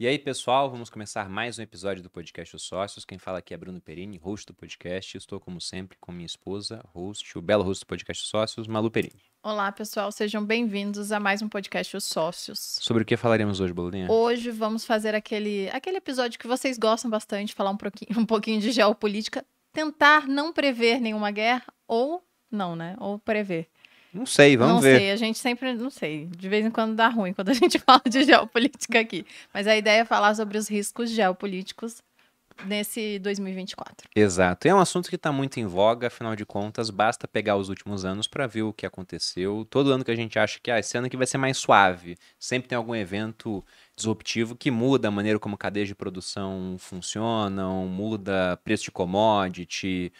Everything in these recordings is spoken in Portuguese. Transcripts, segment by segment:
E aí, pessoal, vamos começar mais um episódio do podcast Os Sócios. Quem fala aqui é Bruno Perini, host do podcast. Estou, como sempre, com minha esposa, host, o belo host do podcast Os Sócios, Malu Perini. Olá, pessoal, sejam bem-vindos a mais um podcast Os Sócios. Sobre o que falaremos hoje, Bolinha? Hoje vamos fazer aquele, aquele episódio que vocês gostam bastante, falar um pouquinho, um pouquinho de geopolítica, tentar não prever nenhuma guerra ou não, né? Ou prever. Não sei, vamos não ver. Não sei, a gente sempre, não sei, de vez em quando dá ruim quando a gente fala de geopolítica aqui. Mas a ideia é falar sobre os riscos geopolíticos nesse 2024. Exato. E é um assunto que está muito em voga, afinal de contas, basta pegar os últimos anos para ver o que aconteceu. Todo ano que a gente acha que ah, esse ano que vai ser mais suave, sempre tem algum evento disruptivo que muda a maneira como cadeias de produção funcionam, muda preço de commodity,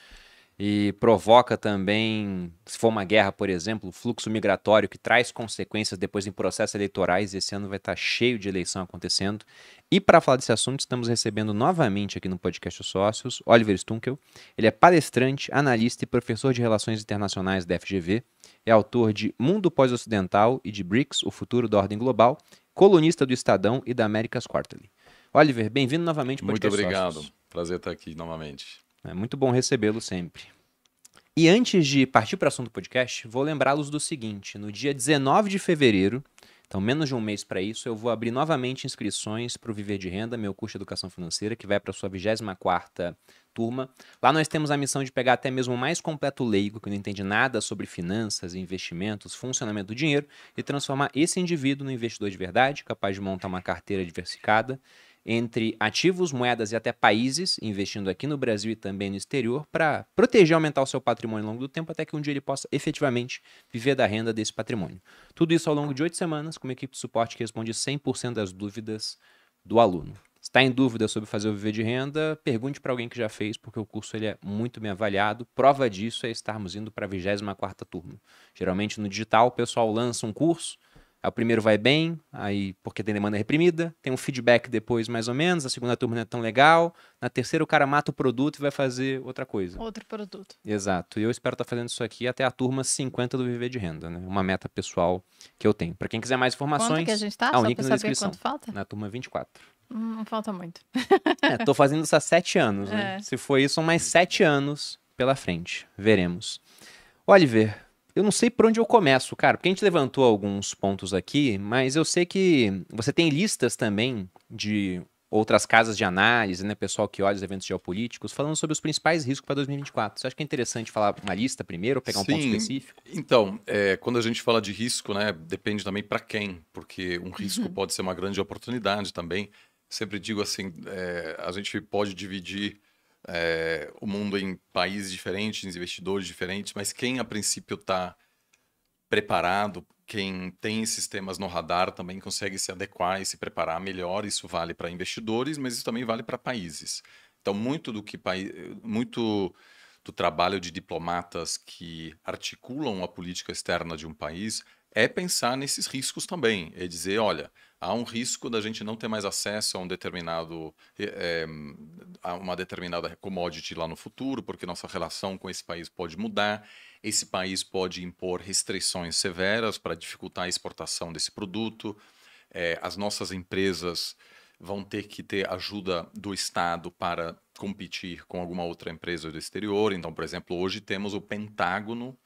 e provoca também, se for uma guerra, por exemplo, o fluxo migratório que traz consequências depois em processos eleitorais. Esse ano vai estar cheio de eleição acontecendo. E para falar desse assunto, estamos recebendo novamente aqui no podcast Sócios Oliver Stunkel. Ele é palestrante, analista e professor de Relações Internacionais da FGV. É autor de Mundo Pós-Ocidental e de BRICS, o futuro da ordem global, colunista do Estadão e da Américas Quarterly. Oliver, bem-vindo novamente o podcast Muito obrigado. Sócios. Prazer estar aqui novamente. É muito bom recebê-lo sempre. E antes de partir para o assunto do podcast, vou lembrá-los do seguinte: no dia 19 de fevereiro, então menos de um mês para isso, eu vou abrir novamente inscrições para o Viver de Renda, meu curso de educação financeira, que vai para a sua 24 turma. Lá nós temos a missão de pegar até mesmo o mais completo leigo, que não entende nada sobre finanças, investimentos, funcionamento do dinheiro, e transformar esse indivíduo no investidor de verdade, capaz de montar uma carteira diversificada entre ativos, moedas e até países, investindo aqui no Brasil e também no exterior, para proteger e aumentar o seu patrimônio ao longo do tempo, até que um dia ele possa efetivamente viver da renda desse patrimônio. Tudo isso ao longo de oito semanas, com uma equipe de suporte que responde 100% das dúvidas do aluno. Está em dúvida sobre fazer o viver de renda? Pergunte para alguém que já fez, porque o curso ele é muito bem avaliado. Prova disso é estarmos indo para a 24ª turma. Geralmente no digital o pessoal lança um curso, o primeiro vai bem, aí porque tem demanda é reprimida, tem um feedback depois mais ou menos, a segunda turma não é tão legal, na terceira o cara mata o produto e vai fazer outra coisa. Outro produto. Exato. E eu espero estar tá fazendo isso aqui até a turma 50 do Viver de Renda, né? Uma meta pessoal que eu tenho. Para quem quiser mais informações, quanto que a gente tá? Ah, Só link na descrição. falta? Na turma 24. Hum, não falta muito. é, tô fazendo isso há sete anos, né? É. Se for isso, são mais sete anos pela frente. Veremos. Oliver, eu não sei por onde eu começo, cara, porque a gente levantou alguns pontos aqui, mas eu sei que você tem listas também de outras casas de análise, né, pessoal que olha os eventos geopolíticos, falando sobre os principais riscos para 2024. Você acha que é interessante falar uma lista primeiro, pegar um ponto específico? Então, é, quando a gente fala de risco, né, depende também para quem, porque um risco uhum. pode ser uma grande oportunidade também. Sempre digo assim, é, a gente pode dividir é, o mundo em países diferentes, investidores diferentes, mas quem a princípio está preparado, quem tem sistemas no radar também consegue se adequar e se preparar melhor. Isso vale para investidores, mas isso também vale para países. Então, muito do que muito do trabalho de diplomatas que articulam a política externa de um país é pensar nesses riscos também, é dizer, olha, há um risco da gente não ter mais acesso a um determinado é, a uma determinada commodity lá no futuro, porque nossa relação com esse país pode mudar. Esse país pode impor restrições severas para dificultar a exportação desse produto. É, as nossas empresas vão ter que ter ajuda do Estado para competir com alguma outra empresa do exterior. Então, por exemplo, hoje temos o Pentágono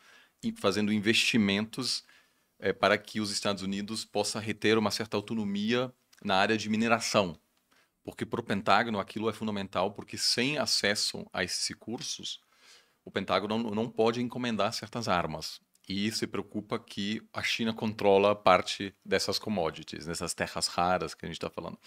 fazendo investimentos é, para que os Estados Unidos possa reter uma certa autonomia na área de mineração. Porque para o Pentágono aquilo é fundamental, porque sem acesso a esses recursos, o Pentágono não, não pode encomendar certas armas. E se preocupa que a China controla parte dessas commodities, dessas terras raras que a gente está falando.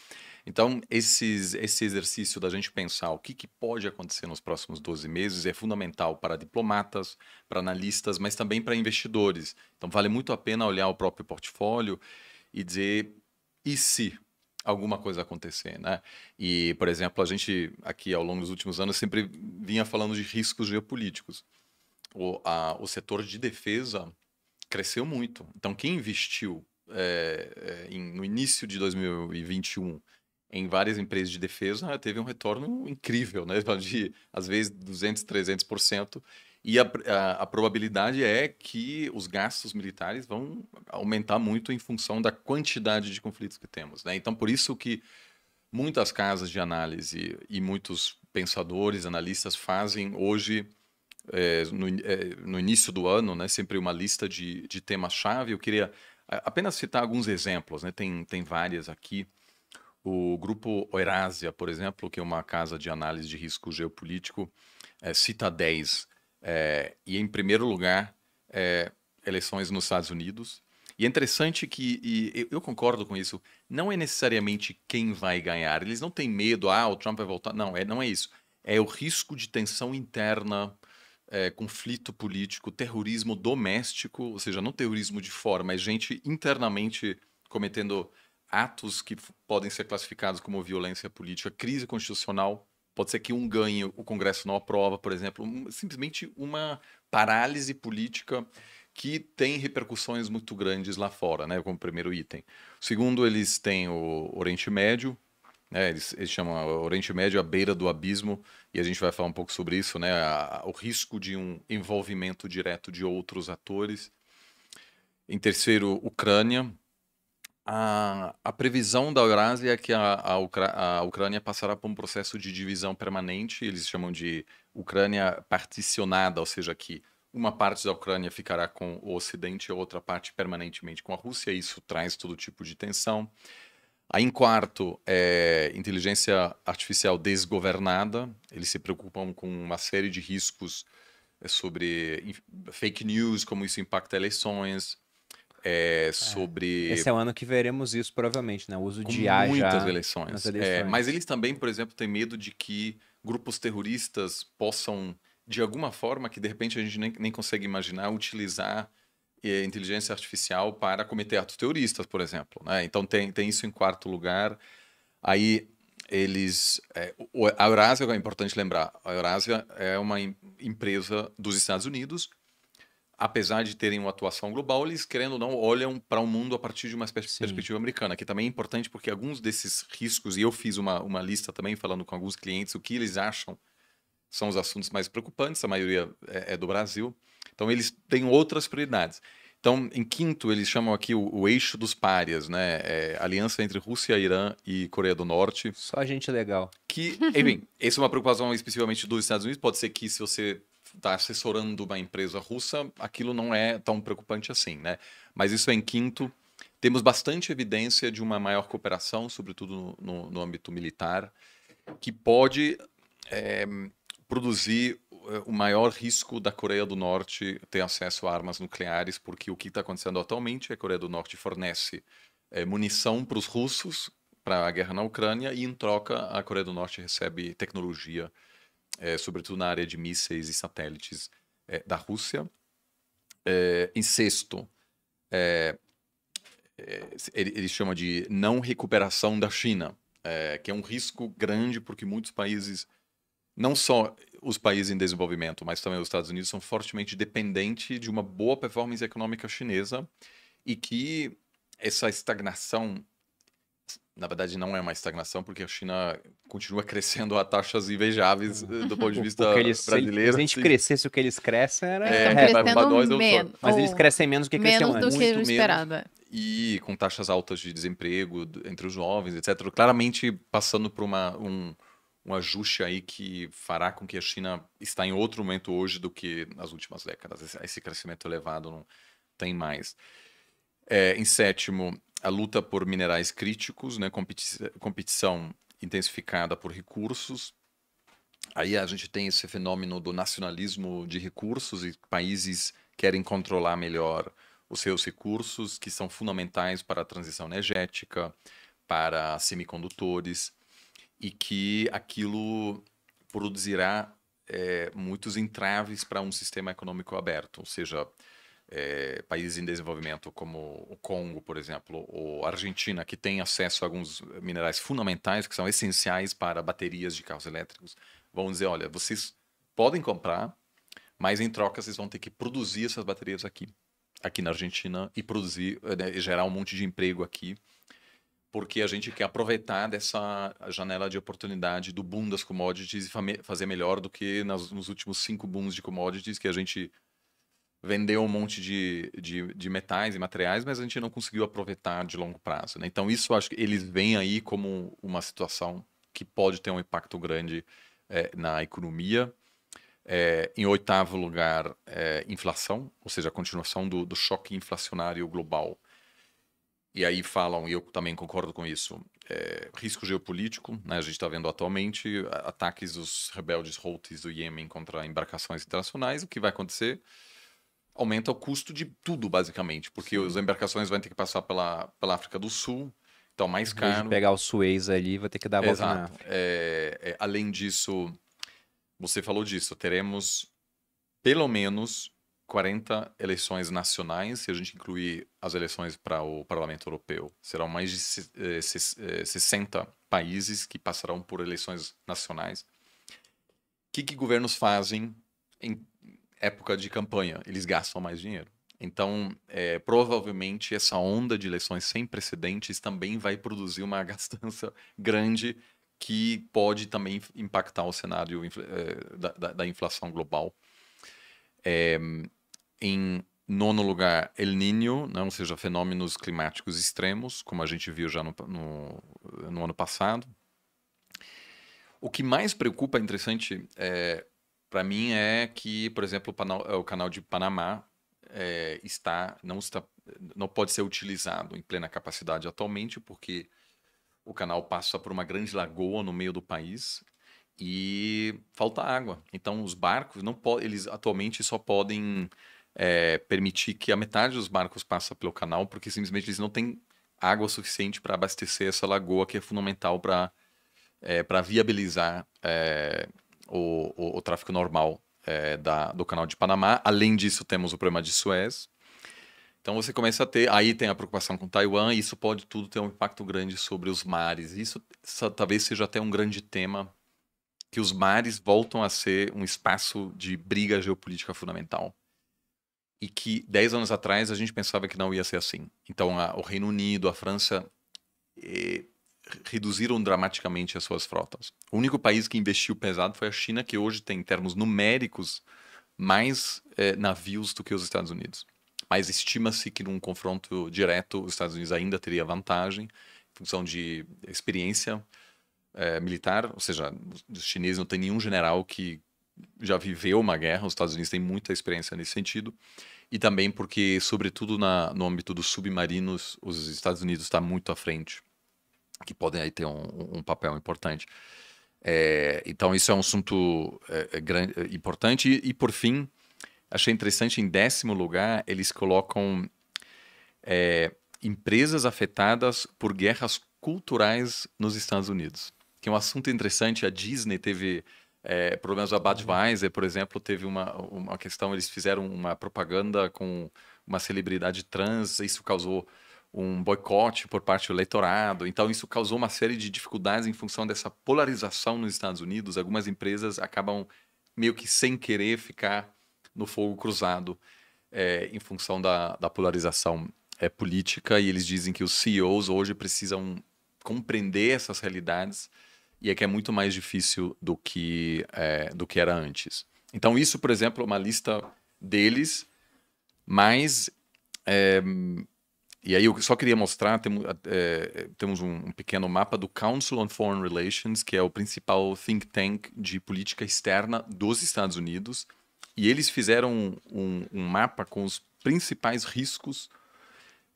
Então, esses, esse exercício da gente pensar o que, que pode acontecer nos próximos 12 meses é fundamental para diplomatas, para analistas, mas também para investidores. Então, vale muito a pena olhar o próprio portfólio e dizer: e se alguma coisa acontecer, né? E, por exemplo, a gente aqui ao longo dos últimos anos sempre vinha falando de riscos geopolíticos. O, a, o setor de defesa cresceu muito. Então, quem investiu é, em, no início de 2021 em várias empresas de defesa, né, teve um retorno incrível, né? De, às vezes, 200%, 300%. E a, a, a, probabilidade é que os gastos militares vão aumentar muito em função da quantidade de conflitos que temos. Né? Então, por isso que muitas casas de análise e muitos pensadores, analistas fazem hoje, é, no, é, no, início do ano, né, sempre uma lista de, de temas-chave. Eu queria apenas citar alguns exemplos, né? tem, tem várias aqui. O grupo Eurásia, por exemplo, que é uma casa de análise de risco geopolítico, é, cita 10. É, eh, e em primeiro lugar, é, eleições nos Estados Unidos. E é interessante que, e eu concordo com isso, não é necessariamente quem vai ganhar. Eles não têm medo, ah, o Trump vai voltar. Não, é, não é isso. É o risco de tensão interna, é, conflito político, terrorismo doméstico, ou seja, não terrorismo de fora, mas gente internamente cometendo atos que podem ser classificados como violência política, crise constitucional, pode ser que um ganhe, o Congresso não aprova, por exemplo, simplesmente uma parálise política que tem repercussões muito grandes lá fora, né, como primeiro item. Segundo, eles têm o Oriente Médio, né, eles, eles chamam Oriente Médio à beira do abismo, e a gente vai falar um pouco sobre isso, né, a, o risco de um envolvimento direto de outros atores. Em terceiro, Ucrânia, a, a, previsão da Eurásia é que a, a, Ucra a, Ucrânia passará por um processo de divisão permanente, eles chamam de Ucrânia particionada, ou seja, que uma parte da Ucrânia ficará com o Ocidente e outra parte permanentemente com a Rússia, isso traz todo tipo de tensão. Aí, em quarto, é inteligência artificial desgovernada, eles se preocupam com uma série de riscos é, sobre fake news, como isso impacta eleições, é, é, sobre. Esse é o ano que veremos isso, provavelmente, né? O uso Com de Muitas eleições. eleições. É, mas eles também, por exemplo, têm medo de que grupos terroristas possam, de alguma forma, que de repente a gente nem, nem consegue imaginar, utilizar é, inteligência artificial para cometer atos terroristas, por exemplo. Né? Então tem, tem isso em quarto lugar. Aí eles. É, a Eurásia, é importante lembrar, a Eurásia é uma empresa dos Estados Unidos apesar de terem uma atuação global, eles, querendo ou não, olham para o um mundo a partir de uma perspectiva americana, que também é importante porque alguns desses riscos, e eu fiz uma, uma lista também falando com alguns clientes, o que eles acham são os assuntos mais preocupantes, a maioria é, é do Brasil. Então, eles têm outras prioridades. Então, em quinto, eles chamam aqui o, o eixo dos párias, né? É, aliança entre Rússia, Irã e Coreia do Norte. Só gente legal. Que, enfim, essa é uma preocupação especificamente dos Estados Unidos. Pode ser que se você está assessorando uma empresa russa, aquilo não é tão preocupante assim, né? Mas isso é em quinto. Temos bastante evidência de uma maior cooperação, sobretudo no, no âmbito militar, que pode é, produzir é, o maior risco da Coreia do Norte ter acesso a armas nucleares, porque o que está acontecendo atualmente é a Coreia do Norte fornece é, munição para os russos para a guerra na Ucrânia e, em troca, a Coreia do Norte recebe tecnologia é, sobretudo na área de mísseis e satélites é, da Rússia. É, em sexto, ele, ele, chama de não recuperação da China, que é um risco grande porque muitos países, não só os países em desenvolvimento, mas também os Estados Unidos, são fortemente dependentes de uma boa performance econômica chinesa e que essa estagnação na verdade não é uma estagnação, porque a China continua crescendo a taxas invejáveis eh, do ponto de vista eles, brasileiro. Se, a gente assim. crescesse o que eles crescem, era... É, crescendo é, menos, mas eles crescem menos do que cresciam Menos do que esperado. É. E com taxas altas de desemprego entre os jovens, etc. Claramente passando por uma, um, um ajuste aí que fará com que a China está em outro momento hoje do que nas últimas décadas. Esse, esse crescimento elevado não tem mais. É, em sétimo, a luta por minerais críticos, né, competição, competição intensificada por recursos. Aí a gente tem esse fenômeno do nacionalismo de recursos e países querem controlar melhor os seus recursos, que são fundamentais para a transição energética, para semicondutores, e que aquilo produzirá é, muitos entraves para um sistema econômico aberto, ou seja, é, países em desenvolvimento como o Congo, por exemplo, ou a Argentina, que tem acesso a alguns minerais fundamentais que são essenciais para baterias de carros elétricos, vão dizer: olha, vocês podem comprar, mas em troca vocês vão ter que produzir essas baterias aqui, aqui na Argentina, e produzir, eh, né, e gerar um monte de emprego aqui, porque a gente quer aproveitar dessa janela de oportunidade do boom das commodities e fazer melhor do que nas, nos últimos cinco booms de commodities que a gente vendeu um monte de, de, de, metais e materiais, mas a gente não conseguiu aproveitar de longo prazo. Né? Então, isso acho que eles veem aí como uma situação que pode ter um impacto grande é, na economia. É, em oitavo lugar, é, inflação, ou seja, a continuação do, do, choque inflacionário global. E aí falam, e eu também concordo com isso, risco geopolítico, né? a gente está vendo atualmente ataques dos rebeldes Houthis do Iêmen contra embarcações internacionais, o que vai acontecer? aumenta o custo de tudo, basicamente, porque Sim. as embarcações vão ter que passar pela, pela África do Sul, então mais caro. pegar o Suez ali, vai ter que dar a volta Exato. na África. É, é, além disso, você falou disso, teremos pelo menos 40 eleições nacionais, se a gente incluir as eleições para o Parlamento Europeu. Serão mais de 60 é, é, países que passarão por eleições nacionais. O que, que governos fazem em época de campanha, eles gastam mais dinheiro. Então, é, provavelmente, essa onda de eleições sem precedentes também vai produzir uma gastança grande que pode também impactar o cenário é, da, da, inflação global. É, em nono lugar, El Niño, né, ou seja, fenômenos climáticos extremos, como a gente viu já no, no, no ano passado. O que mais preocupa, é interessante, é para mim é que, por exemplo, é, o canal de Panamá é, está, não está, não pode ser utilizado em plena capacidade atualmente, porque o canal passa por uma grande lagoa no meio do país e falta água. Então, os barcos não podem, eles atualmente só podem é, permitir que a metade dos barcos passa pelo canal, porque simplesmente eles não têm água suficiente para abastecer essa lagoa que é fundamental para é, para viabilizar é, o, o, o tráfego normal é, da, do canal de Panamá. Além disso, temos o problema de Suez. Então você começa a ter, aí tem a preocupação com Taiwan, e isso pode tudo ter um impacto grande sobre os mares. Isso, isso talvez seja até um grande tema, que os mares voltam a ser um espaço de briga geopolítica fundamental e que 10 anos atrás a gente pensava que não ia ser assim. Então, a, o Reino Unido, a França, eh, reduziram dramaticamente as suas frotas. O único país que investiu pesado foi a China, que hoje tem, em termos numéricos, mais eh, navios do que os Estados Unidos. Mas estima-se que num confronto direto, os Estados Unidos ainda teria vantagem, em função de experiência eh, militar, ou seja, os chineses não têm nenhum general que já viveu uma guerra, os Estados Unidos têm muita experiência nesse sentido, e também porque, sobretudo na, no âmbito dos submarinos, os Estados Unidos está muito à frente que podem aí ter um, um papel importante. É, então, isso é um assunto é, é grande, é, importante. E, e, por fim, achei interessante, em décimo lugar, eles colocam é, empresas afetadas por guerras culturais nos Estados Unidos. Que é um assunto interessante. A Disney teve é, problemas a Budweiser, por exemplo, teve uma, uma questão, eles fizeram uma propaganda com uma celebridade trans, isso causou um boicote por parte do eleitorado. Então, isso causou uma série de dificuldades em função dessa polarização nos Estados Unidos. Algumas empresas acabam meio que sem querer ficar no fogo cruzado é, em função da, da polarização é, política. E eles dizem que os CEOs hoje precisam compreender essas realidades e é que é muito mais difícil do que, é, do que era antes. Então, isso, por exemplo, é uma lista deles, mas é, e aí eu só queria mostrar, eh, eh, temos, é, temos um, pequeno mapa do Council on Foreign Relations, que é o principal think tank de política externa dos Estados Unidos, e eles fizeram um, um mapa com os principais riscos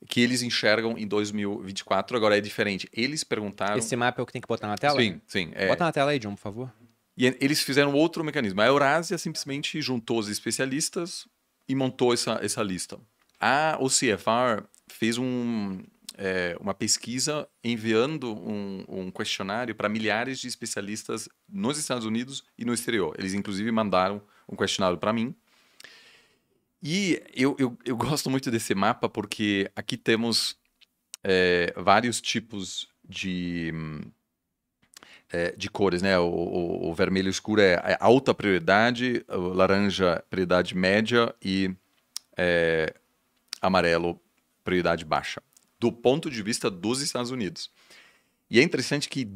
que eles enxergam em 2024. Agora é diferente. Eles perguntaram. Esse mapa é o que tem que botar na tela? Sim, sim. É... Bota na tela aí, John, por favor. E eles fizeram outro mecanismo. A Eurásia simplesmente juntou os especialistas e montou essa, essa lista. A OCFR fez um, é, uma pesquisa enviando um, um questionário para milhares de especialistas nos Estados Unidos e no exterior. Eles, inclusive, mandaram um questionário para mim. E eu, eu, eu, gosto muito desse mapa porque aqui temos é, vários tipos de, é, de cores, né? O, o, o, vermelho escuro é, é alta prioridade, laranja prioridade média e é, amarelo prioridade baixa, do ponto de vista dos Estados Unidos. E é interessante que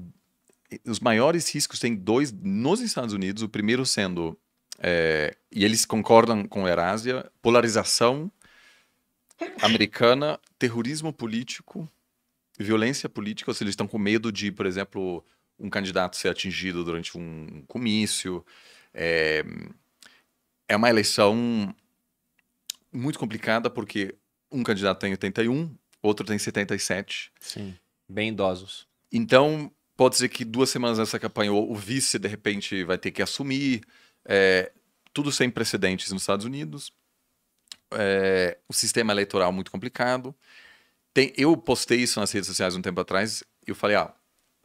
os maiores riscos têm dois nos Estados Unidos, o primeiro sendo, é, e eles concordam com a Eurásia, polarização americana, terrorismo político, violência política, ou seja, eles estão com medo de, por exemplo, um candidato ser atingido durante um comício. É, é uma eleição muito complicada porque um candidato tem 81, outro tem 77. Sim, bem idosos. Então, pode ser que duas semanas nessa campanha o vice, de repente, vai ter que assumir. É, tudo sem precedentes nos Estados Unidos. É, o sistema eleitoral muito complicado. Tem, eu postei isso nas redes sociais um tempo atrás. Eu falei, ah,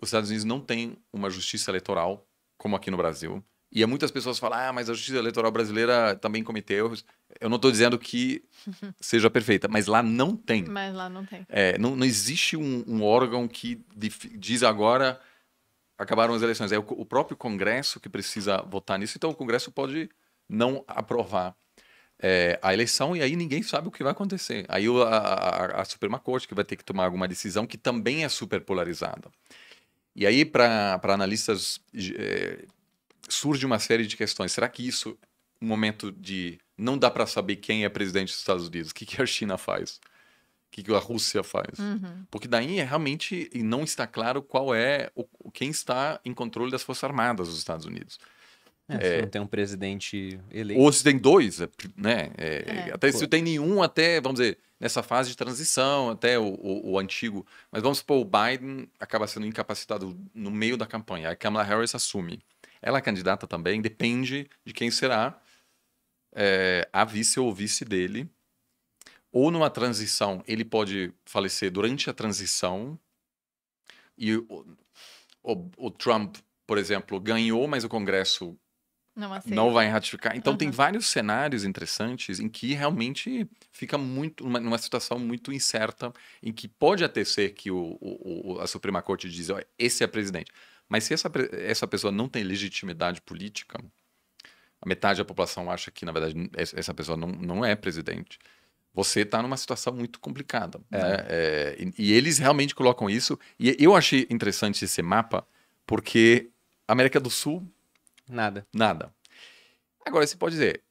os Estados Unidos não tem uma justiça eleitoral como aqui no Brasil. E muitas pessoas falam, ah, mas a justiça eleitoral brasileira também cometeu erros. Eu não estou dizendo que seja perfeita, mas lá não tem. Mas lá não tem. É, não, não existe um, um órgão que diz agora acabaram as eleições. É o, o, próprio Congresso que precisa votar nisso, então o Congresso pode não aprovar é, a eleição e aí ninguém sabe o que vai acontecer. Aí a, a, a Suprema Corte que vai ter que tomar alguma decisão que também é super polarizada. E aí, para analistas. É, surge uma série de questões. Será que isso, um momento de não dá para saber quem é presidente dos Estados Unidos, o que, que a China faz, o que, que a Rússia faz? Uhum. Porque daí é realmente não está claro qual é o, quem está em controle das Forças Armadas dos Estados Unidos. É, é, não tem um presidente eleito. Ou se tem dois, é, né? É, é, é. Até se tem nenhum, até, vamos dizer, nessa fase de transição, até o, o, o, antigo. Mas vamos supor, o Biden acaba sendo incapacitado no meio da campanha. A Kamala Harris assume. Ela é candidata também, depende de quem será é, a vice ou vice dele. Ou numa transição, ele pode falecer durante a transição. E o, o, o Trump, por exemplo, ganhou, mas o Congresso não, não vai ratificar. Então, uhum. tem vários cenários interessantes em que realmente fica muito numa situação muito incerta, em que pode até ser que o, o, o a Suprema Corte diz: oh, esse é presidente. Mas se essa, essa pessoa não tem legitimidade política, a metade da população acha que, na verdade, é, essa pessoa não, não é presidente, você está numa situação muito complicada. É. Né? É, e, e, eles realmente colocam isso. E eu achei interessante esse mapa, porque América do Sul. Nada. Nada. Agora, você pode dizer,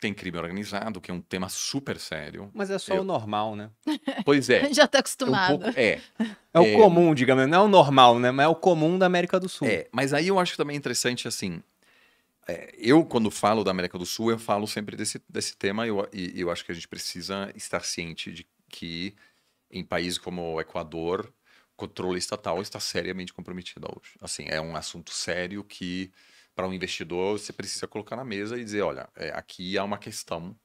tem crime organizado, que é um tema super sério. Mas é só eu... o normal, né? Pois é. Já está acostumado. É, um pouco... é. é o é... comum, digamos, não é o normal, né? Mas é o comum da América do Sul. É, mas aí eu acho também interessante, assim, é, eu quando falo da América do Sul, eu falo sempre desse, desse tema eu, e eu acho que a gente precisa estar ciente de que em países como o Equador, o controle estatal está seriamente comprometido hoje. Assim, é um assunto sério que para um investidor, você precisa colocar na mesa e dizer, olha, é, aqui há uma questão.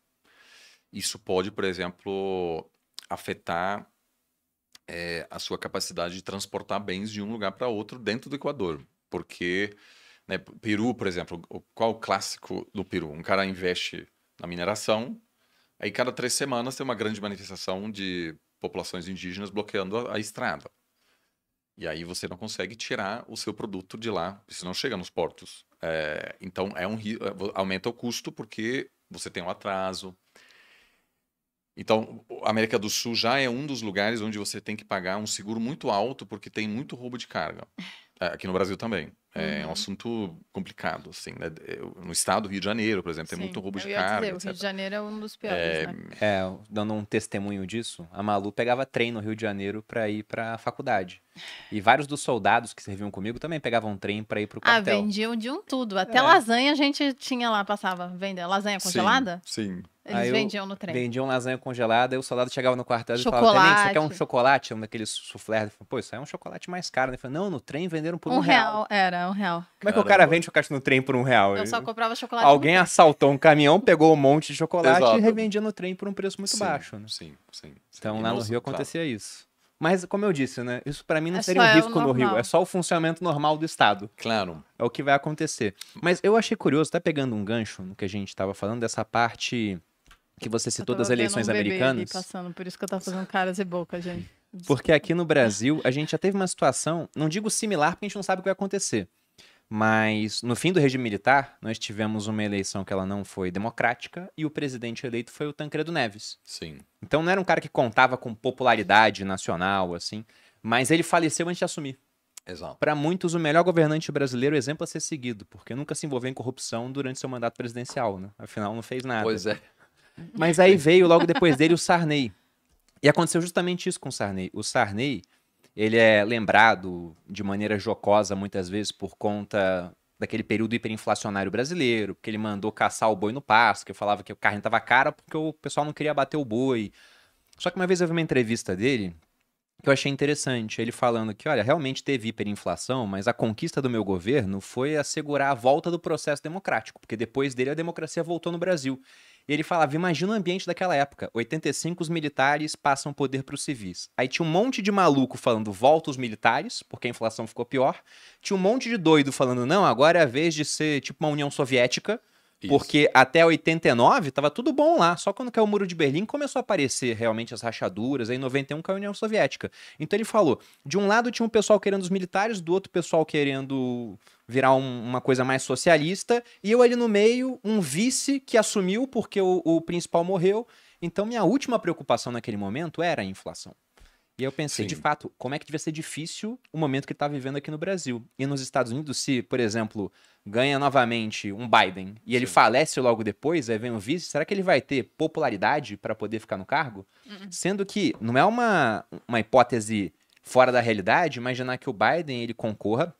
Isso pode, por exemplo, afetar é, a sua capacidade de transportar bens de um lugar para outro dentro do Equador, porque né, Peru, por exemplo, qual o clássico do Peru? Um cara investe na mineração, aí cada três semanas tem uma grande manifestação de populações indígenas bloqueando a, a estrada. E aí você não consegue tirar o seu produto de lá, se não chega nos portos. É, então é um é, aumenta o custo porque você tem um atraso. Então, a América do Sul já é um dos lugares onde você tem que pagar um seguro muito alto porque tem muito roubo de carga. É, aqui no Brasil também. É uhum. um assunto complicado, assim, né? É, no estado do Rio de Janeiro, por exemplo, Sim, tem muito roubo de carga. Dizer, o Rio de Janeiro é um dos piores, é... né? É, é, dando um testemunho disso, a Malu pegava trem no Rio de Janeiro para ir para a faculdade. E vários dos soldados que serviam comigo também pegavam trem para ir pro ah, quartel. Ah, vendiam de um tudo. Até é. lasanha a gente tinha lá, passava vender lasanha congelada. Sim, sim. Eles aí vendiam no trem. Vendiam lasanha congelada, aí o soldado chegava no quartel e falava, Tenente, você quer é um chocolate? Um daqueles soufflé. Pô, isso aí é um chocolate mais caro. Ele falou, não, no trem venderam por um, um real. real. Era, um real. Como Caramba. é que o cara vende chocolate no trem por um real? Eu só comprava chocolate Alguém assaltou um caminhão, pegou um monte de chocolate Exato. e revendia no trem por um preço muito sim, baixo. Né? Sim, sim, sim. Então lá no Rio acontecia isso. Mas, como eu disse, né? Isso para mim não é seria um risco no Rio. É só o funcionamento normal do Estado. Claro. É o que vai acontecer. Mas eu achei curioso, até tá pegando um gancho no que a gente estava falando, dessa parte que você citou das eleições um americanas. passando, por isso que eu tava fazendo caras e boca, gente. Desculpa. Porque aqui no Brasil a gente já teve uma situação, não digo similar, porque a gente não sabe o que vai acontecer. Mas no fim do regime militar, nós tivemos uma eleição que ela não foi democrática e o presidente eleito foi o Tancredo Neves. Sim. Então não era um cara que contava com popularidade nacional, assim, mas ele faleceu antes de assumir. Exato. Para muitos, o melhor governante brasileiro, exemplo a ser seguido, porque nunca se envolveu em corrupção durante seu mandato presidencial, né? Afinal, não fez nada. Pois é. Mas aí veio logo depois dele o Sarney. E aconteceu justamente isso com o Sarney. O Sarney, ele é lembrado de maneira jocosa muitas vezes por conta daquele período hiperinflacionário brasileiro, que ele mandou caçar o boi no pasto, que falava que o carne estava cara porque o pessoal não queria bater o boi. Só que uma vez eu vi uma entrevista dele que eu achei interessante, ele falando que, olha, realmente teve hiperinflação, mas a conquista do meu governo foi assegurar a volta do processo democrático, porque depois dele a democracia voltou no Brasil. E ele falava: imagina o ambiente daquela época. 85 os militares passam poder para os civis. Aí tinha um monte de maluco falando: volta os militares, porque a inflação ficou pior. Tinha um monte de doido falando: não, agora é a vez de ser tipo uma União Soviética porque até 89 estava tudo bom lá, só quando caiu o Muro de Berlim começou a aparecer realmente as rachaduras, aí em 91 caiu a União Soviética. Então ele falou, de um lado tinha um pessoal querendo os militares, do outro pessoal querendo virar um, uma coisa mais socialista, e eu ali no meio, um vice que assumiu porque o, o principal morreu. Então minha última preocupação naquele momento era a inflação. E eu pensei, Sim. de fato, como é que devia ser difícil o momento que ele está vivendo aqui no Brasil? E nos Estados Unidos, se, por exemplo, ganha novamente um Biden e ele Sim. falece logo depois, aí vem o vice, será que ele vai ter popularidade para poder ficar no cargo? Uhum. Sendo que não é uma, uma hipótese fora da realidade imaginar que o Biden ele concorra,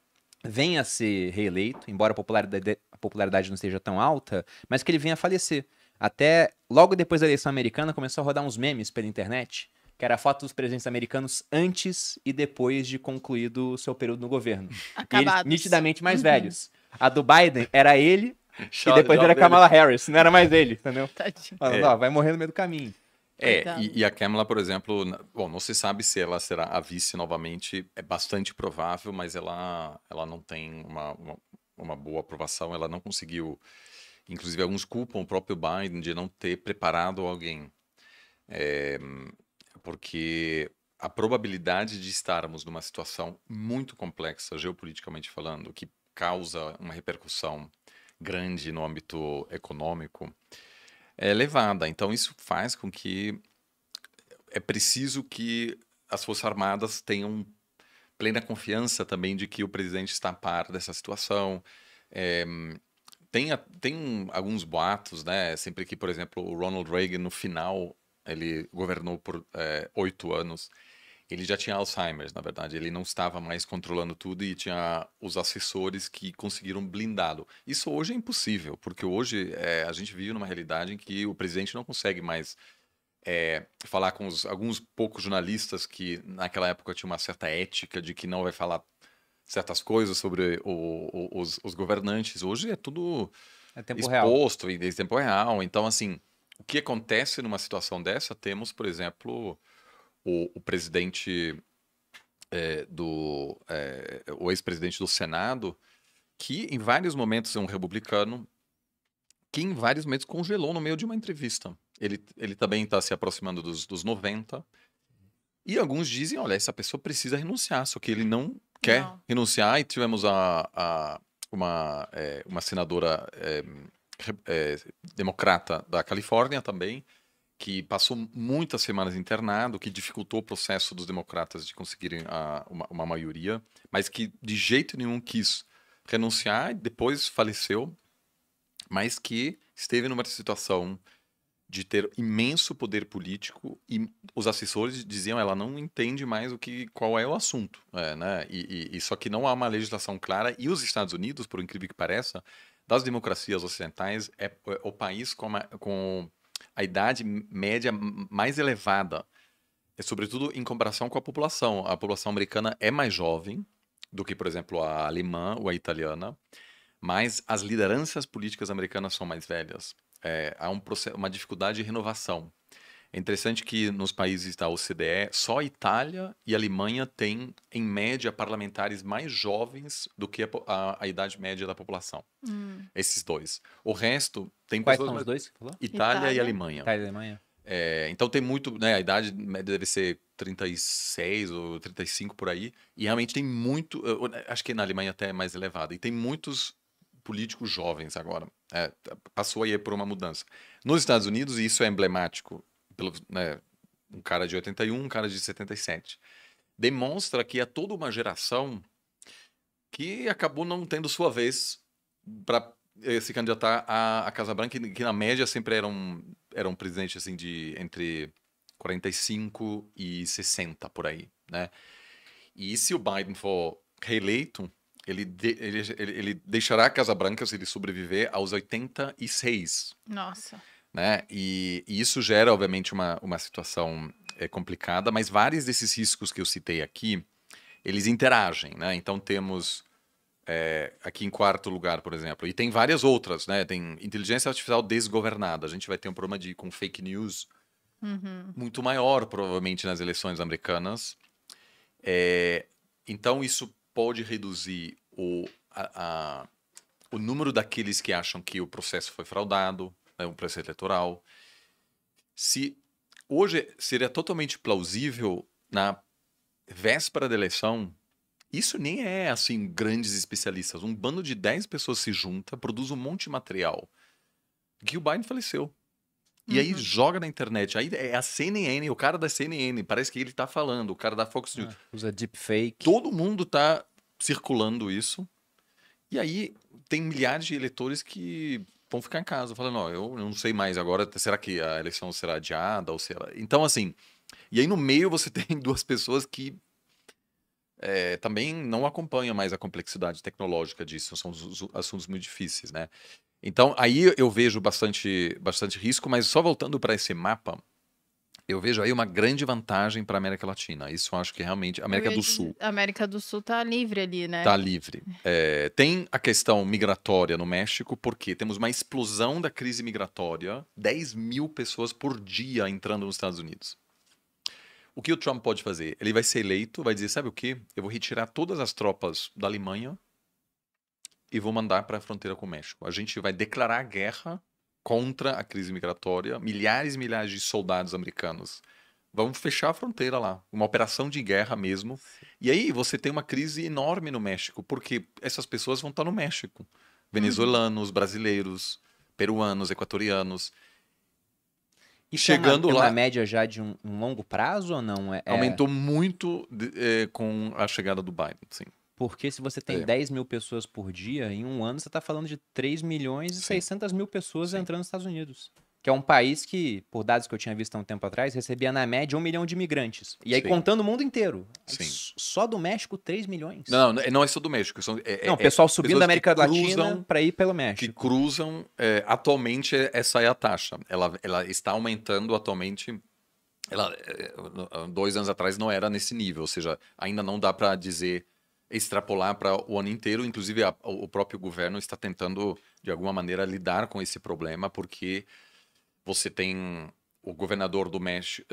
venha a ser reeleito, embora a popularidade, a popularidade não seja tão alta, mas que ele venha a falecer. Até logo depois da eleição americana começou a rodar uns memes pela internet que era a foto dos presidentes americanos antes e depois de concluído o seu período no governo. Acabados. E eles, nitidamente mais uhum. velhos. A do Biden era ele e depois era Kamala dele. Harris, não era mais ele, entendeu? Tadinho. Falando, é. ó, vai morrer no meio do caminho. É, e, e, a Kamala, por exemplo, bom, não se sabe se ela será a vice novamente, é bastante provável, mas ela, ela não tem uma, uma, uma boa aprovação, ela não conseguiu. Inclusive, alguns culpam o próprio Biden de não ter preparado alguém. É, porque a probabilidade de estarmos numa situação muito complexa, geopoliticamente falando, que causa uma repercussão grande no âmbito econômico, é elevada. Então, isso faz com que é preciso que as Forças Armadas tenham plena confiança também de que o presidente está a par dessa situação. É, tem, tem alguns boatos, né? Sempre que, por exemplo, o Ronald Reagan, no final ele governou por é, oito é, anos. Ele já tinha Alzheimer, na verdade. Ele não estava mais controlando tudo e tinha os assessores que conseguiram blindá-lo. Isso hoje é impossível, porque hoje é, a gente vive numa realidade em que o presidente não consegue mais é, falar com os, alguns poucos jornalistas que naquela época tinha uma certa ética de que não vai falar certas coisas sobre o, o, os, os, governantes. Hoje é tudo é exposto real. em tempo real. Então, assim, o que acontece numa situação dessa? Temos, por exemplo, o, o presidente é, do. É, o ex-presidente do Senado, que em vários momentos é um republicano, que em vários momentos congelou no meio de uma entrevista. Ele, ele também está se aproximando dos, dos 90. E alguns dizem: olha, essa pessoa precisa renunciar, só que ele não quer não. renunciar. E tivemos a, a uma, é, uma senadora é, democrata da Califórnia também, que passou muitas semanas internado, que dificultou o processo dos democratas de conseguirem a, uma, uma, maioria, mas que de jeito nenhum quis renunciar e depois faleceu, mas que esteve numa situação de ter imenso poder político e os assessores diziam ela não entende mais o que qual é o assunto, é, né? e, e só que não há uma legislação clara e os Estados Unidos, por incrível que pareça, das democracias ocidentais, é, é o país com, a, com a idade média mais elevada, é, sobretudo em comparação com a população. A população americana é mais jovem do que, por exemplo, a alemã ou a italiana, mas as lideranças políticas americanas são mais velhas. É, há um, uma dificuldade de renovação. É interessante que nos países da OCDE, só Itália e Alemanha têm, em média, parlamentares mais jovens do que a, a, a idade média da população. Hum. Esses dois. O resto tem Quais pessoas. São os dois Itália, Itália, e Alemanha. Itália e Alemanha. É, então tem muito, né? A idade média deve ser 36 ou 35 por aí. E realmente tem muito. Eh, né, acho que na Alemanha até é mais elevada. E tem muitos políticos jovens agora. É, passou aí por uma mudança. Nos Estados Unidos, e isso é emblemático, pelo, né, um cara de 81, um cara de 77, demonstra que há é toda uma geração que acabou não tendo sua vez para eh, se candidatar à, à, Casa Branca, que, que na média sempre era um, era um presidente assim de entre 45 e 60 por aí, né? E se o Biden for reeleito, ele, de, ele, ele, ele deixará a Casa Branca, se ele sobreviver, aos 86. Nossa. Né? E, e isso gera, obviamente, uma, uma situação é, complicada, mas vários desses riscos que eu citei aqui, eles interagem. Né? Então temos é, aqui em quarto lugar, por exemplo, e tem várias outras, né? tem inteligência artificial desgovernada, a gente vai ter um problema de, com fake news uhum. muito maior, provavelmente, nas eleições americanas. É, então isso pode reduzir o, a, a, o número daqueles que acham que o processo foi fraudado, né, um processo eleitoral. Se hoje seria totalmente plausível na véspera da eleição, isso nem é assim grandes especialistas. Um bando de 10 pessoas se junta, produz um monte de material. Que o Biden faleceu. E uhum. aí joga na internet. Aí é a CNN, o cara da CNN, parece que ele tá falando, o cara da Fox News. Ah, usa deepfake. Todo mundo tá circulando isso. E aí tem milhares de eleitores que vão ficar em casa, falando, não eu não sei mais agora, será que a eleição será adiada ou será... Então, assim, e aí no meio você tem duas pessoas que é, também não acompanham mais a complexidade tecnológica disso, são assuntos muito difíceis, né? Então, aí eu vejo bastante, bastante risco, mas só voltando para esse mapa, eu vejo aí uma grande vantagem para a América Latina. Isso eu acho que realmente. América do Sul. A América do Sul está livre ali, né? Está livre. É, tem a questão migratória no México, porque temos uma explosão da crise migratória, 10 mil pessoas por dia entrando nos Estados Unidos. O que o Trump pode fazer? Ele vai ser eleito, vai dizer: sabe o quê? Eu vou retirar todas as tropas da Alemanha e vou mandar para a fronteira com o México. A gente vai declarar guerra contra a crise migratória, milhares e milhares de soldados americanos. Vamos fechar a fronteira lá, uma operação de guerra mesmo. E aí você tem uma crise enorme no México, porque essas pessoas vão estar no México. Venezuelanos, uhum. brasileiros, peruanos, equatorianos. E é chegando é uma, lá. É uma média já de um, um longo prazo ou não? É, é Aumentou muito de, é, com a chegada do Biden, sim. Porque se você tem é. 10 mil pessoas por dia, em um ano você está falando de 3 milhões e Sim. 600 mil pessoas Sim. entrando nos Estados Unidos. Que é um país que, por dados que eu tinha visto há um tempo atrás, recebia na média um milhão de imigrantes. E aí, Sim. contando o mundo inteiro. Sim. Só do México, 3 milhões. Não, não é só do México. São, é, é não, o pessoal é, subindo da América Latina para ir pelo México. Que cruzam. É, atualmente, é, essa é a taxa. Ela, ela está aumentando atualmente ela dois anos atrás não era nesse nível, ou seja, ainda não dá para dizer extrapolar para o ano inteiro. Inclusive, a, o próprio governo está tentando, de alguma maneira, lidar com esse problema, porque você tem o governador do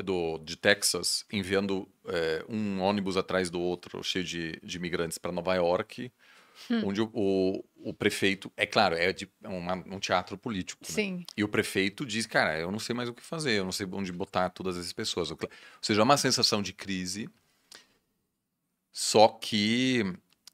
do, de Texas enviando é, um ônibus atrás do outro, cheio de, de imigrantes, para Nova York. Hum. Onde o, o, o, prefeito, é claro, é de, é uma, um teatro político. Né? Sim. Né? E o prefeito diz: Cara, eu não sei mais o que fazer, eu não sei onde botar todas essas pessoas. Ou seja, é uma sensação de crise só que,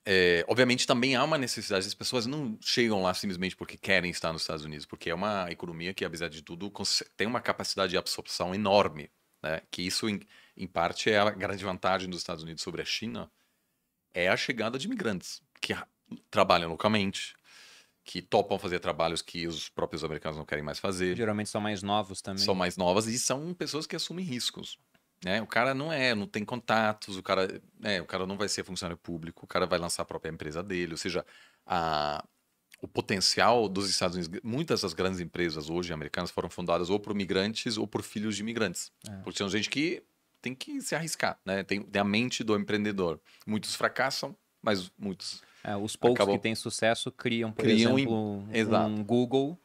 é, obviamente, também há uma necessidade. As pessoas não chegam lá simplesmente porque querem estar nos Estados Unidos, porque é uma economia que, apesar de tudo, tem uma capacidade de absorção enorme. Né? Que isso, em, em parte, é a grande vantagem dos Estados Unidos sobre a China, é a chegada de imigrantes que trabalham localmente, que topam fazer trabalhos que os próprios americanos não querem mais fazer. Geralmente são mais novos também. São mais novas e são pessoas que assumem riscos. Né? O cara não é, não tem contatos, o cara, é, o cara não vai ser funcionário público, o cara vai lançar a própria empresa dele, ou seja, a, o potencial dos Estados Unidos, muitas das grandes empresas hoje americanas foram fundadas ou por migrantes ou por filhos de imigrantes, é. porque são gente que tem que se arriscar, né? Tem, tem a mente do empreendedor. Muitos fracassam, mas muitos é, os poucos acabam... que têm sucesso criam, por criam exemplo, em... um Google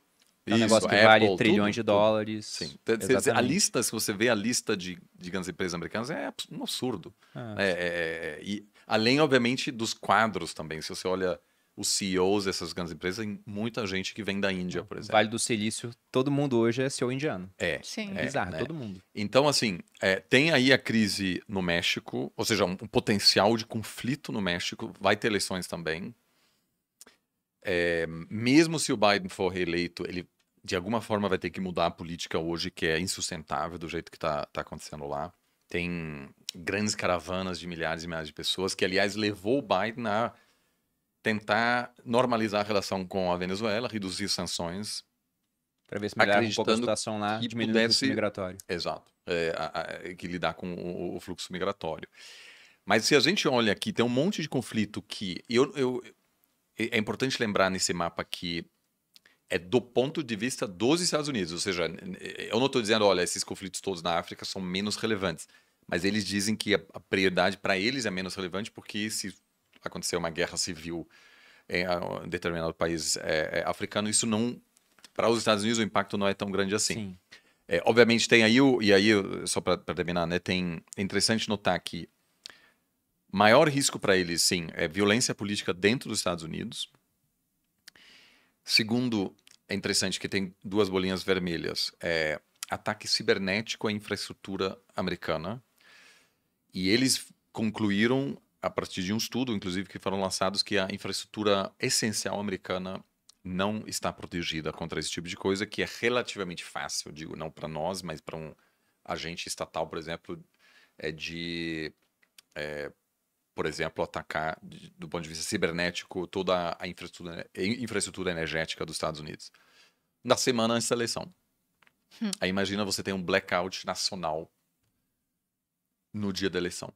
é um Isso, negócio que Apple, vale trilhões tudo, de dólares. Sim. Exatamente. A lista, se você vê a lista de, de grandes empresas americanas, é um absurdo. Ah. É é, é, é, e além, obviamente, dos quadros também. Se você olha os CEOs dessas grandes empresas, tem muita gente que vem da Índia, ah, por exemplo. Vale do Silício, todo mundo hoje é CEO indiano. É. Sim. É, bizarro, né? todo mundo. Então, assim, é, tem aí a crise no México, ou seja, um, um potencial de conflito no México, vai ter eleições também. É, mesmo se o Biden for reeleito, ele de alguma forma vai ter que mudar a política hoje, que é insustentável do jeito que está tá acontecendo lá. Tem grandes caravanas de milhares e milhares de pessoas, que aliás levou o Biden a tentar normalizar a relação com a Venezuela, reduzir sanções. Para ver se melhora um pouco a situação lá, e diminuir pudesse... o fluxo migratório. Exato, é, a, a, que lidar com o, o, fluxo migratório. Mas se a gente olha aqui, tem um monte de conflito que... Eu, eu, é importante lembrar nesse mapa que é do ponto de vista dos Estados Unidos. Ou seja, eu não estou dizendo, olha, esses conflitos todos na África são menos relevantes. Mas eles dizem que a prioridade para eles é menos relevante porque se acontecer uma guerra civil em é, um determinado país é, é africano, isso não. Para os Estados Unidos, o impacto não é tão grande assim. É, obviamente, tem aí, o, e aí, só para terminar, né, tem, é interessante notar que maior risco para eles, sim, é violência política dentro dos Estados Unidos. Segundo, é interessante que tem duas bolinhas vermelhas. É, ataque cibernético à infraestrutura americana. E eles concluíram, a partir de um estudo, inclusive, que foram lançados, que a infraestrutura essencial americana não está protegida contra esse tipo de coisa, que é relativamente fácil, digo, não para nós, mas para um agente estatal, por exemplo, é de é, por exemplo, atacar, do ponto de vista cibernético, toda a infraestrutura, infraestrutura energética dos Estados Unidos. Na semana antes da eleição. Hum. Aí imagina você tem um blackout nacional no dia da eleição.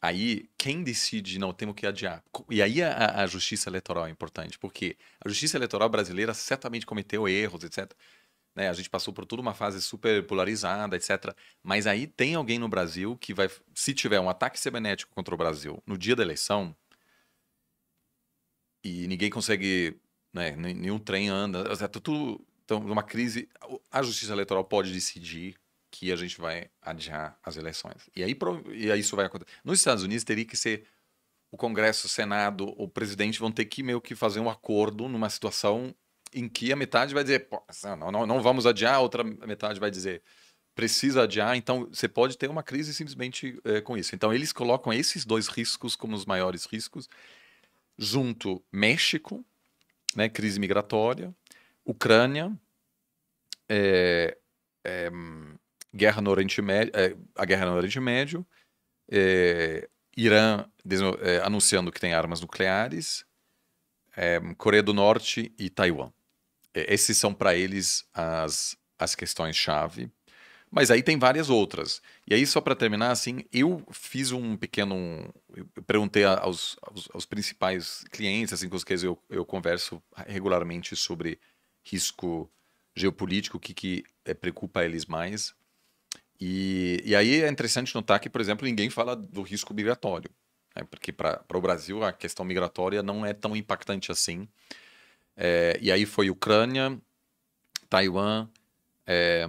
Aí, quem decide, não, temos que adiar. E aí a, a justiça eleitoral é importante, porque a justiça eleitoral brasileira certamente cometeu erros, etc né? A gente passou por toda uma fase super polarizada, etc. Mas aí tem alguém no Brasil que vai, se tiver um ataque cibernético contra o Brasil no dia da eleição e ninguém consegue, né? Nenhum trem anda, é tudo então uma crise. A Justiça Eleitoral pode decidir que a gente vai adiar as eleições. E aí, e aí isso vai acontecer. Nos Estados Unidos teria que ser o Congresso, o Senado, o presidente vão ter que meio que fazer um acordo numa situação em que a metade vai dizer, não, não, não vamos adiar, a outra metade vai dizer, precisa adiar, então você pode ter uma crise simplesmente é, com isso. Então eles colocam esses dois riscos como os maiores riscos, junto México, né, crise migratória, Ucrânia, é, é, guerra no Oriente Médio, a guerra no Oriente Médio, Irã anunciando que tem armas nucleares, Coreia do Norte e Taiwan. É, esses são para eles as, as questões-chave. Mas aí tem várias outras. E aí, só para terminar, assim, eu fiz um pequeno. Eu perguntei aos, aos, aos, principais clientes, assim, com os quais eu, eu converso regularmente sobre risco geopolítico, o que, que é, preocupa eles mais. E, e aí é interessante notar que, por exemplo, ninguém fala do risco migratório. Né? Porque para o Brasil a questão migratória não é tão impactante assim. É, e aí foi Ucrânia, Taiwan. É,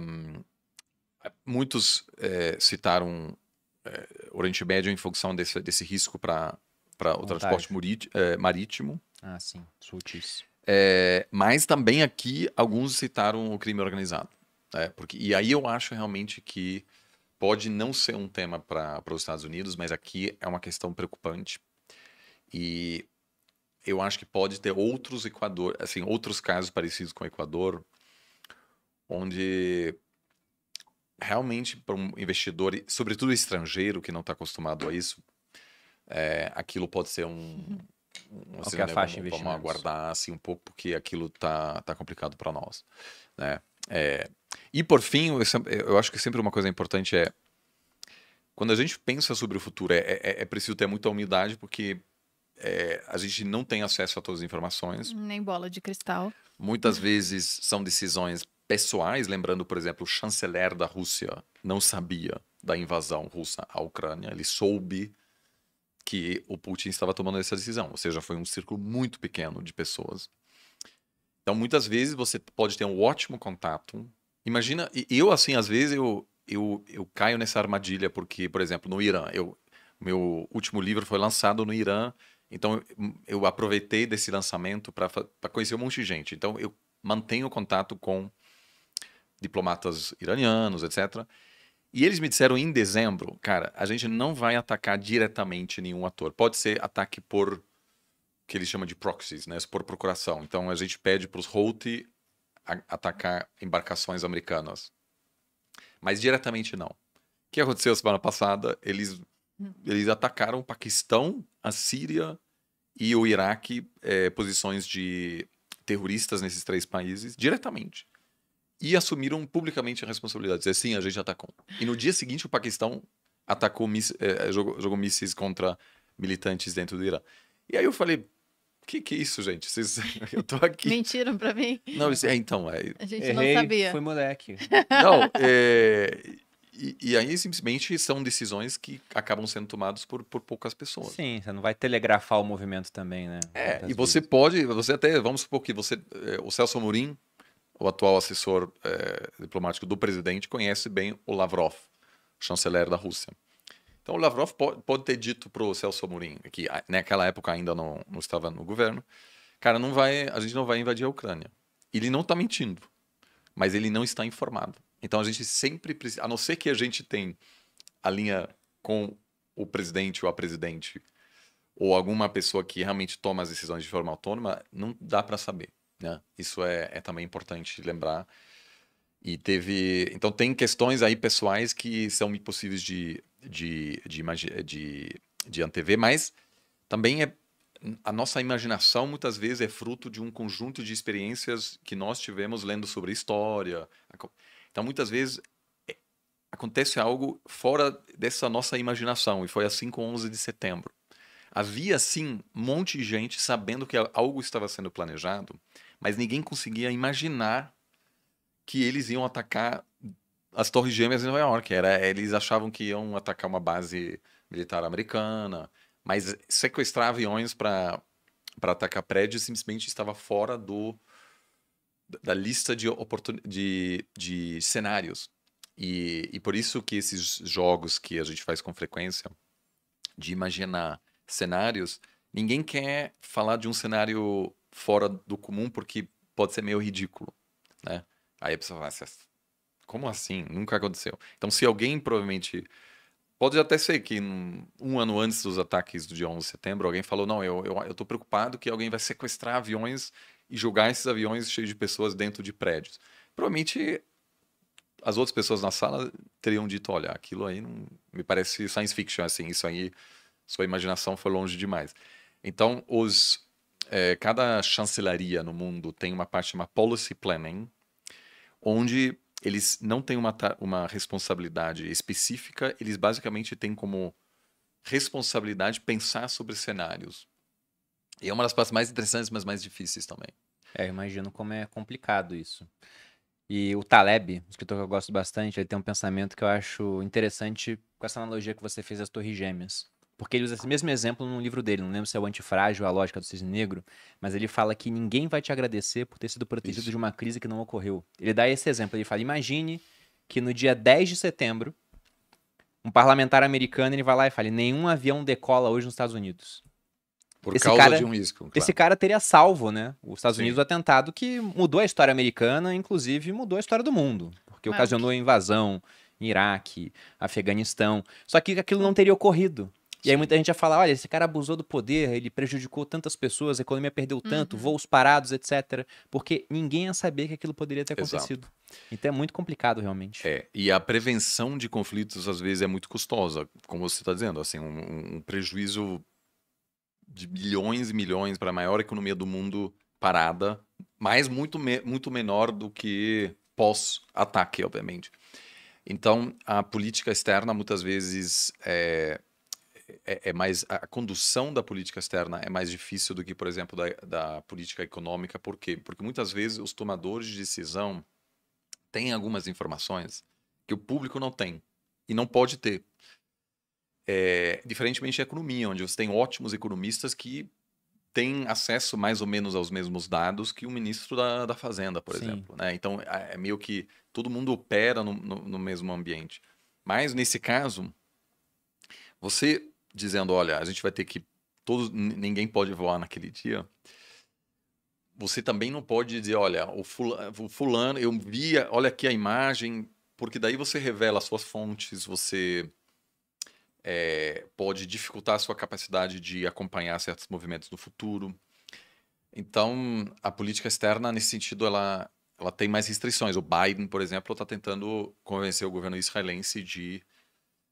muitos é, citaram é, Oriente Médio em função desse, desse risco para o transporte é, marítimo. Ah, sim, sutis. É, mas também aqui alguns citaram o crime organizado. Né? Porque, e aí eu acho realmente que pode não ser um tema para os Estados Unidos, mas aqui é uma questão preocupante. E eu acho que pode ter outros Equador, assim, outros casos parecidos com o Equador, onde realmente para um investidor, sobretudo estrangeiro que não está acostumado a isso, é, aquilo pode ser um, um assim, né, vamos, vamos, aguardar assim um pouco porque aquilo tá tá complicado para nós, né? É, e por fim, eu, eu acho que sempre uma coisa importante é quando a gente pensa sobre o futuro, é, é, é preciso ter muita humildade, porque é, a gente não tem acesso a todas as informações. Nem bola de cristal. Muitas vezes são decisões pessoais, lembrando, por exemplo, o chanceler da Rússia não sabia da invasão russa à Ucrânia, ele soube que o Putin estava tomando essa decisão, ou seja, foi um círculo muito pequeno de pessoas. Então, muitas vezes você pode ter um ótimo contato. Imagina, eu assim, às vezes eu eu, eu caio nessa armadilha porque, por exemplo, no Irã, eu meu último livro foi lançado no Irã então, hum, eu aproveitei desse lançamento para conhecer um monte de gente. Então, eu mantenho contato com diplomatas iranianos, etc. E eles me disseram em dezembro, cara, a gente não vai atacar diretamente nenhum ator. Pode ser ataque por que eles chamam de proxies, né? Por procuração. Então, a gente pede para os Houthi atacar embarcações americanas. Mas diretamente não. O que aconteceu semana passada? Eles eles atacaram o Paquistão, a Síria e o Iraque, é, posições de terroristas nesses três países, diretamente. E assumiram publicamente a responsabilidade. Dizer, sim, a gente atacou. E no dia seguinte, o Paquistão atacou, é, é, jogou, jogou mísseis contra militantes dentro do Irã. E aí eu falei, que que é isso, gente? Vocês, eu tô aqui. Mentiram pra mim? Não, disse, é, então. É... A gente Errei, não sabia. Foi moleque. Não, é, e, e, aí, simplesmente, são decisões que acabam sendo tomadas por, por poucas pessoas. Sim, você não vai telegrafar o movimento também, né? É, e você vezes. pode, você até, vamos supor que você, eh, o Celso Amorim, o atual assessor é, diplomático do presidente, conhece bem o Lavrov, chanceler da Rússia. Então, o Lavrov pode, pode ter dito para o Celso Amorim, que naquela época ainda não, não estava no governo, cara, não vai, a gente não vai invadir a Ucrânia. Ele não está mentindo, mas ele não está informado. Então a gente sempre precisa, a não ser que a gente tem a linha com o presidente ou a presidente ou alguma pessoa que realmente toma as decisões de forma autônoma, não dá para saber. Né? Isso é, é também importante lembrar. E teve. Então, tem questões aí pessoais que são impossíveis de, de, de, de, de antever, mas também é, a nossa imaginação muitas vezes é fruto de um conjunto de experiências que nós tivemos lendo sobre história. Então, muitas vezes é, acontece algo fora dessa nossa imaginação, e foi assim com 11 de setembro. Havia, sim, um monte de gente sabendo que algo estava sendo planejado, mas ninguém conseguia imaginar que eles iam atacar as Torres Gêmeas em Nova York. Era, eles achavam que iam atacar uma base militar americana, mas sequestrar aviões para atacar prédios simplesmente estava fora do, da lista de, oportun... de, de cenários. E, e por isso que esses jogos que a gente faz com frequência, de imaginar cenários, ninguém quer falar de um cenário fora do comum porque pode ser meio ridículo, né? Aí a pessoa fala assim, ah, como assim? Nunca aconteceu. Então se alguém provavelmente... Pode até ser que um ano antes dos ataques do dia 11 de setembro, alguém falou, não, eu, eu, eu preocupado que alguém vai sequestrar aviões e jogar esses aviões cheios de pessoas dentro de prédios. Provavelmente as outras pessoas na sala teriam dito: olha, aquilo aí não me parece science fiction, assim, isso aí, sua imaginação foi longe demais. Então, os, é, cada chancelaria no mundo tem uma parte chamada policy planning, onde eles não têm uma, uma responsabilidade específica, eles basicamente têm como responsabilidade pensar sobre cenários. E é uma das partes mais interessantes, mas mais difíceis também. É, imagino como é complicado isso. E o Taleb, um escritor que eu gosto bastante, ele tem um pensamento que eu acho interessante com essa analogia que você fez das Torres Gêmeas. Porque ele usa esse mesmo exemplo num livro dele, não lembro se é o Antifrágil, a Lógica do Cisne Negro, mas ele fala que ninguém vai te agradecer por ter sido protegido isso. de uma crise que não ocorreu. Ele dá esse exemplo, ele fala: imagine que no dia 10 de setembro, um parlamentar americano ele vai lá e fala: nenhum avião decola hoje nos Estados Unidos. Por esse causa cara, de um risco. Claro. Esse cara teria salvo, né? Os Estados Sim. Unidos o atentado que mudou a história americana, inclusive mudou a história do mundo. Porque Mas... É. ocasionou a invasão em Iraque, Afeganistão. Só que aquilo não teria ocorrido. E aí muita gente ia falar, olha, esse cara abusou do poder, ele prejudicou tantas pessoas, a economia perdeu tanto, uhum. voos parados, etc. Porque ninguém ia saber que aquilo poderia ter acontecido. Exato. Então é muito complicado realmente. É, e a prevenção de conflitos às vezes é muito custosa, como você está dizendo, assim, um, um prejuízo de bilhões e milhões para a maior economia do mundo parada, mas muito, me muito menor do que pós-ataque, obviamente. Então, a política externa muitas vezes é, é, é, mais. A condução da política externa é mais difícil do que, por exemplo, da, da política econômica. Por quê? Porque muitas vezes os tomadores de decisão têm algumas informações que o público não tem e não pode ter. É, diferentemente da economia, onde você tem ótimos economistas que têm acesso mais ou menos aos mesmos dados que o ministro da, da Fazenda, por Sim. exemplo. Né? Então, é, é meio que todo mundo opera no, no, no mesmo ambiente. Mas, nesse caso, você dizendo, olha, a gente vai ter que. Todos, ninguém pode voar naquele dia você também não pode dizer, olha, o fulano, eu vi, olha aqui a imagem, porque daí você revela as suas fontes, você é, pode dificultar a sua capacidade de acompanhar certos movimentos no futuro. Então, a política externa, nesse sentido, ela, ela tem mais restrições. O Biden, por exemplo, está tentando convencer o governo israelense de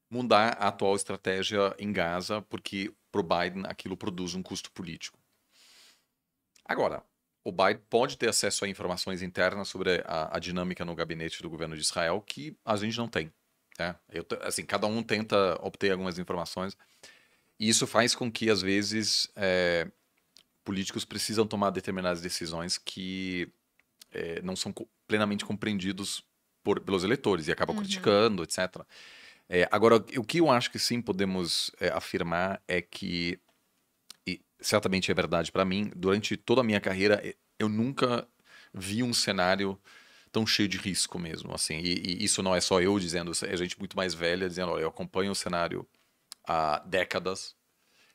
mudar a atual estratégia em Gaza, porque para o Biden aquilo produz um custo político. Agora, o Biden pode ter acesso a informações internas sobre a, a dinâmica no gabinete do governo de Israel que a gente não tem. Né? Eu, assim, cada um tenta obter algumas informações. E isso faz com que, às vezes, é, políticos precisam tomar determinadas decisões que é, não são plenamente compreendidos por, pelos eleitores e acabam uhum. criticando, etc. É, agora, o que eu acho que sim podemos é, afirmar é que, e certamente é verdade para mim, durante toda a minha carreira, eu nunca vi um cenário tão cheio de risco mesmo, assim. E, e isso não é só eu dizendo, é gente muito mais velha dizendo, olha, eu acompanho o cenário há décadas.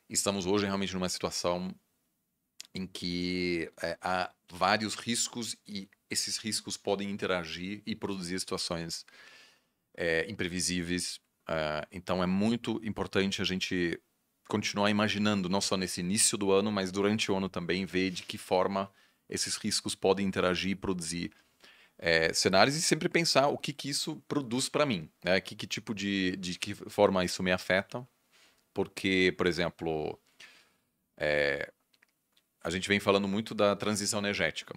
Estamos hoje realmente numa situação em que é, há vários riscos e esses riscos podem interagir e produzir situações é, imprevisíveis. É, então é muito importante a gente continuar imaginando, não só nesse início do ano, mas durante o ano também, ver de que forma esses riscos podem interagir e produzir é, cenários e sempre pensar o que, que isso produz para mim, né? Que, que tipo de, de que forma isso me afeta, porque, por exemplo, é, a gente vem falando muito da transição energética.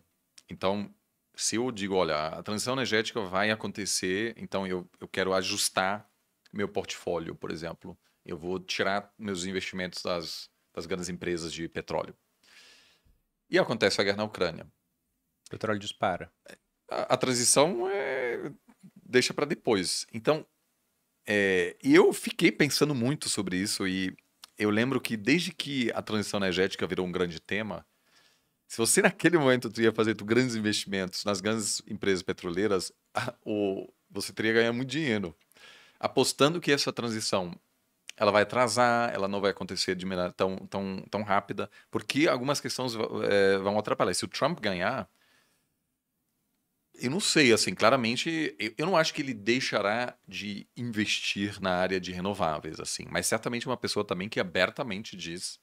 Então, se eu digo, olha, a transição energética vai acontecer, então eu, eu quero ajustar meu portfólio, por exemplo. Eu vou tirar meus investimentos das, das grandes empresas de petróleo. E acontece a guerra na Ucrânia. O petróleo dispara. É, a, a transição é, deixa para depois. Então, é, eu fiquei pensando muito sobre isso e eu lembro que desde que a transição energética virou um grande tema, se você naquele momento tu ia fazer tu grandes investimentos nas grandes empresas petroleiras, a, o, você teria ganhado muito dinheiro. Apostando que essa transição ela vai atrasar, ela não vai acontecer de maneira tão, tão, tão rápida, porque algumas questões é, vão atrapalhar. Se o Trump ganhar, eu não sei, assim, claramente, eu não acho que ele deixará de investir na área de renováveis, assim, mas certamente uma pessoa também que abertamente diz: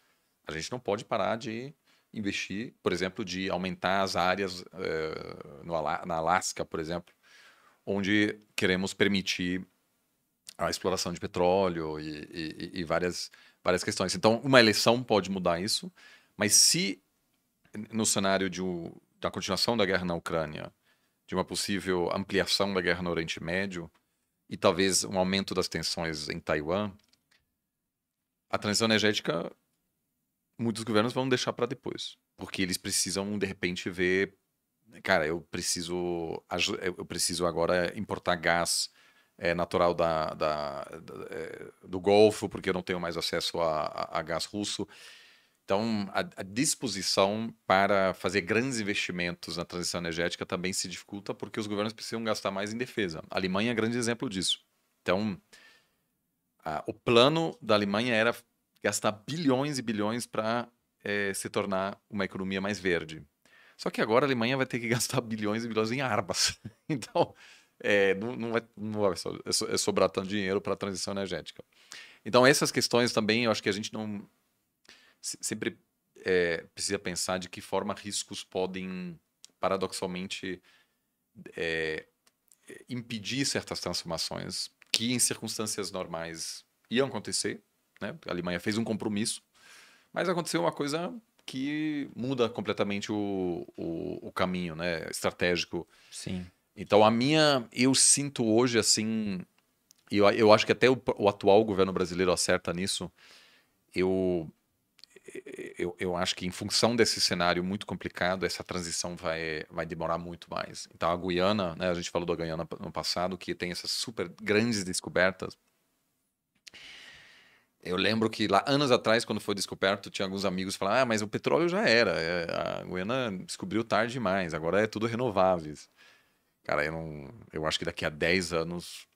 a gente não pode parar de investir, por exemplo, de aumentar as áreas eh, no, na Alasca, por exemplo, onde queremos permitir a exploração de petróleo e, e, e várias, várias questões. Então, uma eleição pode mudar isso, mas se no cenário de, da continuação da guerra na Ucrânia de uma possível ampliação da guerra no Oriente Médio e talvez um aumento das tensões em Taiwan, a transição energética muitos governos vão deixar para depois, porque eles precisam de repente ver, cara, eu preciso, eu preciso agora importar gás é, natural da, da, da, eh, do Golfo, porque eu não tenho mais acesso a, a, a gás russo. Então, a, a, disposição para fazer grandes investimentos na transição energética também se dificulta porque os governos precisam gastar mais em defesa. A Alemanha é um grande exemplo disso. Então, a, o plano da Alemanha era gastar bilhões e bilhões para é, se tornar uma economia mais verde. Só que agora a Alemanha vai ter que gastar bilhões e bilhões em armas. Então, é, não, não, vai, não vai é é sobrar tanto dinheiro para a transição energética. Então, essas questões também, eu acho que a gente não sempre é, precisa pensar de que forma riscos podem, paradoxalmente, é, impedir certas transformações que, em circunstâncias normais, iam acontecer. Né? A Alemanha fez um compromisso, mas aconteceu uma coisa que muda completamente o, o, o caminho né? estratégico. Sim. Então, a minha. Eu sinto hoje, assim. Eu, eu acho que até o, o atual governo brasileiro acerta nisso. Eu, eu, eu acho que em função desse cenário muito complicado, essa transição vai, vai demorar muito mais. Então a Guiana, né, a gente falou da Guiana no passado, que tem essas super grandes descobertas. Eu lembro que lá, anos atrás, quando foi descoberto, tinha alguns amigos que falavam, ah, mas o petróleo já era, é, a Guiana descobriu tarde demais, agora é tudo renováveis. Cara, eu, não, eu acho que daqui a 10 anos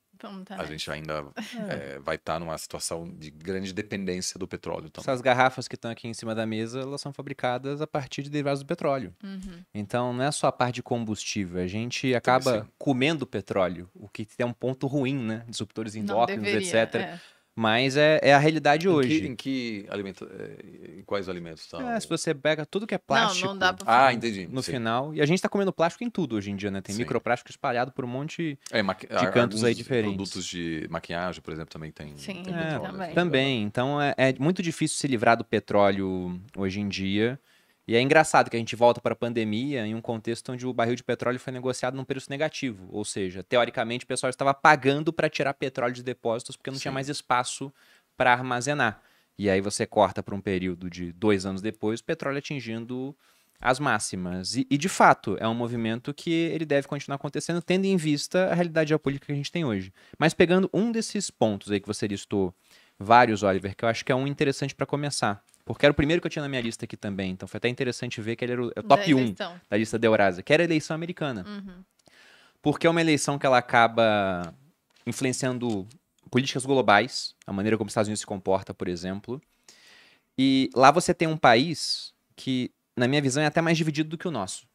a né? gente ainda é, vai estar tá numa situação de grande dependência do petróleo também. Essas garrafas que estão aqui em cima da mesa, elas são fabricadas a partir de derivados do petróleo. Uhum. Então, não é só a parte de combustível. A gente acaba comendo petróleo, o que é um ponto ruim, né? Disruptores endócrinos, deveria, etc. É. Mas é, é a realidade em hoje. Que, em que alimento, eh, em quais alimentos estão? É, se você pega tudo que é plástico. Não, não dá pra falar. Ah, entendi. No sim. final. E a gente tá comendo plástico em tudo hoje em dia, né? Tem sim. microplástico espalhado por um monte é, maqui... de cantos Alguns aí diferentes. Produtos de maquiagem, por exemplo, também tem. Sim, tem também. Assim. também. Então é, é muito difícil se livrar do petróleo hoje em dia. E é engraçado que a gente volta para a pandemia em um contexto onde o barril de petróleo foi negociado num preço negativo. Ou seja, teoricamente o pessoal estava pagando para tirar petróleo de depósitos porque não Sim. tinha mais espaço para armazenar. E aí você corta para um período de dois anos depois, o petróleo atingindo as máximas. E, e, de fato, é um movimento que ele deve continuar acontecendo, tendo em vista a realidade geopolítica que a gente tem hoje. Mas pegando um desses pontos aí que você listou, vários, Oliver, que eu acho que é um interessante para começar. Porque era o primeiro que eu tinha na minha lista aqui também. Então foi até interessante ver que ele era o é top 1 da lista da Eurásia, que era a eleição americana. Uhum. Porque é uma eleição que ela acaba influenciando políticas globais, a maneira como os Estados Unidos se comporta, por exemplo. E lá você tem um país que, na minha visão, é até mais dividido do que o nosso.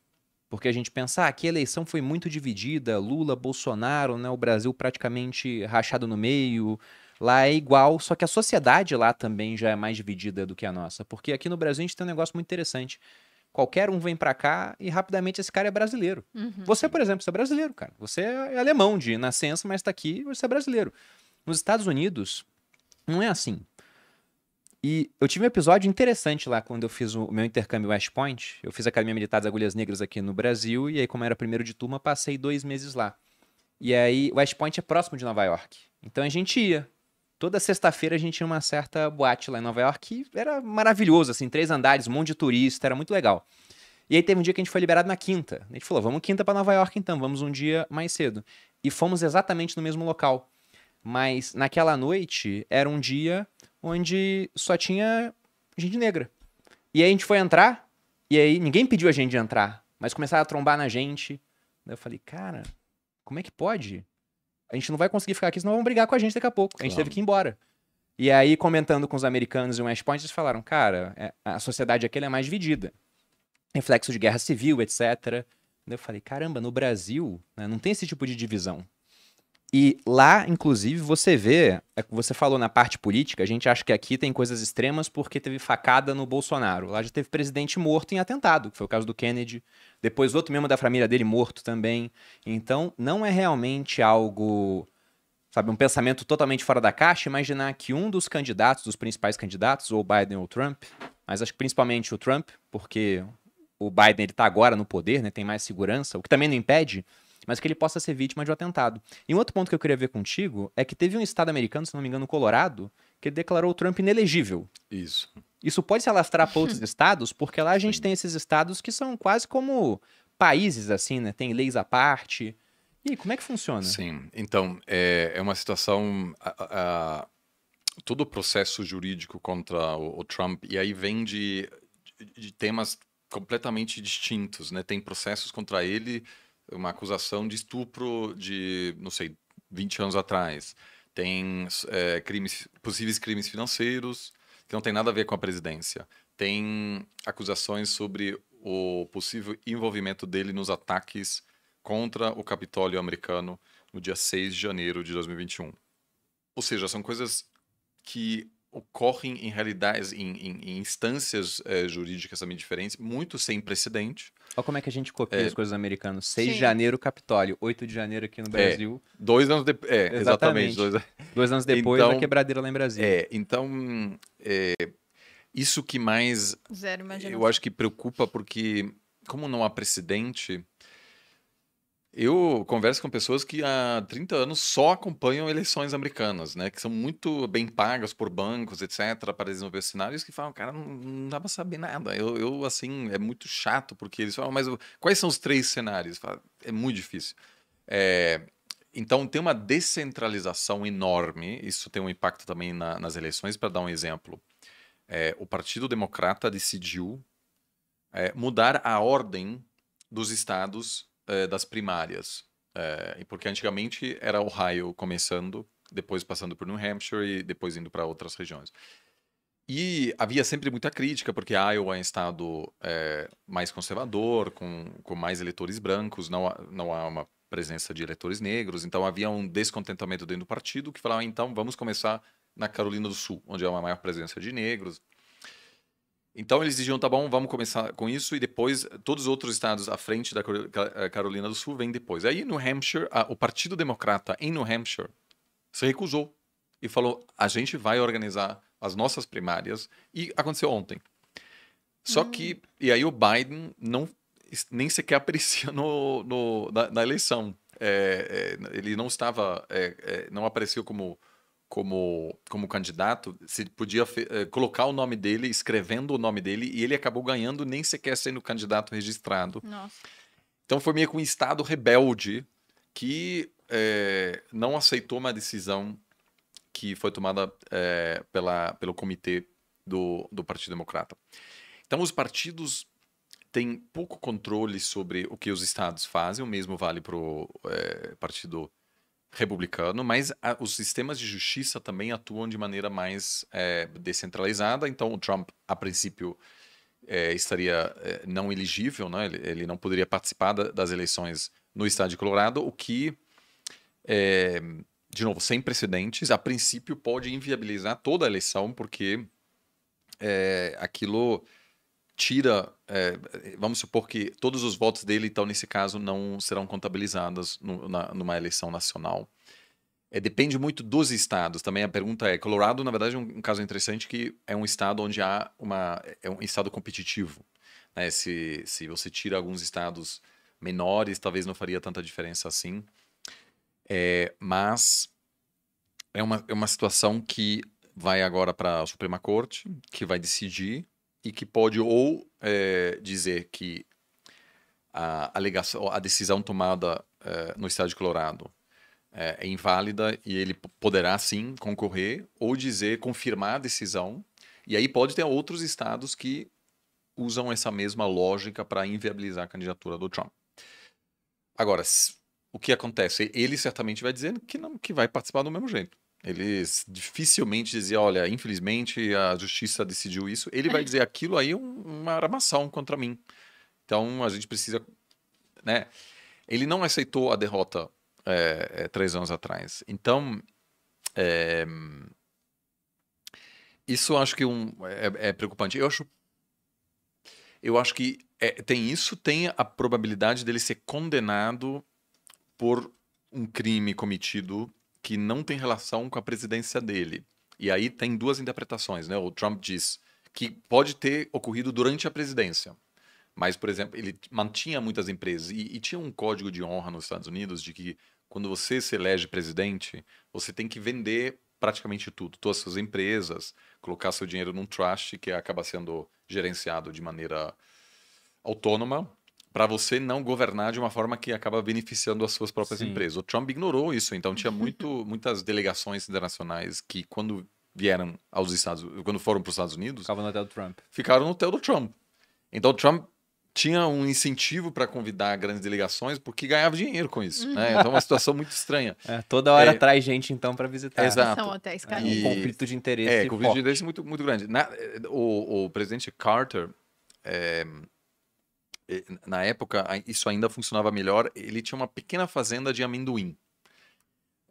Porque a gente pensa, ah, que a eleição foi muito dividida, Lula, Bolsonaro, né, o Brasil praticamente rachado no meio, lá é igual, só que a sociedade lá também já é mais dividida do que a nossa. Porque aqui no Brasil a gente tem um negócio muito interessante. Qualquer um vem para cá e rapidamente esse cara é brasileiro. Uhum. Você, por exemplo, você é brasileiro, cara. Você é alemão de nascença, mas tá aqui, você é brasileiro. Nos Estados Unidos, não é assim. E eu tive um episódio interessante lá quando eu fiz o meu intercâmbio West Point. Eu fiz a Academia Militar das Agulhas Negras aqui no Brasil, e aí, como era primeiro de turma, passei dois meses lá. E aí, West Point é próximo de Nova York. Então a gente ia Toda sexta-feira a gente tinha uma certa boate lá em Nova York que era maravilhoso, assim, três andares, um monte de turista, era muito legal. E aí teve um dia que a gente foi liberado na quinta. A gente falou, vamos quinta para Nova York então, vamos um dia mais cedo. E fomos exatamente no mesmo local. Mas naquela noite era um dia onde só tinha gente negra. E aí a gente foi entrar, e aí ninguém pediu a gente de entrar, mas começaram a trombar na gente. Daí eu falei, cara, como é que pode? A gente não vai conseguir ficar aqui, senão vão brigar com a gente daqui a pouco. A gente teve que ir embora. E aí, comentando com os americanos e West Point, eles falaram, cara, é, a sociedade aqui é mais dividida. Reflexo de guerra civil, etc. Eu falei, caramba, no Brasil né, não tem esse tipo de divisão. E lá, inclusive, você vê, é, você falou na parte política, a gente acha que aqui tem coisas extremas porque teve facada no Bolsonaro. Lá já teve presidente morto em atentado, que foi o caso do Kennedy. Depois outro membro da família dele morto também. Então, não é realmente algo, sabe, um pensamento totalmente fora da caixa imaginar que um dos candidatos, dos principais candidatos, ou Biden ou Trump, mas acho que principalmente o Trump, porque o Biden ele está agora no poder, né, tem mais segurança, o que também não impede mas que ele possa ser vítima de um atentado. E um outro ponto que eu queria ver contigo é que teve um estado americano, se não me engano, Colorado, que declarou o Trump inelegível. Isso. Isso pode se alastrar para outros estados, porque lá a gente Sim. tem esses estados que são quase como países, assim, né? Tem leis à parte. E como é que funciona? Sim, então, é, é uma situação. A, a, todo o processo jurídico contra o, o Trump, e aí vem de, de, de temas completamente distintos, né? Tem processos contra ele uma acusação de estupro de, não sei, 20 anos atrás. Tem é, crimes, possíveis crimes financeiros, que não tem nada a ver com a presidência. Tem acusações sobre o possível envolvimento dele nos ataques contra o Capitólio americano no dia 6 de janeiro de 2021. Ou seja, são coisas que ocorrem em realidades, em, em, em instâncias é, jurídicas também diferentes, muito sem precedente. Olha como é que a gente copia é, as coisas americanas. 6 sim. de janeiro, Capitólio. 8 de janeiro aqui no é. Brasil. É, dois anos depois. É, exatamente. exatamente. Dois... dois... anos depois, então, a quebradeira lá em Brasília. É, então, é, isso que mais eu acho que preocupa, porque como não há precedente, eu converso com pessoas que há 30 anos só acompanham eleições americanas, né? Que são muito bem pagas por bancos, etc., para desenvolver cenários, que falam, cara, não, não dá para saber nada. Eu, eu, assim, é muito chato, porque eles falam, mas quais são os três cenários? Falo, é muito difícil. É, então, tem uma descentralização enorme, isso tem um impacto também na, nas eleições. Para dar um exemplo, é, o Partido Democrata decidiu é, mudar a ordem dos estados é, das primárias. É, porque antigamente era Ohio começando, depois passando por New Hampshire e depois indo para outras regiões. E havia sempre muita crítica, porque Iowa é um estado é, mais conservador, com, com mais eleitores brancos, não não há uma presença de eleitores negros, então havia um descontentamento dentro do partido que falava, então vamos começar na Carolina do Sul, onde há uma maior presença de negros. Então eles diziam, tá bom, vamos começar com isso e depois todos os outros estados à frente da eh, Carolina do Sul vêm depois. Aí no Hampshire, a, o Partido Democrata em New Hampshire se recusou e falou, a gente vai organizar as nossas primárias e aconteceu ontem. Só hum. que, e aí o Biden não nem sequer aparecia no, no na, na eleição. É, é, ele não estava, é, é não apareceu como como, como candidato, se podia eh, colocar o nome dele, escrevendo o nome dele, e ele acabou ganhando, nem sequer sendo candidato registrado. Nossa. Então foi meio que um Estado rebelde que é, não aceitou uma decisão que foi tomada é, pela, pelo comitê do, do Partido Democrata. Então os partidos têm pouco controle sobre o que os estados fazem, o mesmo vale para o é, Partido republicano, mas a, os sistemas de justiça também atuam de maneira mais é, descentralizada. Então, o Trump, a princípio, é, estaria é, não elegível, né? ele, ele não poderia participar da, das eleições no estado de Colorado, o que, é, de novo, sem precedentes, a princípio pode inviabilizar toda a eleição, porque é, aquilo tira, é, vamos supor que todos os votos dele, então, nesse caso, não serão contabilizados no, na, numa eleição nacional. É, depende muito dos estados. Também a pergunta é: Colorado, na verdade, é um, um caso interessante que é um estado onde há uma. é um estado competitivo. Né? Se, se você tira alguns estados menores, talvez não faria tanta diferença assim. É, mas é uma, é uma situação que vai agora para a Suprema Corte, que vai decidir e que pode ou é, dizer que a alegação, a decisão tomada é, no estado de Colorado é, é, inválida e ele poderá sim concorrer ou dizer confirmar a decisão e aí pode ter outros estados que usam essa mesma lógica para inviabilizar a candidatura do Trump. Agora, o que acontece? Ele certamente vai dizer que não, que vai participar do mesmo jeito. Eles dificilmente diziam, olha, infelizmente a justiça decidiu isso. Ele vai é. dizer aquilo aí é uma armação contra mim. Então a gente precisa, né? Ele não aceitou a derrota é, é, três anos atrás. Então é, isso acho que um, é, é, preocupante. Eu acho, eu acho que é, tem isso, tem a probabilidade dele ser condenado por um crime cometido que não tem relação com a presidência dele. E aí tem duas interpretações, né? O Trump diz que pode ter ocorrido durante a presidência. Mas, por exemplo, ele mantinha muitas empresas e, e tinha um código de honra nos Estados Unidos de que quando você se elege presidente, você tem que vender praticamente tudo, todas as suas empresas, colocar seu dinheiro num trust que acaba sendo gerenciado de maneira autônoma para você não governar de uma forma que acaba beneficiando as suas próprias Sim. empresas. O Trump ignorou isso, então tinha muito, muitas delegações internacionais que quando vieram aos Estados, quando foram para os Estados Unidos, ficavam no hotel do Trump. Ficaram no hotel do Trump. Então o Trump tinha um incentivo para convidar grandes delegações porque ganhava dinheiro com isso. Né? Então, uma situação muito estranha. É, toda hora é, traz gente, então, para visitar. Exato. São hotéis caros. É e... Um conflito de interesse. É, conflito forte. de interesse muito, muito grande. Na, eh, o, o presidente Carter é, na época isso ainda funcionava melhor, ele tinha uma pequena fazenda de amendoim.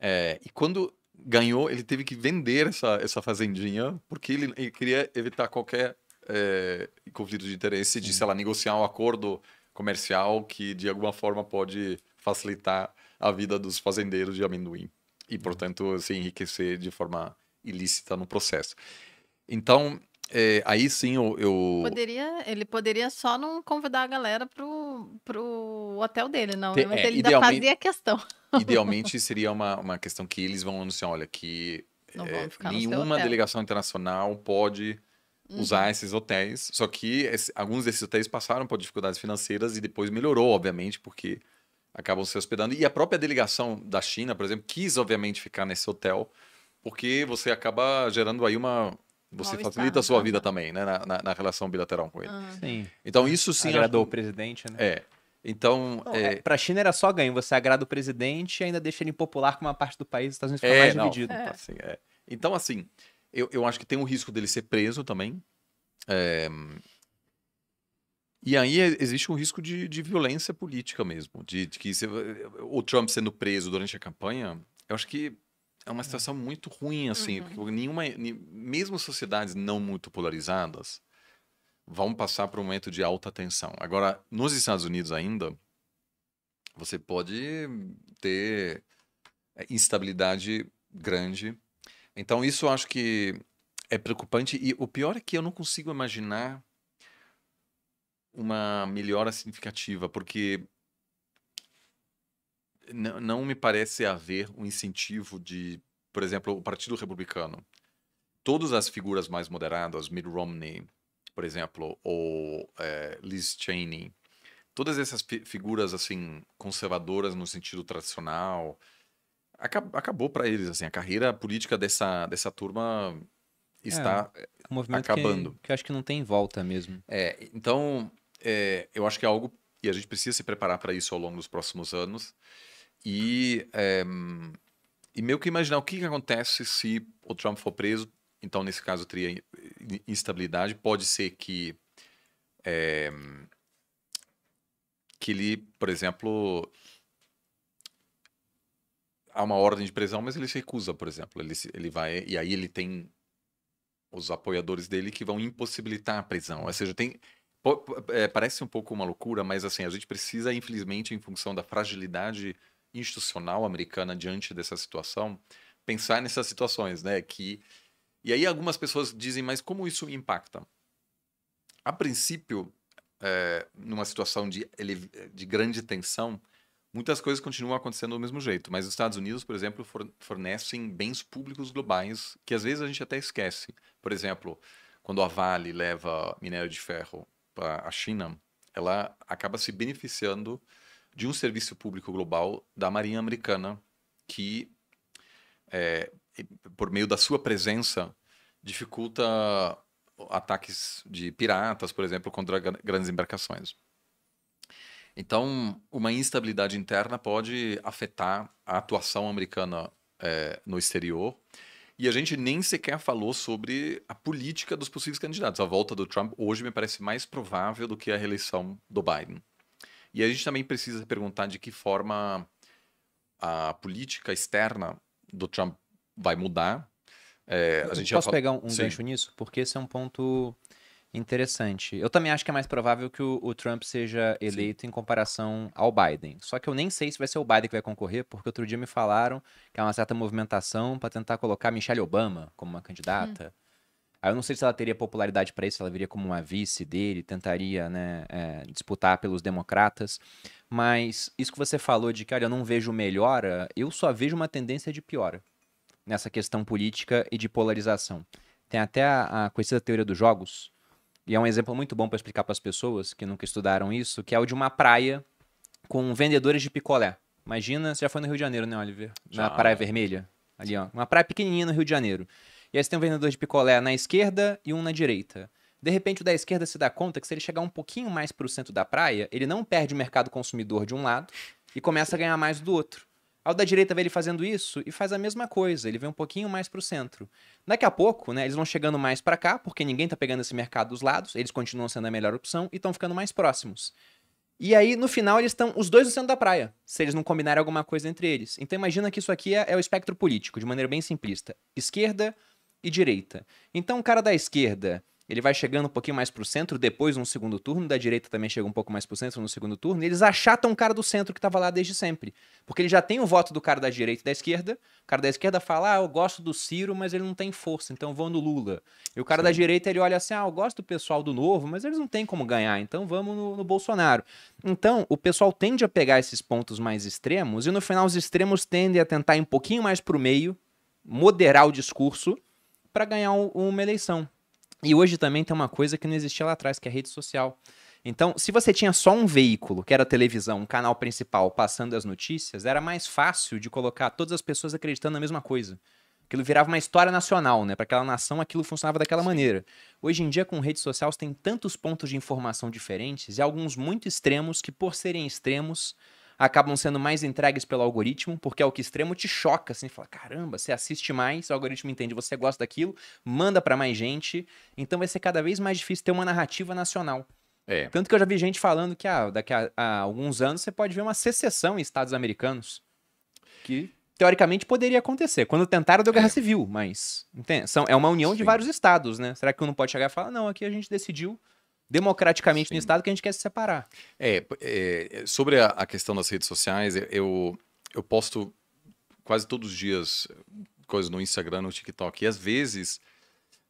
É, e quando ganhou, ele teve que vender essa, essa fazendinha, porque ele, ele queria evitar qualquer é, conflito de interesse de, hum. sei lá, uhum. negociar um acordo comercial que de alguma forma pode facilitar a vida dos fazendeiros de amendoim e, uhum. portanto, se assim, enriquecer de forma ilícita no processo. Então, é, aí sim eu, eu, Poderia, ele poderia só não convidar a galera pro, pro hotel dele, não. Te, mas é, ele ainda fazia questão. Idealmente seria uma, uma questão que eles vão anunciar, olha, que é, nenhuma delegação internacional pode uhum. usar esses hotéis. Só que esse, alguns desses hotéis passaram por dificuldades financeiras e depois melhorou, obviamente, porque acabam se hospedando. E a própria delegação da China, por exemplo, quis obviamente ficar nesse hotel, porque você acaba gerando aí uma você Mal facilita a sua vida também, né? Na, na, na relação bilateral com ele. Sim. Então isso sim. Agradou acho... o presidente, né? É. Então. para é... é China era só ganho. Você agrada o presidente e ainda deixa ele impopular com uma parte do país, os Estados Unidos é, mais não, dividido. É. Assim, é. Então, assim, eu, eu acho que tem o um risco dele ser preso também. É... E aí é, existe um risco de, de violência política mesmo. De, de que o Trump sendo preso durante a campanha, eu acho que é uma situação muito ruim, assim, uhum. porque nenhuma, mesmo sociedades não muito polarizadas vão passar por um momento de alta tensão. Agora, nos Estados Unidos ainda, você pode ter é, instabilidade grande. Então, isso eu acho que é preocupante. E o pior é que eu não consigo imaginar uma melhora significativa, porque não, não me parece haver um incentivo de, por exemplo, o Partido Republicano. Todas as figuras mais moderadas, Mitt Romney, por exemplo, ou é, Liz Cheney, todas essas figuras assim conservadoras no sentido tradicional, acab acabou para eles assim a carreira política dessa dessa turma é, está é, um acabando. Que, que acho que não tem volta mesmo. É, então é, eu acho que é algo e a gente precisa se preparar para isso ao longo dos próximos anos. E, é, e meio que imaginar o que, que acontece se o Trump for preso. Então, nesse caso, teria instabilidade. Pode ser que. É, que ele, por exemplo, há uma ordem de prisão, mas ele se recusa, por exemplo. Ele, ele vai. E aí ele tem os apoiadores dele que vão impossibilitar a prisão. Ou seja, tem. É, parece um pouco uma loucura, mas assim, a gente precisa, infelizmente, em função da fragilidade institucional americana diante dessa situação pensar nessas situações, né? Que e aí algumas pessoas dizem, mas como isso impacta? A princípio, é, numa situação de, de grande tensão, muitas coisas continuam acontecendo do mesmo jeito. Mas os Estados Unidos, por exemplo, fornecem bens públicos globais que às vezes a gente até esquece. Por exemplo, quando a Vale leva minério de ferro para a China, ela acaba se beneficiando de um serviço público global da Marinha Americana, que, é, por meio da sua presença, dificulta ataques de piratas, por exemplo, contra grandes embarcações. Então, uma instabilidade interna pode afetar a atuação americana é, no exterior. E a gente nem sequer falou sobre a política dos possíveis candidatos. A volta do Trump hoje me parece mais provável do que a reeleição do Biden. E a gente também precisa perguntar de que forma a política externa do Trump vai mudar. É, a gente posso pegar um, gancho nisso? Porque esse é um ponto interessante. Eu também acho que é mais provável que o, o Trump seja eleito Sim. em comparação ao Biden. Só que eu nem sei se vai ser o Biden que vai concorrer, porque outro dia me falaram que há uma certa movimentação para tentar colocar Michelle Obama como uma candidata. Hum. Aí ah, eu não sei se ela teria popularidade para isso, ela viria como uma vice dele, tentaria né, é, disputar pelos democratas. Mas isso que você falou de que, olha, eu não vejo melhora, eu só vejo uma tendência de piora nessa questão política e de polarização. Tem até a, a conhecida teoria dos jogos, e é um exemplo muito bom para explicar para as pessoas que nunca estudaram isso, que é o de uma praia com vendedores de picolé. Imagina, você já foi no Rio de Janeiro, né, Oliver? Na já. Praia Vermelha. Ali, ó. Uma praia pequenininha no Rio de Janeiro. E aí você tem um vendedor de picolé na esquerda e um na direita. De repente, o da esquerda se dá conta que se ele chegar um pouquinho mais para o centro da praia, ele não perde o mercado consumidor de um lado e começa a ganhar mais do outro. Ao da direita vê ele fazendo isso e faz a mesma coisa, ele vem um pouquinho mais para o centro. Daqui a pouco, né, eles vão chegando mais para cá, porque ninguém está pegando esse mercado dos lados, eles continuam sendo a melhor opção e estão ficando mais próximos. E aí, no final, eles estão os dois no centro da praia, se eles não combinarem alguma coisa entre eles. Então imagina que isso aqui é, é o espectro político, de maneira bem simplista. Esquerda, e direita. Então, o cara da esquerda, ele vai chegando um pouquinho mais pro centro, depois no segundo turno, da direita também chega um pouco mais pro centro no segundo turno, e eles achatam o cara do centro que tava lá desde sempre. Porque ele já tem o voto do cara da direita e da esquerda, o cara da esquerda fala, ah, eu gosto do Ciro, mas ele não tem força, então vou no Lula. E o cara Sim. da direita, ele olha assim, ah, eu gosto do pessoal do Novo, mas eles não têm como ganhar, então vamos no, no Bolsonaro. Então, o pessoal tende a pegar esses pontos mais extremos, e no final os extremos tendem a tentar ir um pouquinho mais pro meio, moderar o discurso, para ganhar um, uma eleição. E hoje também tem uma coisa que não existia lá atrás, que é a rede social. Então, se você tinha só um veículo, que era a televisão, um canal principal, passando as notícias, era mais fácil de colocar todas as pessoas acreditando na mesma coisa. Aquilo virava uma história nacional, né? Para aquela nação aquilo funcionava daquela Sim. maneira. Hoje em dia, com redes sociais, tem tantos pontos de informação diferentes e alguns muito extremos que, por serem extremos, acabam sendo mais entregues pelo algoritmo, porque é o que extremo te choca, assim, fala, caramba, você assiste mais, o algoritmo entende, você gosta daquilo, manda para mais gente, então vai ser cada vez mais difícil ter uma narrativa nacional. É. Tanto que eu já vi gente falando que ah, daqui a, a alguns anos você pode ver uma secessão em estados americanos, que teoricamente poderia acontecer. Quando tentaram, deu é. guerra é. civil, mas entende? São, é uma união Sim. de vários estados, né? Será que um não pode chegar e falar, não, aqui a gente decidiu democraticamente Sim. no Estado que a gente quer se separar. É, é, é sobre a, a, questão das redes sociais, eu, eu posto quase todos os dias coisas no Instagram, no TikTok, e às vezes,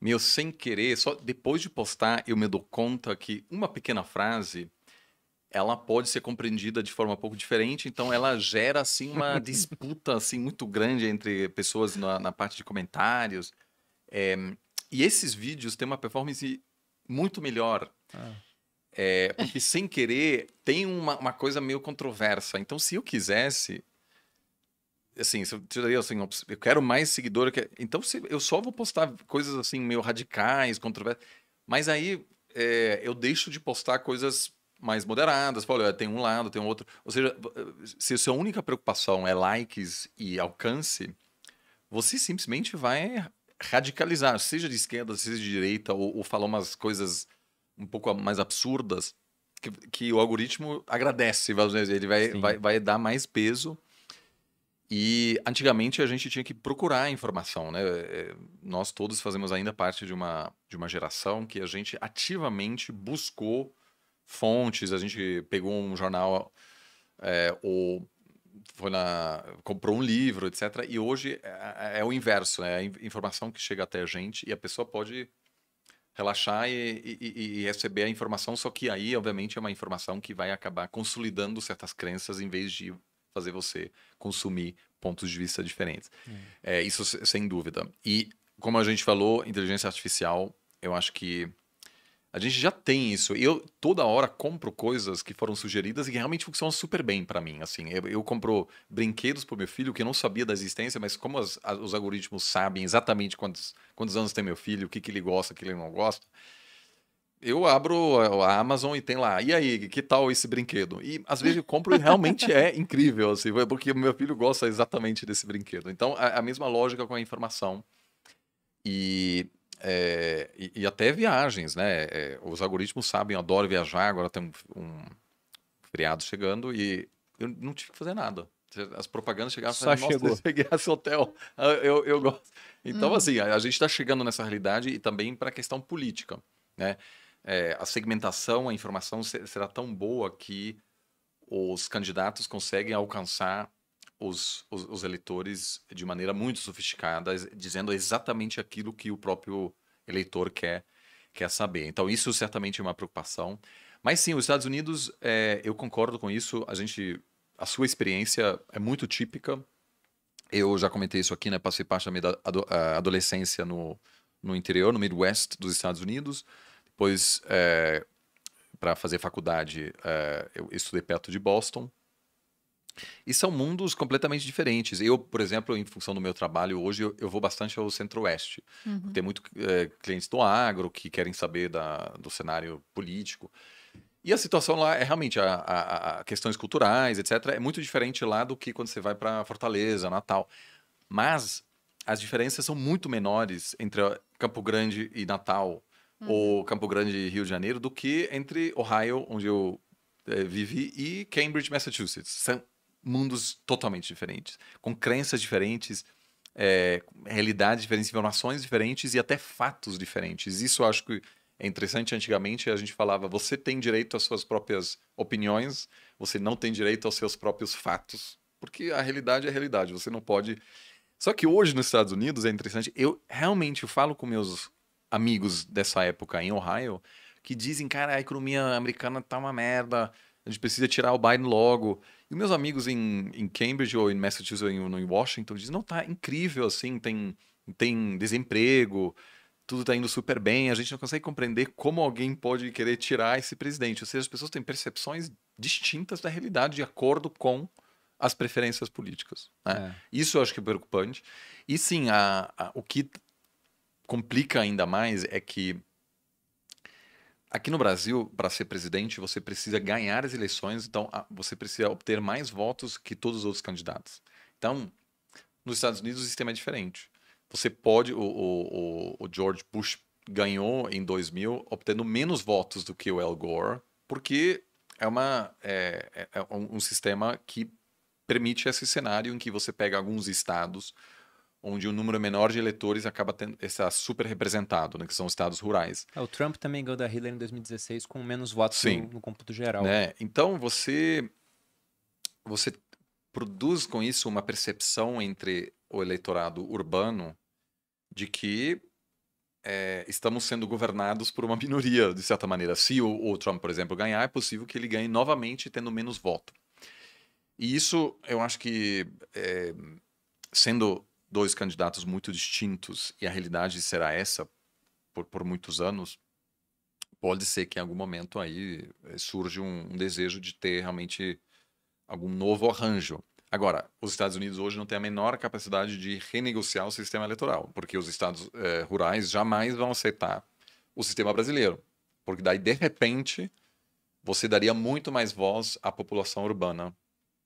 meu, sem querer, só depois de postar, eu me dou conta que uma pequena frase ela pode ser compreendida de forma um pouco diferente, então ela gera assim uma disputa assim muito grande entre pessoas na, na parte de comentários. É, e esses vídeos têm uma performance muito melhor. Ah. É, porque sem querer tem uma, uma coisa meio controversa. Então, se eu quisesse, assim, se eu assim, eu quero mais seguidor. Eu quero... Então, se eu só vou postar coisas assim meio radicais, controversas. Mas aí é, eu deixo de postar coisas mais moderadas. olha, tem um lado, tem outro. Ou seja, se a sua única preocupação é likes e alcance, você simplesmente vai radicalizar seja de esquerda, seja de direita, ou, ou falar umas coisas um pouco mais absurdas, que, que o algoritmo agradece, ele vai, vai, vai dar mais peso. E antigamente a gente tinha que procurar a informação, né? É, nós todos fazemos ainda parte de uma, de uma geração que a gente ativamente buscou fontes, a gente pegou um jornal é, ou foi na, comprou um livro, etc. E hoje é, é, é o inverso, é a informação que chega até a gente e a pessoa pode relaxar e, e, e, receber a informação, só que aí, obviamente, é uma informação que vai acabar consolidando certas crenças em vez de fazer você consumir pontos de vista diferentes. Hum. É, isso sem dúvida. E como a gente falou, inteligência artificial, eu acho que a gente já tem isso. Eu toda hora compro coisas que foram sugeridas e que realmente funcionam super bem para mim. Assim, eu, eu compro brinquedos para meu filho que eu não sabia da existência, mas como as, as, os algoritmos sabem exatamente quantos, quantos anos tem meu filho, o que, que ele gosta, o que ele não gosta, eu abro a Amazon e tem lá, e aí, que tal esse brinquedo? E às vezes eu compro e realmente é incrível, assim, porque meu filho gosta exatamente desse brinquedo. Então, a, a mesma lógica com a informação. E é, e, e, até viagens, né? É, os algoritmos sabem, eu adoro viajar, agora tem um, um feriado chegando e eu não tive que fazer nada. As propagandas chegavam Só chegou. Nossa, peguei esse hotel, eu, eu gosto. Então, hum. assim, a, a gente está chegando nessa realidade e também para a questão política, né? É, a segmentação, a informação será tão boa que os candidatos conseguem alcançar os, os, os, eleitores de maneira muito sofisticada, dizendo exatamente aquilo que o próprio eleitor quer, quer saber. Então, isso certamente é uma preocupação. Mas sim, os Estados Unidos, é, eu concordo com isso, a gente. A sua experiência é muito típica. Eu já comentei isso aqui, né? Passei parte da minha adolescência no, no interior, no Midwest dos Estados Unidos. Depois, é, para fazer faculdade, é, eu estudei perto de Boston. E são mundos completamente diferentes. Eu, por exemplo, em função do meu trabalho hoje, eu, eu vou bastante ao Centro-Oeste. Uhum. Tem muito é, clientes do agro que querem saber da, do cenário político. E a situação lá é realmente a, a, a questões culturais, etc. É muito diferente lá do que quando você vai para Fortaleza, Natal. Mas as diferenças são muito menores entre Campo Grande e Natal, uhum. ou Campo Grande e Rio de Janeiro, do que entre Ohio, onde eu é, vivi, e Cambridge, Massachusetts. São mundos totalmente diferentes, com crenças diferentes, é, realidades diferentes, informações diferentes e até fatos diferentes. Isso eu acho que é interessante. Antigamente a gente falava: você tem direito às suas próprias opiniões, você não tem direito aos seus próprios fatos, porque a realidade é a realidade. Você não pode. Só que hoje nos Estados Unidos é interessante. Eu realmente falo com meus amigos dessa época em Ohio que dizem: cara, a economia americana tá uma merda, a gente precisa tirar o Biden logo. E meus amigos em, em Cambridge ou em Massachusetts ou em, em Washington dizem, não, tá incrível assim, tem, tem desemprego, tudo está indo super bem, a gente não consegue compreender como alguém pode querer tirar esse presidente. Ou seja, as pessoas têm percepções distintas da realidade de acordo com as preferências políticas. Né? É. Isso eu acho que é preocupante. E sim, a, a, o que complica ainda mais é que Aqui no Brasil, para ser presidente, você precisa ganhar as eleições, então ah, você precisa obter mais votos que todos os outros candidatos. Então, nos Estados Unidos o sistema é diferente. Você pode, o, o, o George Bush ganhou em 2000 obtendo menos votos do que o Al Gore, porque é, uma, é, é, é um, um sistema que permite esse cenário em que você pega alguns estados onde o um número menor de eleitores acaba tendo essa super representado, né, que são os estados rurais. É, o Trump também ganhou da Hillary em 2016 com menos votos Sim. No, no geral. Né? Então você você produz com isso uma percepção entre o eleitorado urbano de que é, estamos sendo governados por uma minoria, de certa maneira. Se o, o, Trump, por exemplo, ganhar, é possível que ele ganhe novamente tendo menos voto. E isso, eu acho que, é, sendo dois candidatos muito distintos e a realidade será essa por, por muitos anos, pode ser que em algum momento aí eh, surge um, um desejo de ter realmente algum novo arranjo. Agora, os Estados Unidos hoje não têm a menor capacidade de renegociar o sistema eleitoral, porque os estados eh, rurais jamais vão aceitar o sistema brasileiro, porque daí, de repente, você daria muito mais voz à população urbana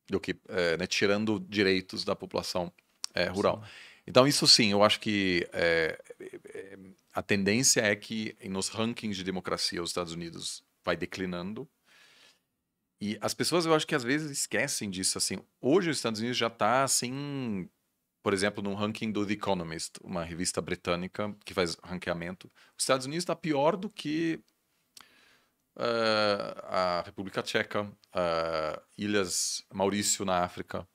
do que, eh, né, tirando direitos da população é, rural. Então, isso sim, eu acho que é, é, a tendência é que nos rankings de democracia os Estados Unidos vai declinando. E as pessoas, eu acho que às vezes esquecem disso. Assim, hoje os Estados Unidos já está assim, por exemplo, num ranking do The Economist, uma revista britânica que faz ranqueamento. Os Estados Unidos está pior do que uh, a República Tcheca, uh, Ilhas Maurício na África,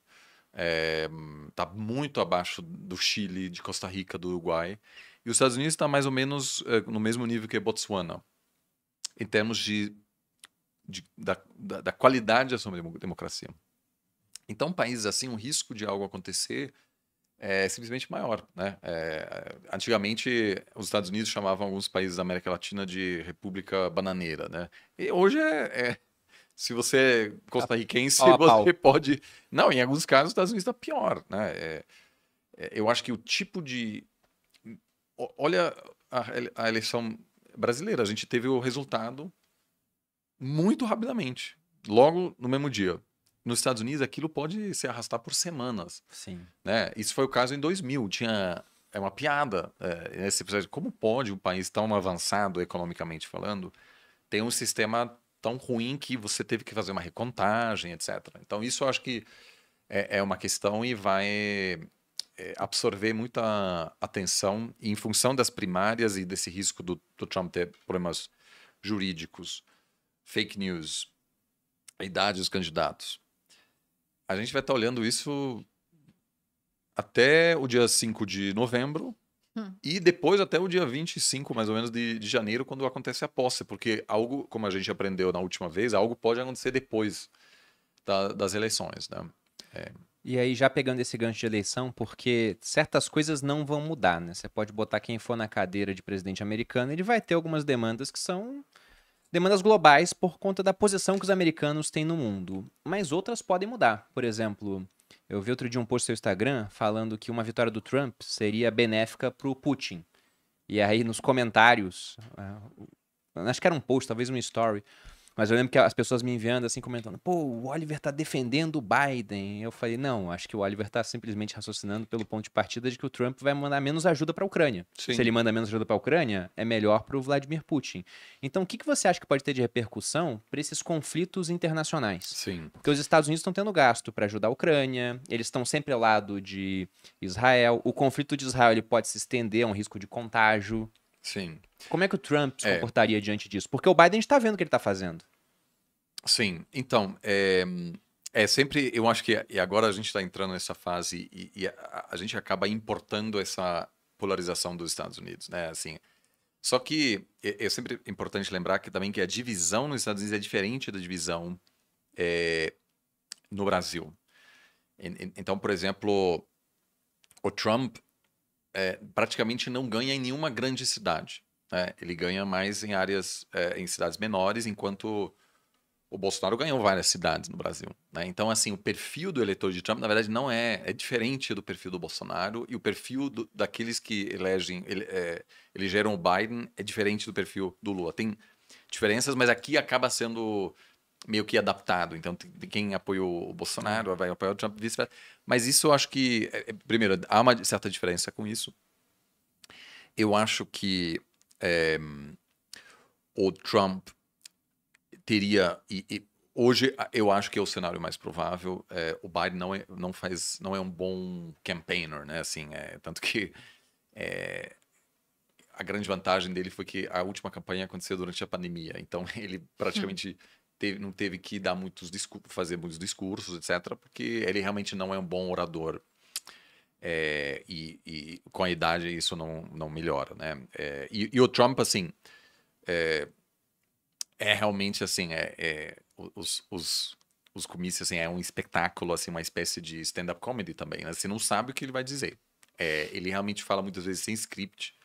está é, tá muito abaixo do Chile, de Costa Rica, do Uruguai. E os Estados Unidos está mais ou menos é, no mesmo nível que Botsuana, em termos de, de da, da, da, qualidade da sua democracia. Então, países assim, o risco de algo acontecer é simplesmente maior. Né? É, antigamente, os Estados Unidos chamavam alguns países da América Latina de República Bananeira. Né? E hoje é, é se você é costarriquense, ah, você pode. Não, em alguns casos, os Estados Unidos está pior. Né? É, é, eu acho que o tipo de. Olha a, a, eleição brasileira. A gente teve o resultado muito rapidamente, logo no mesmo dia. Nos Estados Unidos, aquilo pode se arrastar por semanas. Sim. Né? Isso foi o caso em 2000. Tinha é uma piada. É, como pode um país tão avançado economicamente falando ter um sistema tão ruim que você teve que fazer uma recontagem, etc. Então, isso eu acho que é, é uma questão e vai é, absorver muita atenção e em função das primárias e desse risco do, do Trump ter problemas jurídicos, fake news, a idade dos candidatos. A gente vai estar olhando isso até o dia 5 de novembro, Hum. E depois até o dia 25, mais ou menos, de, de janeiro, quando acontece a posse, porque algo, como a gente aprendeu na última vez, algo pode acontecer depois da, das eleições, né? É... E aí, já pegando esse gancho de eleição, porque certas coisas não vão mudar, né? Você pode botar quem for na cadeira de presidente americano, ele vai ter algumas demandas que são demandas globais por conta da posição que os americanos têm no mundo. Mas outras podem mudar. Por exemplo, eu vi outro dia um post no seu Instagram falando que uma vitória do Trump seria benéfica para o Putin. E aí nos comentários, ah, acho que era um post, talvez uma story, mas eu lembro que as pessoas me enviando assim, comentando: pô, o Oliver tá defendendo o Biden. Eu falei: não, acho que o Oliver tá simplesmente raciocinando pelo ponto de partida de que o Trump vai mandar menos ajuda para a Ucrânia. Sim. Se ele manda menos ajuda para a Ucrânia, é melhor para o Vladimir Putin. Então, o que, que você acha que pode ter de repercussão para esses conflitos internacionais? Sim. Porque os Estados Unidos estão tendo gasto para ajudar a Ucrânia, eles estão sempre ao lado de Israel. O conflito de Israel ele pode se estender a é um risco de contágio. Sim. Como é que o Trump se é. comportaria é. diante disso? Porque o Biden está vendo o que ele está fazendo. Sim, então, é, é sempre, eu acho que e agora a gente está entrando nessa fase e, e a, a, gente acaba importando essa polarização dos Estados Unidos, né, assim. Só que é, é sempre importante lembrar que também que a divisão nos Estados Unidos é diferente da divisão é, no Brasil. então, por exemplo, o Trump é, praticamente não ganha em nenhuma grande cidade. Né? Ele ganha mais em áreas, é, em cidades menores, enquanto o Bolsonaro ganhou várias cidades no Brasil. Né? Então, assim, o perfil do eleitor de Trump, na verdade, não é, é diferente do perfil do Bolsonaro e o perfil do, daqueles que elegem, ele, é, elegeram o Biden é diferente do perfil do Lula. Tem diferenças, mas aqui acaba sendo meio que adaptado. Então, quem apoiou o Bolsonaro vai apoiar o Trump, vice-versa. Mas isso eu acho que, é, é, primeiro, há uma certa diferença com isso. Eu acho que é, o Trump teria. E, e, hoje eu acho que é o cenário mais provável. É, o Biden não é, não faz, não é um bom campaigner, né? Assim, é, tanto que é, a grande vantagem dele foi que a última campanha aconteceu durante a pandemia, então ele praticamente hum teve, não teve que dar muitos discursos, fazer muitos discursos, etc., porque ele realmente não é um bom orador. É, e, e, com a idade isso não, não melhora, né? É, e, e, o Trump, assim, é, é realmente, assim, é, é os, os, os comícios, assim, é um espetáculo, assim, uma espécie de stand-up comedy também, né? Você não sabe o que ele vai dizer. É, ele realmente fala muitas vezes sem script,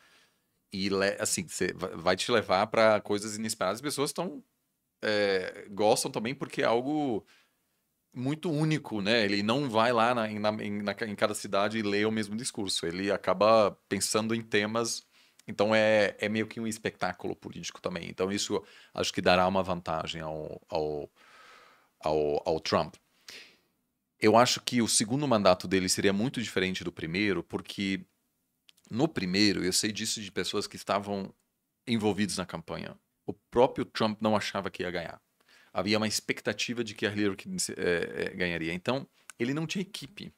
e assim, você vai te levar para coisas inesperadas. As pessoas estão é, gostam também porque é algo muito único, né? Ele não vai lá na, na, na, em cada cidade e lê o mesmo discurso. Ele acaba pensando em temas. Então é, é meio que um espetáculo político também. Então isso acho que dará uma vantagem ao, ao, ao, ao Trump. Eu acho que o segundo mandato dele seria muito diferente do primeiro, porque no primeiro eu sei disso de pessoas que estavam envolvidos na campanha o próprio Trump não achava que ia ganhar. Havia uma expectativa de que a Hillary Clinton é, é, ganharia. Então, ele não tinha equipe.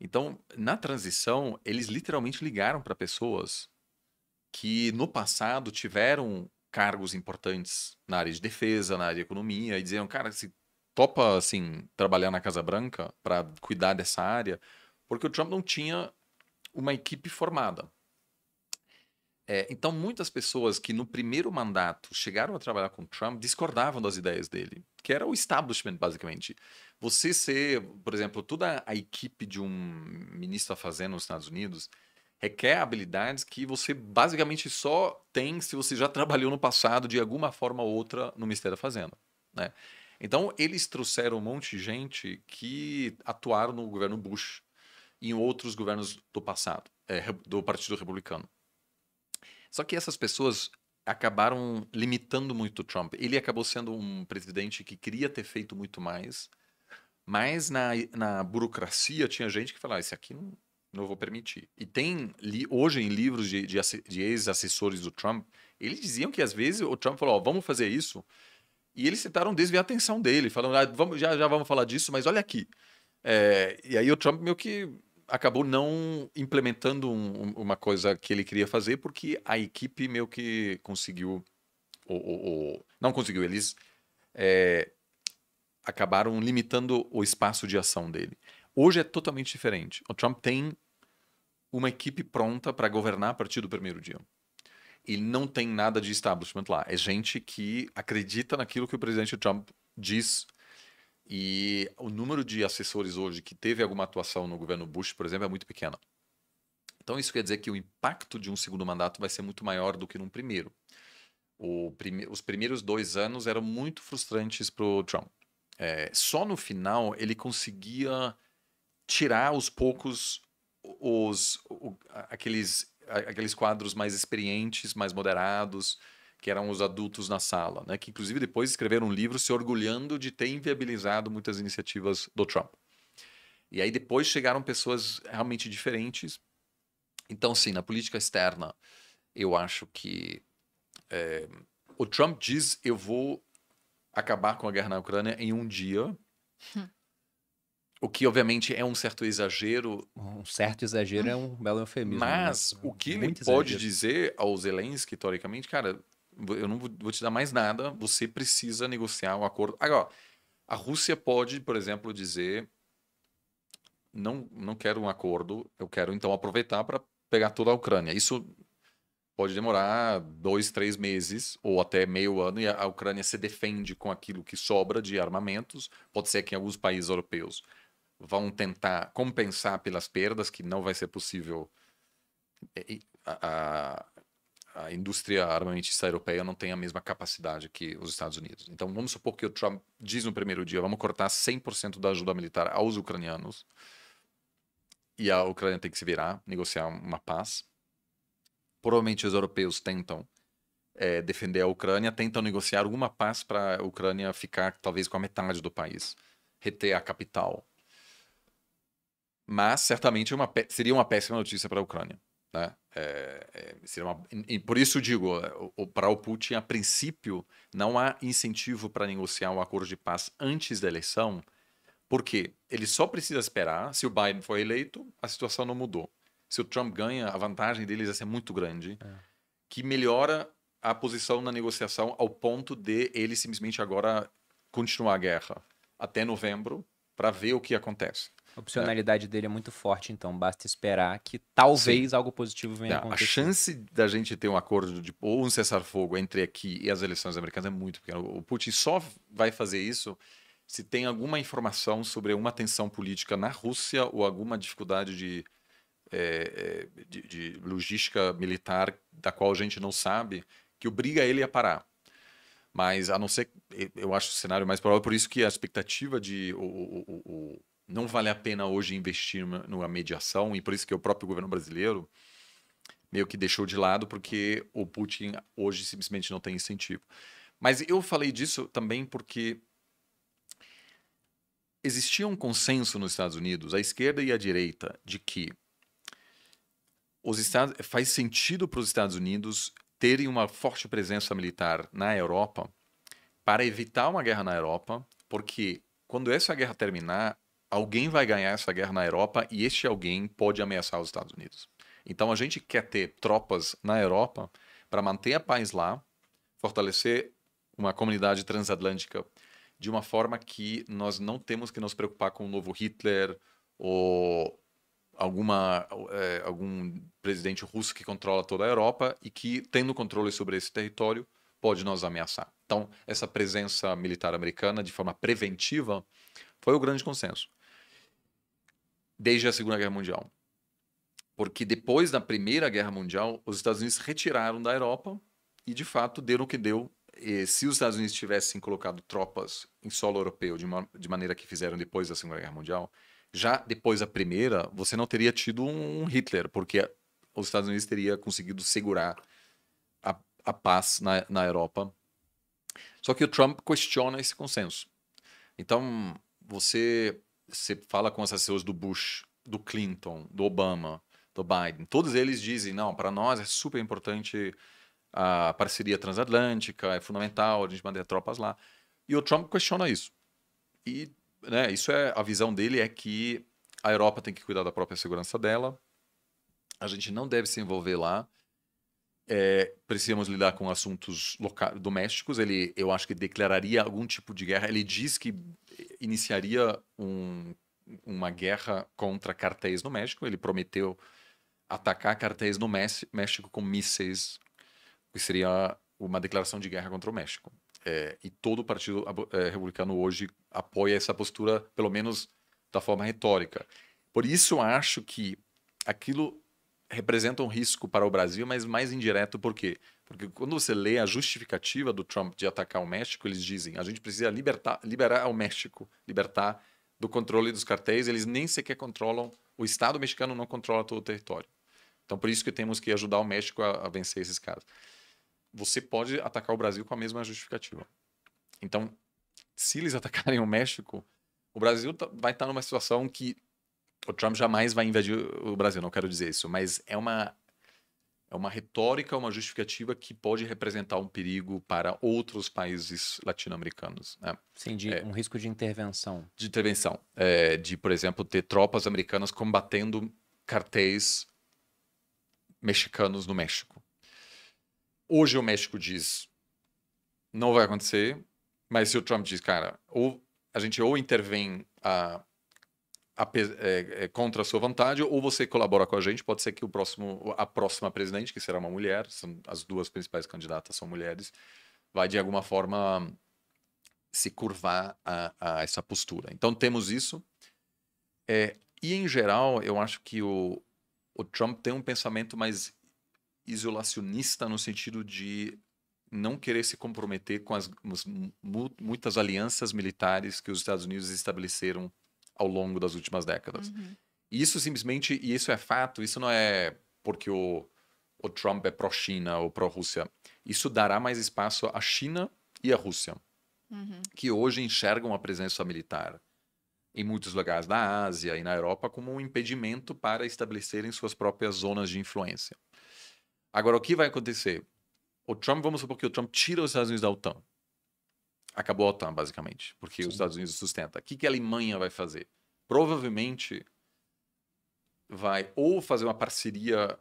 Então, na transição, eles literalmente ligaram para pessoas que no passado tiveram cargos importantes na área de defesa, na área de economia, e diziam, cara, se topa, assim, trabalhar na Casa Branca para cuidar dessa área, porque o Trump não tinha uma equipe formada. É, então, muitas pessoas que no primeiro mandato chegaram a trabalhar com Trump discordavam das ideias dele, que era o establishment, basicamente. Você ser, por exemplo, toda a equipe de um ministro da Fazenda nos Estados Unidos requer habilidades que você basicamente só tem se você já trabalhou no passado de alguma forma ou outra no Ministério da Fazenda. Né? Então, eles trouxeram um monte de gente que atuaram no governo Bush e em outros governos do passado, é, do Partido Republicano. Só que essas pessoas acabaram limitando muito o Trump. Ele acabou sendo um presidente que queria ter feito muito mais, mas na, na burocracia tinha gente que falava: ah, esse aqui não, não vou permitir. E tem, li, hoje em livros de, de, de ex-assessores do Trump, eles diziam que às vezes o Trump falou: oh, vamos fazer isso. E eles tentaram desviar a atenção dele, falando: ah, vamos, já, já vamos falar disso, mas olha aqui. É, e aí o Trump meio que acabou não implementando um, uma coisa que ele queria fazer, porque a equipe meio que conseguiu. Ou, não conseguiu, eles é, acabaram limitando o espaço de ação dele. Hoje é totalmente diferente. O Trump tem uma equipe pronta para governar a partir do primeiro dia. Ele não tem nada de establishment lá. É gente que acredita naquilo que o presidente Trump diz e o número de assessores hoje que teve alguma atuação no governo Bush, por exemplo, é muito pequeno. Então isso quer dizer que o impacto de um segundo mandato vai ser muito maior do que num primeiro. Prime... Os primeiros dois anos eram muito frustrantes para o Trump. É, só no final ele conseguia tirar aos poucos os, o, aqueles, aqueles quadros mais experientes, mais moderados, que eram os adultos na sala, né? que inclusive depois escreveram um livro se orgulhando de ter inviabilizado muitas iniciativas do Trump. E aí depois chegaram pessoas realmente diferentes. Então, sim, na política externa, eu acho que é, o Trump diz eu vou acabar com a guerra na Ucrânia em um dia. Hum. O que, obviamente, é um certo exagero. Um certo exagero é um belo eufemismo. Né? Mas né? o que Muito ele exagero. pode dizer ao Zelensky, teoricamente, cara, eu não vou te dar mais nada, você precisa negociar um acordo. Agora, a Rússia pode, por exemplo, dizer: não, não quero um acordo, eu quero então aproveitar para pegar toda a Ucrânia. Isso pode demorar dois, três meses ou até meio ano e a Ucrânia se defende com aquilo que sobra de armamentos. Pode ser que alguns países europeus vão tentar compensar pelas perdas, que não vai ser possível. A, a indústria armamentista europeia não tem a mesma capacidade que os Estados Unidos. Então, vamos supor que o Trump diz no primeiro dia: vamos cortar 100% da ajuda militar aos ucranianos e a Ucrânia tem que se virar, negociar uma paz. Provavelmente os europeus tentam é, defender a Ucrânia, tentam negociar alguma paz para a Ucrânia ficar talvez com a metade do país, reter a capital. Mas certamente uma seria uma péssima notícia para a Ucrânia né? É, é, uma, e por isso digo, é, para o Putin, a princípio, não há incentivo para negociar um acordo de paz antes da eleição, porque ele só precisa esperar. Se o Biden for eleito, a situação não mudou. Se o Trump ganha, a vantagem deles é ser muito grande, é. que melhora a posição na negociação ao ponto de ele simplesmente agora continuar a guerra até novembro para ver o que acontece. A opcionalidade é. dele é muito forte, então basta esperar que talvez Sim. algo positivo venha acontecer. A chance da gente ter um acordo de, ou um cessar-fogo entre aqui e as eleições americanas é muito pequena. O Putin só vai fazer isso se tem alguma informação sobre uma tensão política na Rússia ou alguma dificuldade de, é, de, de logística militar da qual a gente não sabe, que obriga ele a parar. Mas a não ser, eu acho o cenário mais provável, por isso que a expectativa de o, o, o, não vale a pena hoje investir numa mediação, e por isso que o próprio governo brasileiro meio que deixou de lado, porque o Putin hoje simplesmente não tem incentivo. Mas eu falei disso também porque existia um consenso nos Estados Unidos, a esquerda e a direita, de que os Estados, faz sentido para os Estados Unidos terem uma forte presença militar na Europa para evitar uma guerra na Europa, porque quando essa guerra terminar, alguém vai ganhar essa guerra na Europa e este alguém pode ameaçar os Estados Unidos. Então a gente quer ter tropas na Europa para manter a paz lá, fortalecer uma comunidade transatlântica de uma forma que nós não temos que nos preocupar com o novo Hitler ou alguma é, algum presidente russo que controla toda a Europa e que tendo controle sobre esse território pode nos ameaçar. Então, essa presença militar americana de forma preventiva foi o grande consenso desde a Segunda Guerra Mundial. Porque depois da Primeira Guerra Mundial, os Estados Unidos retiraram da Europa e, de fato, deram o que deu. E se os Estados Unidos tivessem colocado tropas em solo europeu de, uma, de maneira que fizeram depois da Segunda Guerra Mundial, já depois da Primeira, você não teria tido um Hitler, porque os Estados Unidos teria conseguido segurar a, a paz na, na Europa. Só que o Trump questiona esse consenso. Então, você você fala com as assessores do Bush, do Clinton, do Obama, do Biden, todos eles dizem, não, para nós é super importante a parceria transatlântica, é fundamental, a gente manter tropas lá. E o Trump questiona isso. E né, isso é a visão dele é que a Europa tem que cuidar da própria segurança dela, a gente não deve se envolver lá, é, precisamos lidar com assuntos domésticos. Ele, eu acho que declararia algum tipo de guerra. Ele diz que iniciaria um, uma guerra contra cartéis no México. Ele prometeu atacar cartéis no México com mísseis, que seria uma declaração de guerra contra o México. É, e todo o Partido é, Republicano hoje apoia essa postura, pelo menos da forma retórica. Por isso, eu acho que aquilo representa um risco para o Brasil, mas mais indireto, por quê? Porque quando você lê a justificativa do Trump de atacar o México, eles dizem a gente precisa libertar, liberar o México, libertar do controle dos cartéis, eles nem sequer controlam, o Estado mexicano não controla todo o território. Então, por isso que temos que ajudar o México a, a vencer esses caras. Você pode atacar o Brasil com a mesma justificativa. Então, se eles atacarem o México, o Brasil tá, vai estar tá numa situação que o Trump jamais vai invadir o Brasil, não quero dizer isso, mas é uma é uma retórica, uma justificativa que pode representar um perigo para outros países latino-americanos. Né? Sim, de, é, um risco de intervenção. De intervenção. É, de, por exemplo, ter tropas americanas combatendo cartéis mexicanos no México. Hoje o México diz: não vai acontecer, mas se o Trump diz, cara, ou a gente ou intervém a é, é, contra a sua vontade, ou você colabora com a gente. Pode ser que o próximo, a próxima presidente, que será uma mulher, são, as duas principais candidatas são mulheres, vai de alguma forma se curvar a, a essa postura. Então temos isso. É, e em geral, eu acho que o, o Trump tem um pensamento mais isolacionista no sentido de não querer se comprometer com as muitas alianças militares que os Estados Unidos estabeleceram ao longo das últimas décadas. Uhum. Isso simplesmente, e isso é fato, isso não é porque o, o Trump é pró-China ou pró-Rússia. Isso dará mais espaço à China e à Rússia, uhum. que hoje enxergam a presença militar em muitos lugares da Ásia e na Europa como um impedimento para estabelecerem suas próprias zonas de influência. Agora, o que vai acontecer? O Trump, vamos supor que o Trump tira os Estados Unidos da OTAN acabou a OTAN, basicamente, porque Sim. os Estados Unidos sustenta. O que, que a Alemanha vai fazer? Provavelmente vai ou fazer uma parceria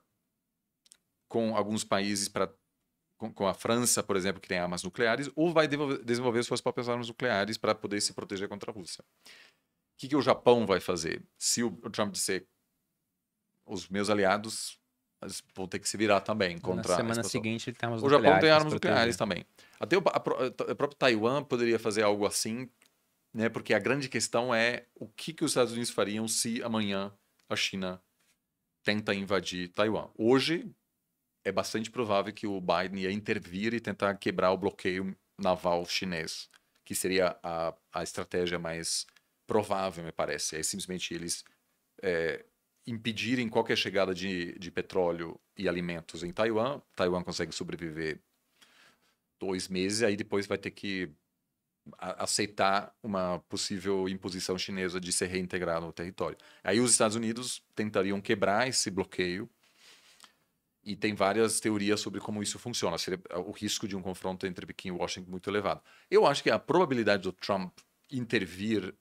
com alguns países para com, a França, por exemplo, que tem armas nucleares, ou vai desenvolver suas próprias armas nucleares para poder se proteger contra a Rússia. O que, que o Japão vai fazer? Se o Trump disser os meus aliados mas vão ter que se virar também contra. Na semana seguinte ele tem armas nucleares. O Japão tem armas nucleares também. Até o, a, a próprio Taiwan poderia fazer algo assim, né? Porque a grande questão é o que, que os Estados Unidos fariam se amanhã a China tenta invadir Taiwan. Hoje é bastante provável que o Biden ia intervir e tentar quebrar o bloqueio naval chinês, que seria a, a estratégia mais provável, me parece. É simplesmente eles é, impedirem qualquer chegada de, de petróleo e alimentos em Taiwan, Taiwan consegue sobreviver dois meses, aí depois vai ter que aceitar uma possível imposição chinesa de se reintegrar no território. Aí os Estados Unidos tentariam quebrar esse bloqueio e tem várias teorias sobre como isso funciona. Seria o risco de um confronto entre Pequim e Washington muito elevado. Eu acho que a probabilidade do Trump intervir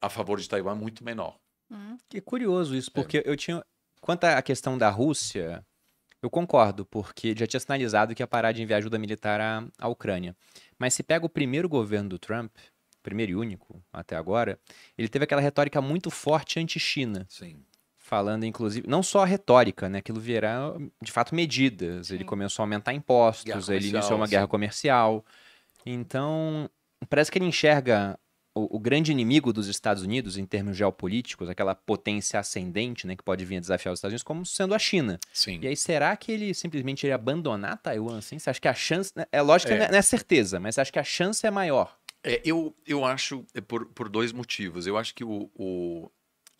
a favor de Taiwan é muito menor. Hum. Que curioso isso, é. porque é. eu tinha. Quanto à questão da Rússia, eu concordo, porque já tinha sinalizado que ia parar de enviar ajuda militar à, à Ucrânia. Mas se pega o primeiro governo do Trump, primeiro e único até agora, ele teve aquela retórica muito forte anti-China. Sim falando, inclusive, não só a retórica, né? Aquilo virá, de fato, medidas. Sim. Ele começou a aumentar impostos, ele iniciou uma sim. guerra comercial. Então, parece que ele enxerga o, o, grande inimigo dos Estados Unidos em termos geopolíticos, aquela potência ascendente né, que pode vir a desafiar os Estados Unidos, como sendo a China. Sim. E aí, será que ele simplesmente iria abandonar Taiwan assim? Você acha que a chance. Né, é lógico é. que é, não é certeza, mas você acha que a chance é maior? É, eu, eu acho é por, por dois motivos. Eu acho que o, o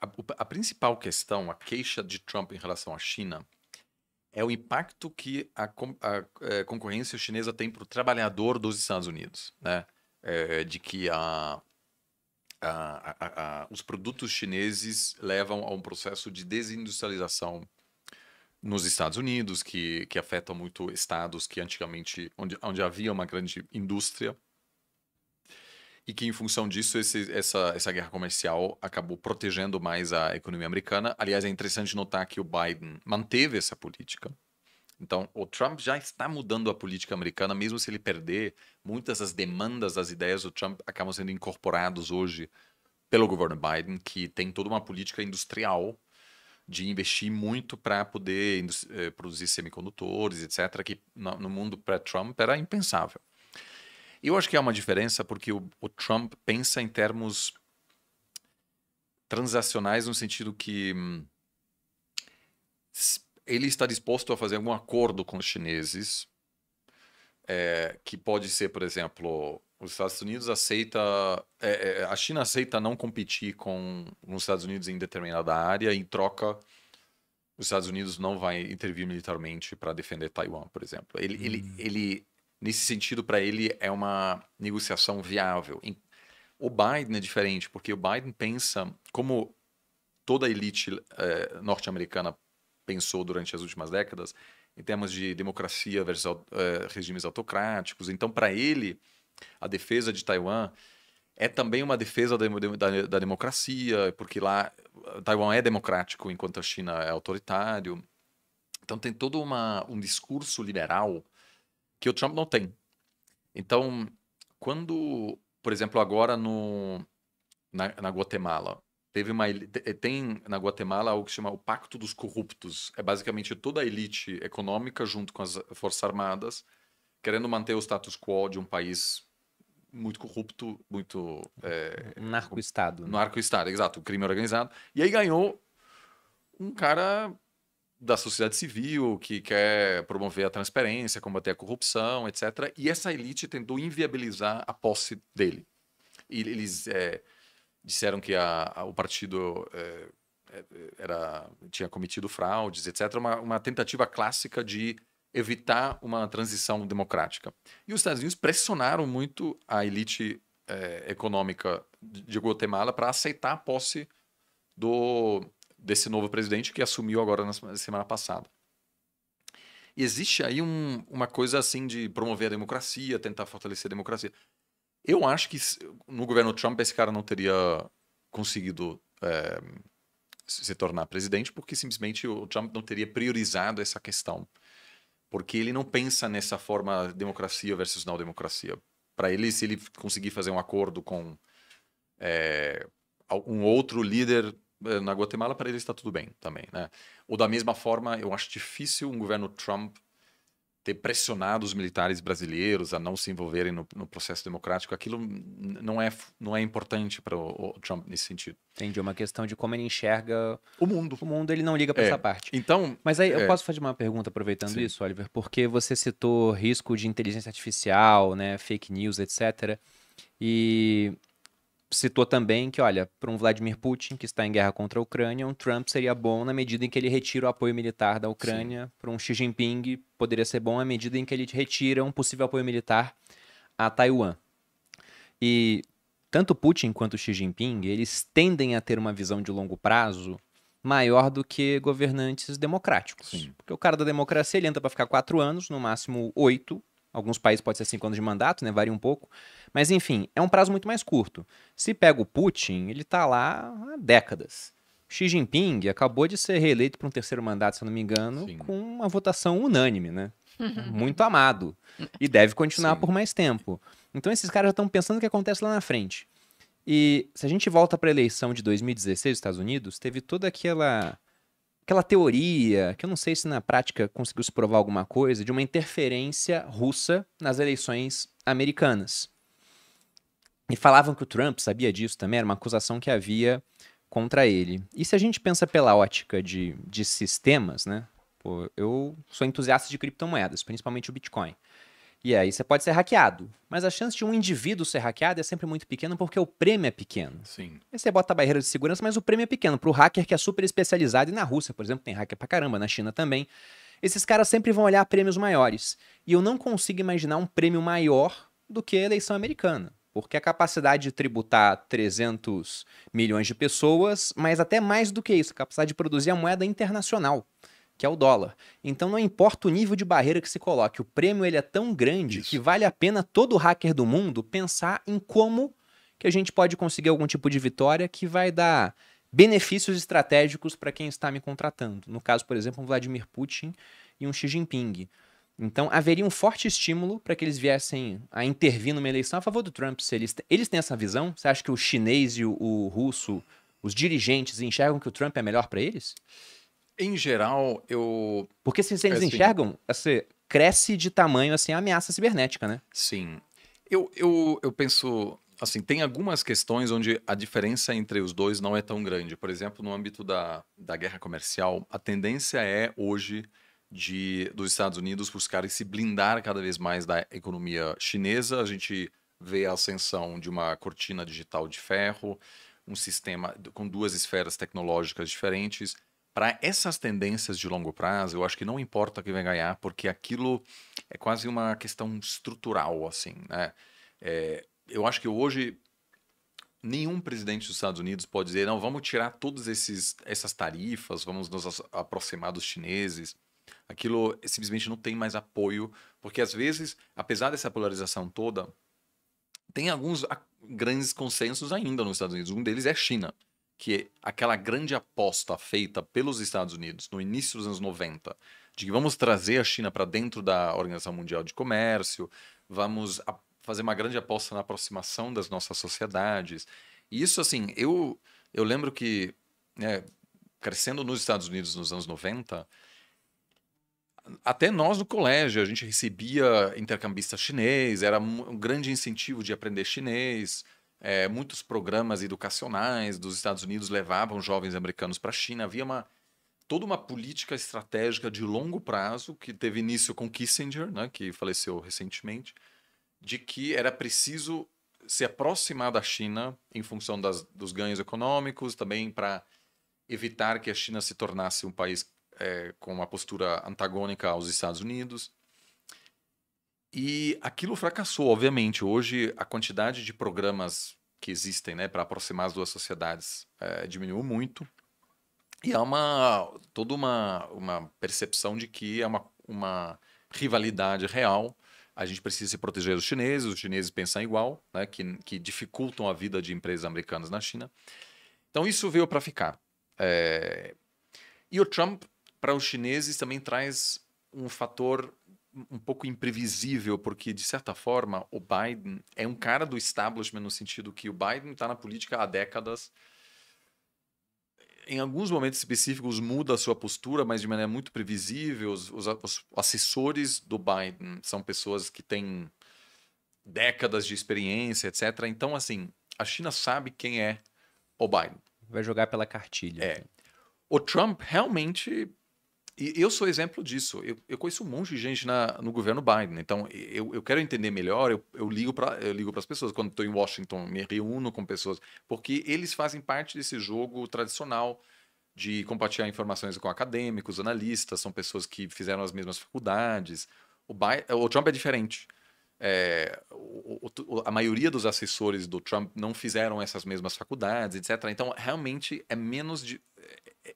a, a, principal questão, a queixa de Trump em relação à China, é o impacto que a, a, a é, concorrência chinesa tem para o trabalhador dos Estados Unidos, né? É, de que a, a, a, a, os produtos chineses levam a um processo de desindustrialização nos Estados Unidos, que, que afeta muito estados que antigamente, onde, onde havia uma grande indústria, e que em função disso esse, essa, essa guerra comercial acabou protegendo mais a economia americana. Aliás, é interessante notar que o Biden manteve essa política então, o Trump já está mudando a política americana, mesmo se ele perder, muitas das demandas, das ideias do Trump acabam sendo incorporados hoje pelo governo Biden, que tem toda uma política industrial de investir muito para poder eh, produzir semicondutores, etc., que no, no mundo pré-Trump era impensável. Eu acho que há uma diferença porque o, o Trump pensa em termos transacionais no sentido que hum, ele está disposto a fazer algum acordo com os chineses, é, que pode ser, por exemplo, os Estados Unidos aceita, é, é, a China aceita não competir com os Estados Unidos em determinada área, em troca os Estados Unidos não vai intervir militarmente para defender Taiwan, por exemplo. Ele, hum. ele, ele nesse sentido, para ele é uma negociação viável. O Biden é diferente, porque o Biden pensa como toda a elite é, norte-americana pensou durante as últimas décadas em termos de democracia versus uh, regimes autocráticos. Então, para ele, a defesa de Taiwan é também uma defesa da, da, da, democracia, porque lá eh, Taiwan é democrático enquanto a China é autoritário. Então tem todo uma, um discurso liberal que o Trump não tem. Então, quando, por exemplo, agora no, na, na Guatemala, Teve uma, eh, tem na Guatemala algo que se chama o Pacto dos Corruptos. É basicamente toda a elite econômica, junto com as Forças Armadas, querendo manter o status quo de um país muito corrupto, muito. É, eh, um narco-estado. Né? Narco-estado, exato, um crime organizado. E aí ganhou um cara da sociedade civil que quer promover a transparência, combater a corrupção, etc. E essa elite tentou inviabilizar a posse dele. E eles. É, disseram que a, a, o partido é, é era, tinha cometido fraudes, etc. Uma, uma tentativa clássica de evitar uma transição democrática. E os Estados Unidos pressionaram muito a elite é, econômica de Guatemala para aceitar a posse do, desse novo presidente que assumiu agora na semana passada. E existe aí um, uma coisa assim de promover a democracia, tentar fortalecer a democracia. Eu acho que no governo Trump esse cara não teria conseguido é, se tornar presidente, porque simplesmente o Trump não teria priorizado essa questão. Porque ele não pensa nessa forma democracia versus não democracia. Para ele, se ele conseguir fazer um acordo com é, um outro líder eh, na Guatemala, para ele está tudo bem também. Né? Ou da mesma forma, eu acho difícil um governo Trump ter pressionado os militares brasileiros a não se envolverem no, no processo democrático, aquilo não é, não é importante para o, o, Trump nesse sentido. Entendi, é uma questão de como ele enxerga o mundo. O mundo ele não liga para é. essa parte. Então, mas aí eu é. posso fazer uma pergunta aproveitando Sim. isso, Oliver, porque você citou risco de inteligência artificial, né, fake news, etc. E citou também que, olha, para um Vladimir Putin que está em guerra contra a Ucrânia, um Trump seria bom na medida em que ele retira o apoio militar da Ucrânia. Para um Xi Jinping, poderia ser bom na medida em que ele retira um possível apoio militar a Taiwan. E tanto Putin quanto Xi Jinping, eles tendem a ter uma visão de longo prazo maior do que governantes democráticos. Sim. Porque o cara da democracia, ele entra para ficar quatro anos, no máximo oito, Alguns países pode ser cinco anos de mandato, né? Varia um pouco. Mas, enfim, é um prazo muito mais curto. Se pega o Putin, ele está lá há décadas. Xi Jinping acabou de ser reeleito para um terceiro mandato, se eu não me engano, Sim. com uma votação unânime, né? muito amado. E deve continuar Sim. por mais tempo. Então esses caras já estão pensando o que acontece lá na frente. E se a gente volta para a eleição de 2016 nos Estados Unidos, teve toda aquela aquela teoria, que eu não sei se na prática conseguiu se provar alguma coisa, de uma interferência russa nas eleições americanas. E falavam que o Trump sabia disso também, era uma acusação que havia contra ele. E se a gente pensa pela ótica de, de sistemas, né? Pô, eu sou entusiasta de criptomoedas, principalmente o Bitcoin. E aí você pode ser hackeado. Mas a chance de um indivíduo ser hackeado é sempre muito pequena porque o prêmio é pequeno. Sim. Aí você bota a barreira de segurança, mas o prêmio é pequeno. Para o hacker que é super especializado, e na Rússia, por exemplo, tem hacker pra caramba, na China também. Esses caras sempre vão olhar prêmios maiores. E eu não consigo imaginar um prêmio maior do que a eleição americana. Porque a capacidade de tributar 300 milhões de pessoas, mas até mais do que isso, a capacidade de produzir a moeda internacional que é o dólar. Então não importa o nível de barreira que se coloque, o prêmio ele é tão grande Isso. que vale a pena todo hacker do mundo pensar em como que a gente pode conseguir algum tipo de vitória que vai dar benefícios estratégicos para quem está me contratando. No caso, por exemplo, um Vladimir Putin e um Xi Jinping. Então, haveria um forte estímulo para que eles viessem a intervir numa eleição a favor do Trump. Se eles, eles têm essa visão? Você acha que o chinês e o, o russo, os dirigentes, enxergam que o Trump é melhor para eles? Em geral, eu. Porque se vocês é assim, enxergam, assim, cresce de tamanho assim a ameaça cibernética, né? Sim. Eu, eu, eu penso. Assim, tem algumas questões onde a diferença entre os dois não é tão grande. Por exemplo, no âmbito da, da guerra comercial, a tendência é hoje de, dos Estados Unidos buscarem se blindar cada vez mais da economia chinesa. A gente vê a ascensão de uma cortina digital de ferro, um sistema com duas esferas tecnológicas diferentes para essas tendências de longo prazo, eu acho que não importa quem vai ganhar, porque aquilo é quase uma questão estrutural, assim, né? É, eu acho que hoje nenhum presidente dos Estados Unidos pode dizer, não, vamos tirar todas esses, essas tarifas, vamos nos aproximar dos chineses. Aquilo simplesmente não tem mais apoio, porque às vezes, apesar dessa polarização toda, tem alguns grandes consensos ainda nos Estados Unidos. Um deles é a China que aquela grande aposta feita pelos Estados Unidos no início dos anos 90, de que vamos trazer a China para dentro da Organização Mundial de Comércio, vamos fazer uma grande aposta na aproximação das nossas sociedades. E isso, assim, eu, eu lembro que, né, crescendo nos Estados Unidos nos anos 90, até nós no colégio, a gente recebia intercambista chinês, era um grande incentivo de aprender chinês. É, muitos programas educacionais dos Estados Unidos levavam jovens americanos para a China. Havia uma, toda uma política estratégica de longo prazo que teve início com Kissinger, né, que faleceu recentemente, de que era preciso se aproximar da China em função das, dos ganhos econômicos, também para evitar que a China se tornasse um país é, com uma postura antagônica aos Estados Unidos. E aquilo fracassou, obviamente. Hoje, a quantidade de programas que existem né, para aproximar as duas sociedades é, diminuiu muito. E há uma, toda uma, uma percepção de que é uma, uma rivalidade real. A gente precisa se proteger dos chineses, os chineses pensam igual, né, que, que dificultam a vida de empresas americanas na China. Então, isso veio para ficar. É... E o Trump, para os chineses, também traz um fator um pouco imprevisível, porque, de certa forma, o Biden é um cara do establishment, no sentido que o Biden está na política há décadas. Em alguns momentos específicos muda a sua postura, mas de maneira muito previsível. Os, os, os assessores do Biden são pessoas que têm décadas de experiência, etc. Então, assim, a China sabe quem é o Biden. Vai jogar pela cartilha. É. O Trump realmente e eu sou exemplo disso. Eu, eu conheço um monte de gente na, no governo Biden. Né? Então, eu, eu quero entender melhor, eu, eu ligo para as pessoas. Quando estou em Washington, me reúno com pessoas, porque eles fazem parte desse jogo tradicional de compartilhar informações com acadêmicos, analistas, são pessoas que fizeram as mesmas faculdades. O, Biden, o Trump é diferente. É, o, o, a maioria dos assessores do Trump não fizeram essas mesmas faculdades, etc. Então, realmente é menos de,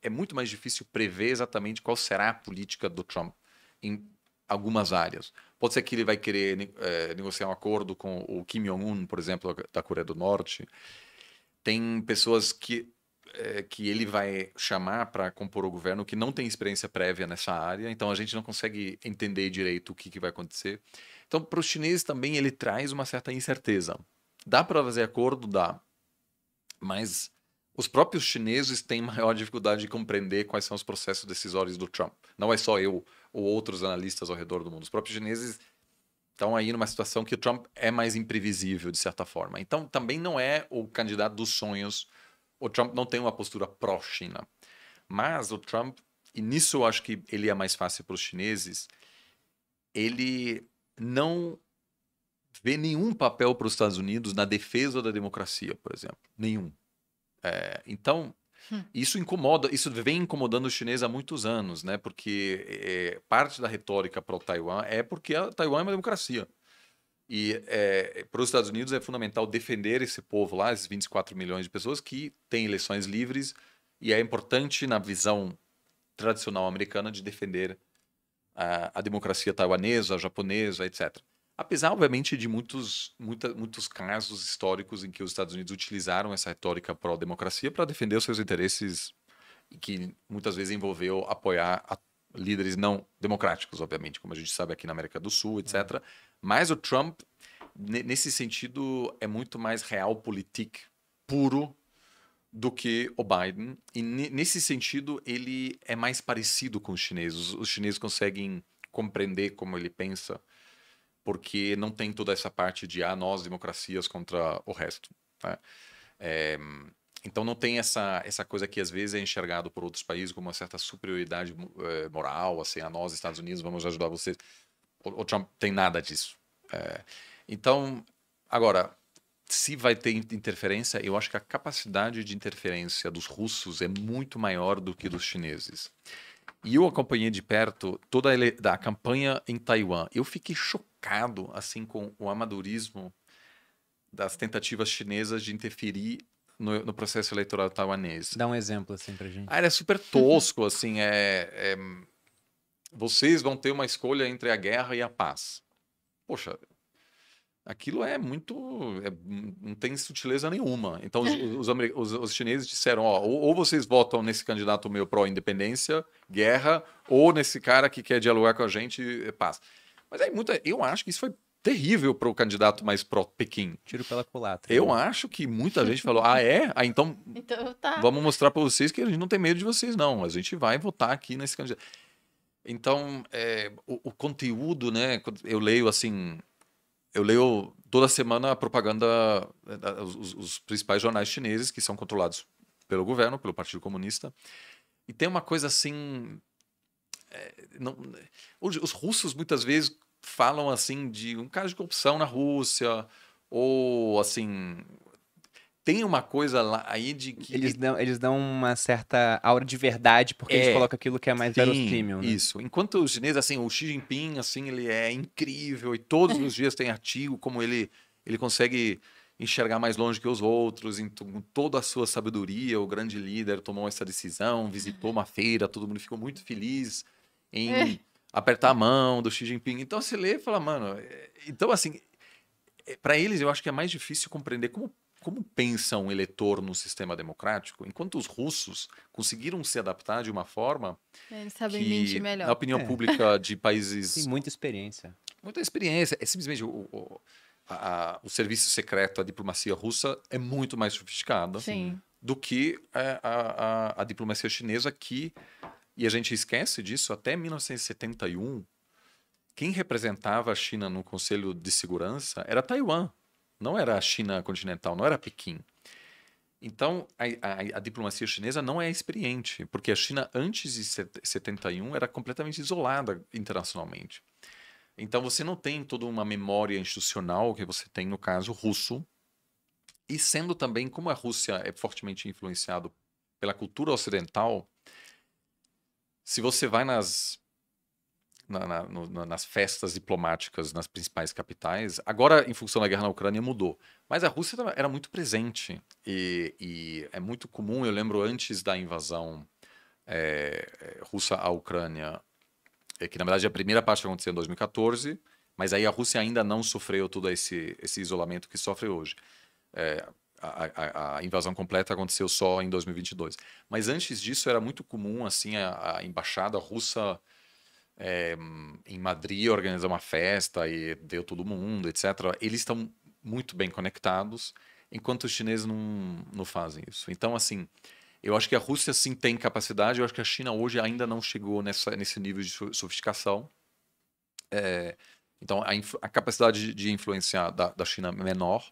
é muito mais difícil prever exatamente qual será a política do Trump em algumas áreas. Pode ser que ele vai querer né, é, negociar um acordo com o Kim Jong-un, por exemplo, da Coreia do Norte. Tem pessoas que é, que ele vai chamar para compor o governo que não tem experiência prévia nessa área, então a gente não consegue entender direito o que, que vai acontecer. Então, para os chineses também ele traz uma certa incerteza. Dá para fazer acordo? Dá. Mas os próprios chineses têm maior dificuldade de compreender quais são os processos decisórios do Trump. Não é só eu ou outros analistas ao redor do mundo. Os próprios chineses estão aí numa situação que o Trump é mais imprevisível, de certa forma. Então, também não é o candidato dos sonhos. O Trump não tem uma postura pró-China. Mas o Trump, e nisso eu acho que ele é mais fácil para os chineses, ele não vê nenhum papel para os Estados Unidos na defesa da democracia, por exemplo. Nenhum. É, então, hum. isso incomoda, isso vem incomodando o chinês há muitos anos, né? Porque é, parte da retórica para o Taiwan é porque a Taiwan é uma democracia. E é, para os Estados Unidos é fundamental defender esse povo lá, esses 24 milhões de pessoas que têm eleições livres e é importante na visão tradicional americana de defender a, a democracia taiwanesa, a japonesa, etc. Apesar, obviamente, de muitos, muita, muitos casos históricos em que os Estados Unidos utilizaram essa retórica pró-democracia para defender os seus interesses, que muitas vezes envolveu apoiar líderes não democráticos, obviamente, como a gente sabe aqui na América do Sul, etc. Uhum. Mas o Trump, nesse sentido, é muito mais realpolitik puro do que o Biden. E nesse sentido, ele é mais parecido com os chineses. Os chineses conseguem compreender como ele pensa porque não tem toda essa parte de ah, nós, democracias contra o resto. É, então não tem essa, essa coisa que às vezes é enxergado por outros países como uma certa superioridade é, moral, assim, a ah, nós, Estados Unidos, vamos ajudar vocês. O, o Trump tem nada disso. É, então, agora, se vai ter interferência, eu acho que a capacidade de interferência dos russos é muito maior do que dos chineses. E eu acompanhei de perto toda a, ele... campanha em Taiwan. Eu fiquei chocado assim com o amadorismo das tentativas chinesas de interferir no, no, processo eleitoral taiwanês. Dá um exemplo assim pra gente. Ah, era é super tosco, assim, é, é, Vocês vão ter uma escolha entre a guerra e a paz. Poxa, aquilo é muito. É, não tem sutileza nenhuma. Então, os, os, os chineses disseram: ó, ou, ou, vocês votam nesse candidato meu pró-independência, guerra, ou nesse cara que quer dialogar com a gente, é paz. Mas aí, muita, eu acho que isso foi terrível para o candidato mais pró-Pequim. Tiro pela culatra. Eu né? acho que muita gente falou: ah, é? Ah, então, então tá. vamos mostrar para vocês que a gente não tem medo de vocês, não. A gente vai votar aqui nesse candidato. Então, é, o, o conteúdo, né? Eu leio assim eu leio toda semana a propaganda, eh, os, os, principais jornais chineses que são controlados pelo governo, pelo Partido Comunista. E tem uma coisa assim. É, não, eh, os russos muitas vezes falam assim de um caso de corrupção na Rússia, ou assim, tem uma coisa lá aí de que. Eles dão, eles dão uma certa aura de verdade, porque é, eles colocam aquilo que é mais verossímil. Né? Isso. Enquanto os chineses, assim, o Xi Jinping, assim, ele é incrível e todos os dias tem artigo como ele, ele consegue enxergar mais longe que os outros, em toda a sua sabedoria, o grande líder tomou essa decisão, visitou uma feira, todo mundo ficou muito feliz em é. apertar a mão do Xi Jinping. Então se lê e fala, mano, é, então assim, é, para eles eu acho que é mais difícil compreender como como pensa um eleitor no sistema democrático, enquanto os russos conseguiram se adaptar de uma forma. Eles sabem que, mentir melhor. a opinião é. pública de países. Tem muita experiência. Muita experiência. É simplesmente o, o, a, o serviço secreto, a diplomacia russa é muito mais sofisticada Sim. do que é, a, a, a diplomacia chinesa, que. E a gente esquece disso, até 1971, quem representava a China no Conselho de Segurança era Taiwan. Não era a China continental, não era Pequim. Então, a, a, a, diplomacia chinesa não é experiente, porque a China, antes de 71, era completamente isolada internacionalmente. Então, você não tem toda uma memória institucional que você tem no caso russo. E sendo também, como a Rússia é fortemente influenciada pela cultura ocidental, se você vai nas na, na, no, nas festas diplomáticas nas principais capitais. Agora, em função da guerra na Ucrânia, mudou. Mas a Rússia era muito presente e, e é muito comum. Eu lembro antes da invasão é, russa à Ucrânia, é que na verdade a primeira parte aconteceu em 2014, mas aí a Rússia ainda não sofreu todo esse, esse isolamento que sofre hoje. É, a, a, a, invasão completa aconteceu só em 2022. Mas antes disso era muito comum assim a, a embaixada russa é, em Madrid organizar uma festa e deu todo mundo, etc. Eles estão muito bem conectados, enquanto os chineses não, não fazem isso. Então, assim, eu acho que a Rússia sim tem capacidade, eu acho que a China hoje ainda não chegou nessa, nesse nível de sofisticação. É, então, a, a, capacidade de influenciar da, da China é menor.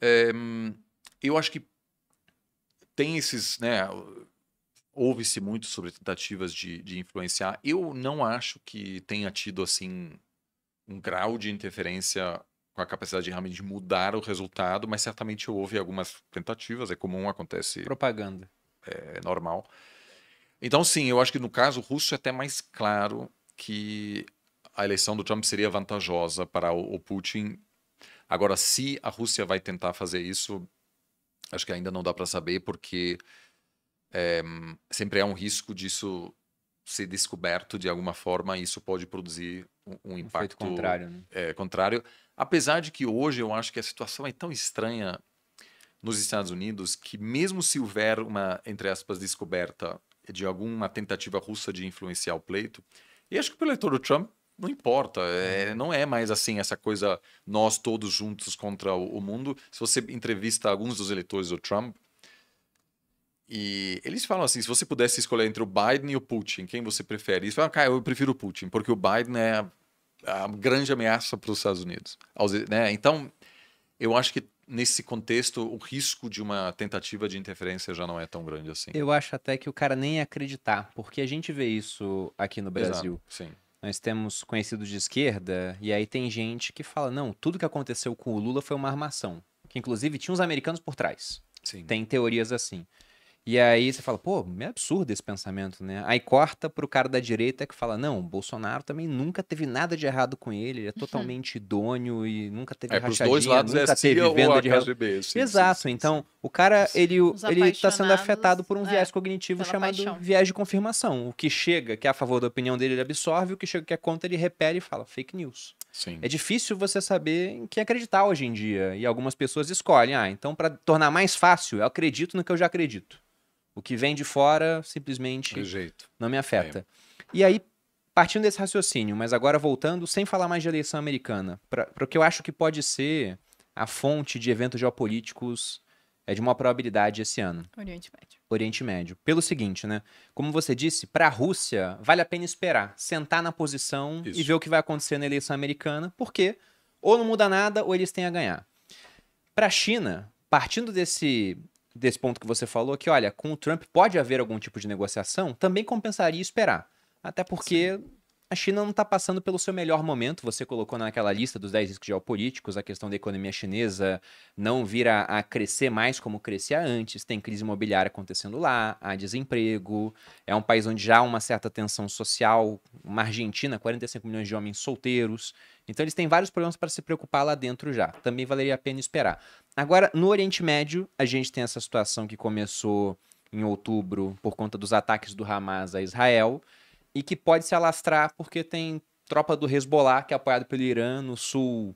É, eu acho que tem esses, né, Houve-se muito sobre tentativas de, de influenciar. Eu não acho que tenha tido, assim, um grau de interferência com a capacidade de realmente mudar o resultado, mas certamente houve algumas tentativas, é comum, acontece. Propaganda. É normal. Então, sim, eu acho que no caso russo é até mais claro que a eleição do Trump seria vantajosa para o, Putin. Agora, se a Rússia vai tentar fazer isso, acho que ainda não dá para saber, porque eh, é, sempre há um risco disso ser descoberto de alguma forma e isso pode produzir um, um impacto um contrário, né? é, contrário. Apesar de que hoje eu acho que a situação é tão estranha nos Estados Unidos que mesmo se houver uma, entre aspas, descoberta de alguma tentativa russa de influenciar o pleito, e acho que para o eleitor do Trump não importa, é, uhum. não é mais assim essa coisa nós todos juntos contra o, o mundo. Se você entrevista alguns dos eleitores do Trump, e eles falam assim: se você pudesse escolher entre o Biden e o Putin, quem você prefere? Eles falam, cara, eu prefiro o Putin, porque o Biden é a, grande ameaça para os Estados Unidos. Né? Então, eu acho que nesse contexto, o risco de uma tentativa de interferência já não é tão grande assim. Eu acho até que o cara nem ia acreditar, porque a gente vê isso aqui no Brasil. Exato, Nós temos conhecidos de esquerda, e aí tem gente que fala: não, tudo que aconteceu com o Lula foi uma armação. Que inclusive tinha uns americanos por trás. Sim. Tem teorias assim. E aí você fala, pô, é absurdo esse pensamento, né? Aí corta pro cara da direita que fala, não, Bolsonaro também nunca teve nada de errado com ele, ele é uhum. totalmente idôneo e nunca teve é, rachadinha, dois lados é nunca é teve venda de... KGB, sim, Exato, sim, então sim, então o cara, ele, ele tá sendo afetado por um é, viés é, cognitivo chamado paixão. viés de confirmação. O que chega, que é a favor da opinião dele, ele absorve, o que chega, que é contra, ele repele e fala, fake news. Sim. É difícil você saber em quem acreditar hoje em dia. E algumas pessoas escolhem, ah, então para tornar mais fácil, eu acredito no que eu já acredito. O que vem de fora simplesmente não me afeta. É. E aí, partindo desse raciocínio, mas agora voltando, sem falar mais de eleição americana, para o que eu acho que pode ser a fonte de eventos geopolíticos é de uma probabilidade esse ano. Oriente Médio. Oriente Médio. Pelo seguinte, né? Como você disse, para a Rússia vale a pena esperar, sentar na posição Isso. e ver o que vai acontecer na eleição americana, porque ou não muda nada ou eles têm a ganhar. Para a China, partindo desse desse ponto que você falou, que olha, com o Trump pode haver algum tipo de negociação, também compensaria esperar. Até porque Sim. A China não está passando pelo seu melhor momento. Você colocou naquela lista dos 10 riscos geopolíticos a questão da economia chinesa não vir a, a crescer mais como crescia antes. Tem crise imobiliária acontecendo lá, há desemprego. É um país onde já há uma certa tensão social. Uma Argentina, 45 milhões de homens solteiros. Então eles têm vários problemas para se preocupar lá dentro já. Também valeria a pena esperar. Agora, no Oriente Médio, a gente tem essa situação que começou em outubro por conta dos ataques do Hamas a Israel e que pode se alastrar porque tem tropa do Hezbollah, que é apoiado pelo Irã, no sul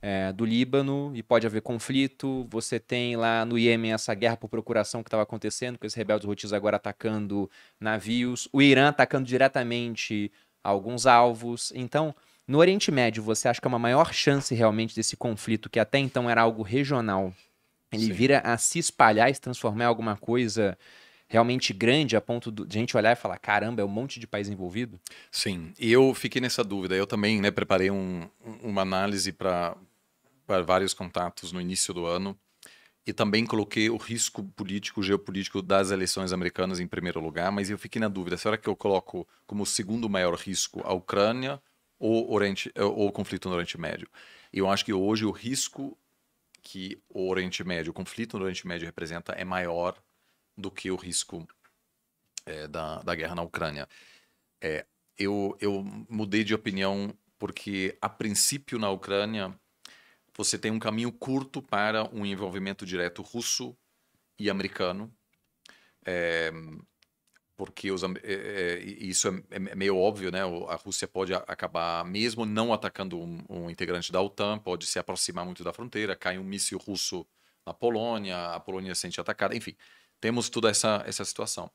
é, do Líbano, e pode haver conflito. Você tem lá no Iêmen essa guerra por procuração que estava acontecendo, com esses rebeldes hutis agora atacando navios, o Irã atacando diretamente alguns alvos. Então, no Oriente Médio, você acha que é uma maior chance realmente desse conflito, que até então era algo regional, ele Sim. vira a se espalhar e se transformar em alguma coisa realmente grande a ponto de a gente olhar e falar, caramba, é um monte de país envolvido? Sim, e eu fiquei nessa dúvida. Eu também né, preparei um, uma análise para vários contatos no início do ano e também coloquei o risco político, geopolítico das eleições americanas em primeiro lugar, mas eu fiquei na dúvida, será que eu coloco como segundo maior risco a Ucrânia ou, Oriente, ou o conflito no Oriente Médio? Eu acho que hoje o risco que o Oriente Médio, o conflito no Oriente Médio representa é maior do que o risco é, da, da guerra na Ucrânia. É, eu, eu mudei de opinião porque, a princípio, na Ucrânia, você tem um caminho curto para um envolvimento direto russo e americano. É, porque os, é, é isso é, é, meio óbvio, né? A Rússia pode acabar, mesmo não atacando um, um, integrante da OTAN, pode se aproximar muito da fronteira, cai um míssil russo na Polônia, a Polônia se sente atacada, enfim temos toda essa, essa situação.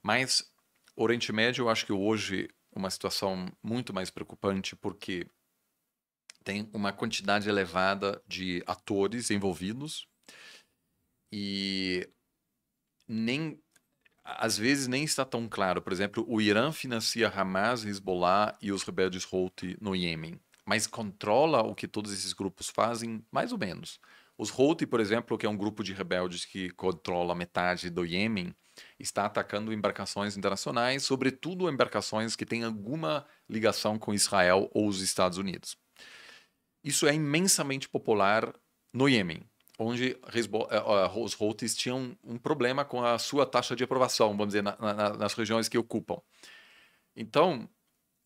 Mas Oriente Médio, eu acho que hoje uma situação muito mais preocupante, porque tem uma quantidade elevada de atores envolvidos e nem às vezes nem está tão claro. Por exemplo, o Irã financia Hamas, Hezbollah e os rebeldes Houthi no Iêmen, mas controla o que todos esses grupos fazem mais ou menos. Os Houthi, por exemplo, que é um grupo de rebeldes que controla metade do Iêmen, está atacando embarcações internacionais, sobretudo embarcações que têm alguma ligação com Israel ou os Estados Unidos. Isso é imensamente popular no Iêmen, onde eh, os Houthis tinham um problema com a sua taxa de aprovação, vamos dizer, na, na, nas regiões que ocupam. Então,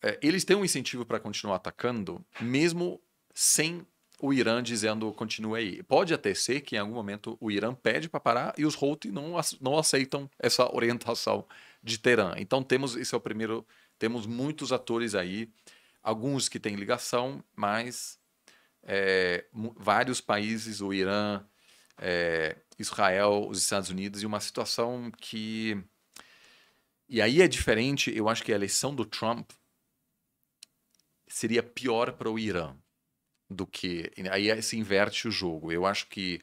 eh, eles têm um incentivo para continuar atacando, mesmo sem o Irã dizendo continue aí. Pode até ser que em algum momento o Irã pede para parar e os Houthi não, não aceitam essa orientação de Teherã. Então temos, esse é o primeiro, temos muitos atores aí, alguns que têm ligação, mas é, vários países, o Irã, é, Israel, os Estados Unidos, e uma situação que... E aí é diferente, eu acho que a eleição do Trump seria pior para o Irã do que. Aí é, se inverte o jogo. Eu acho que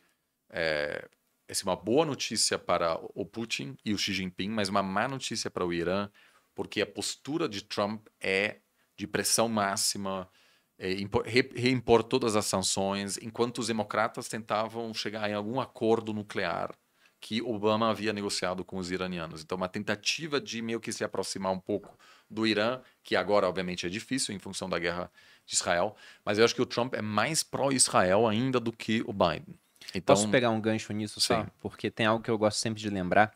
é, essa é uma boa notícia para o Putin e o Xi Jinping, mas uma má notícia para o Irã, porque a postura de Trump é de pressão máxima, é, impor, reimpor todas as sanções, enquanto os democratas tentavam chegar em algum acordo nuclear que Obama havia negociado com os iranianos. Então, uma tentativa de meio que se aproximar um pouco do Irã, que agora, obviamente, é difícil em função da guerra de Israel, mas eu acho que o Trump é mais pró-Israel ainda do que o Biden. Então, Posso pegar um gancho nisso sim. só? Porque tem algo que eu gosto sempre de lembrar.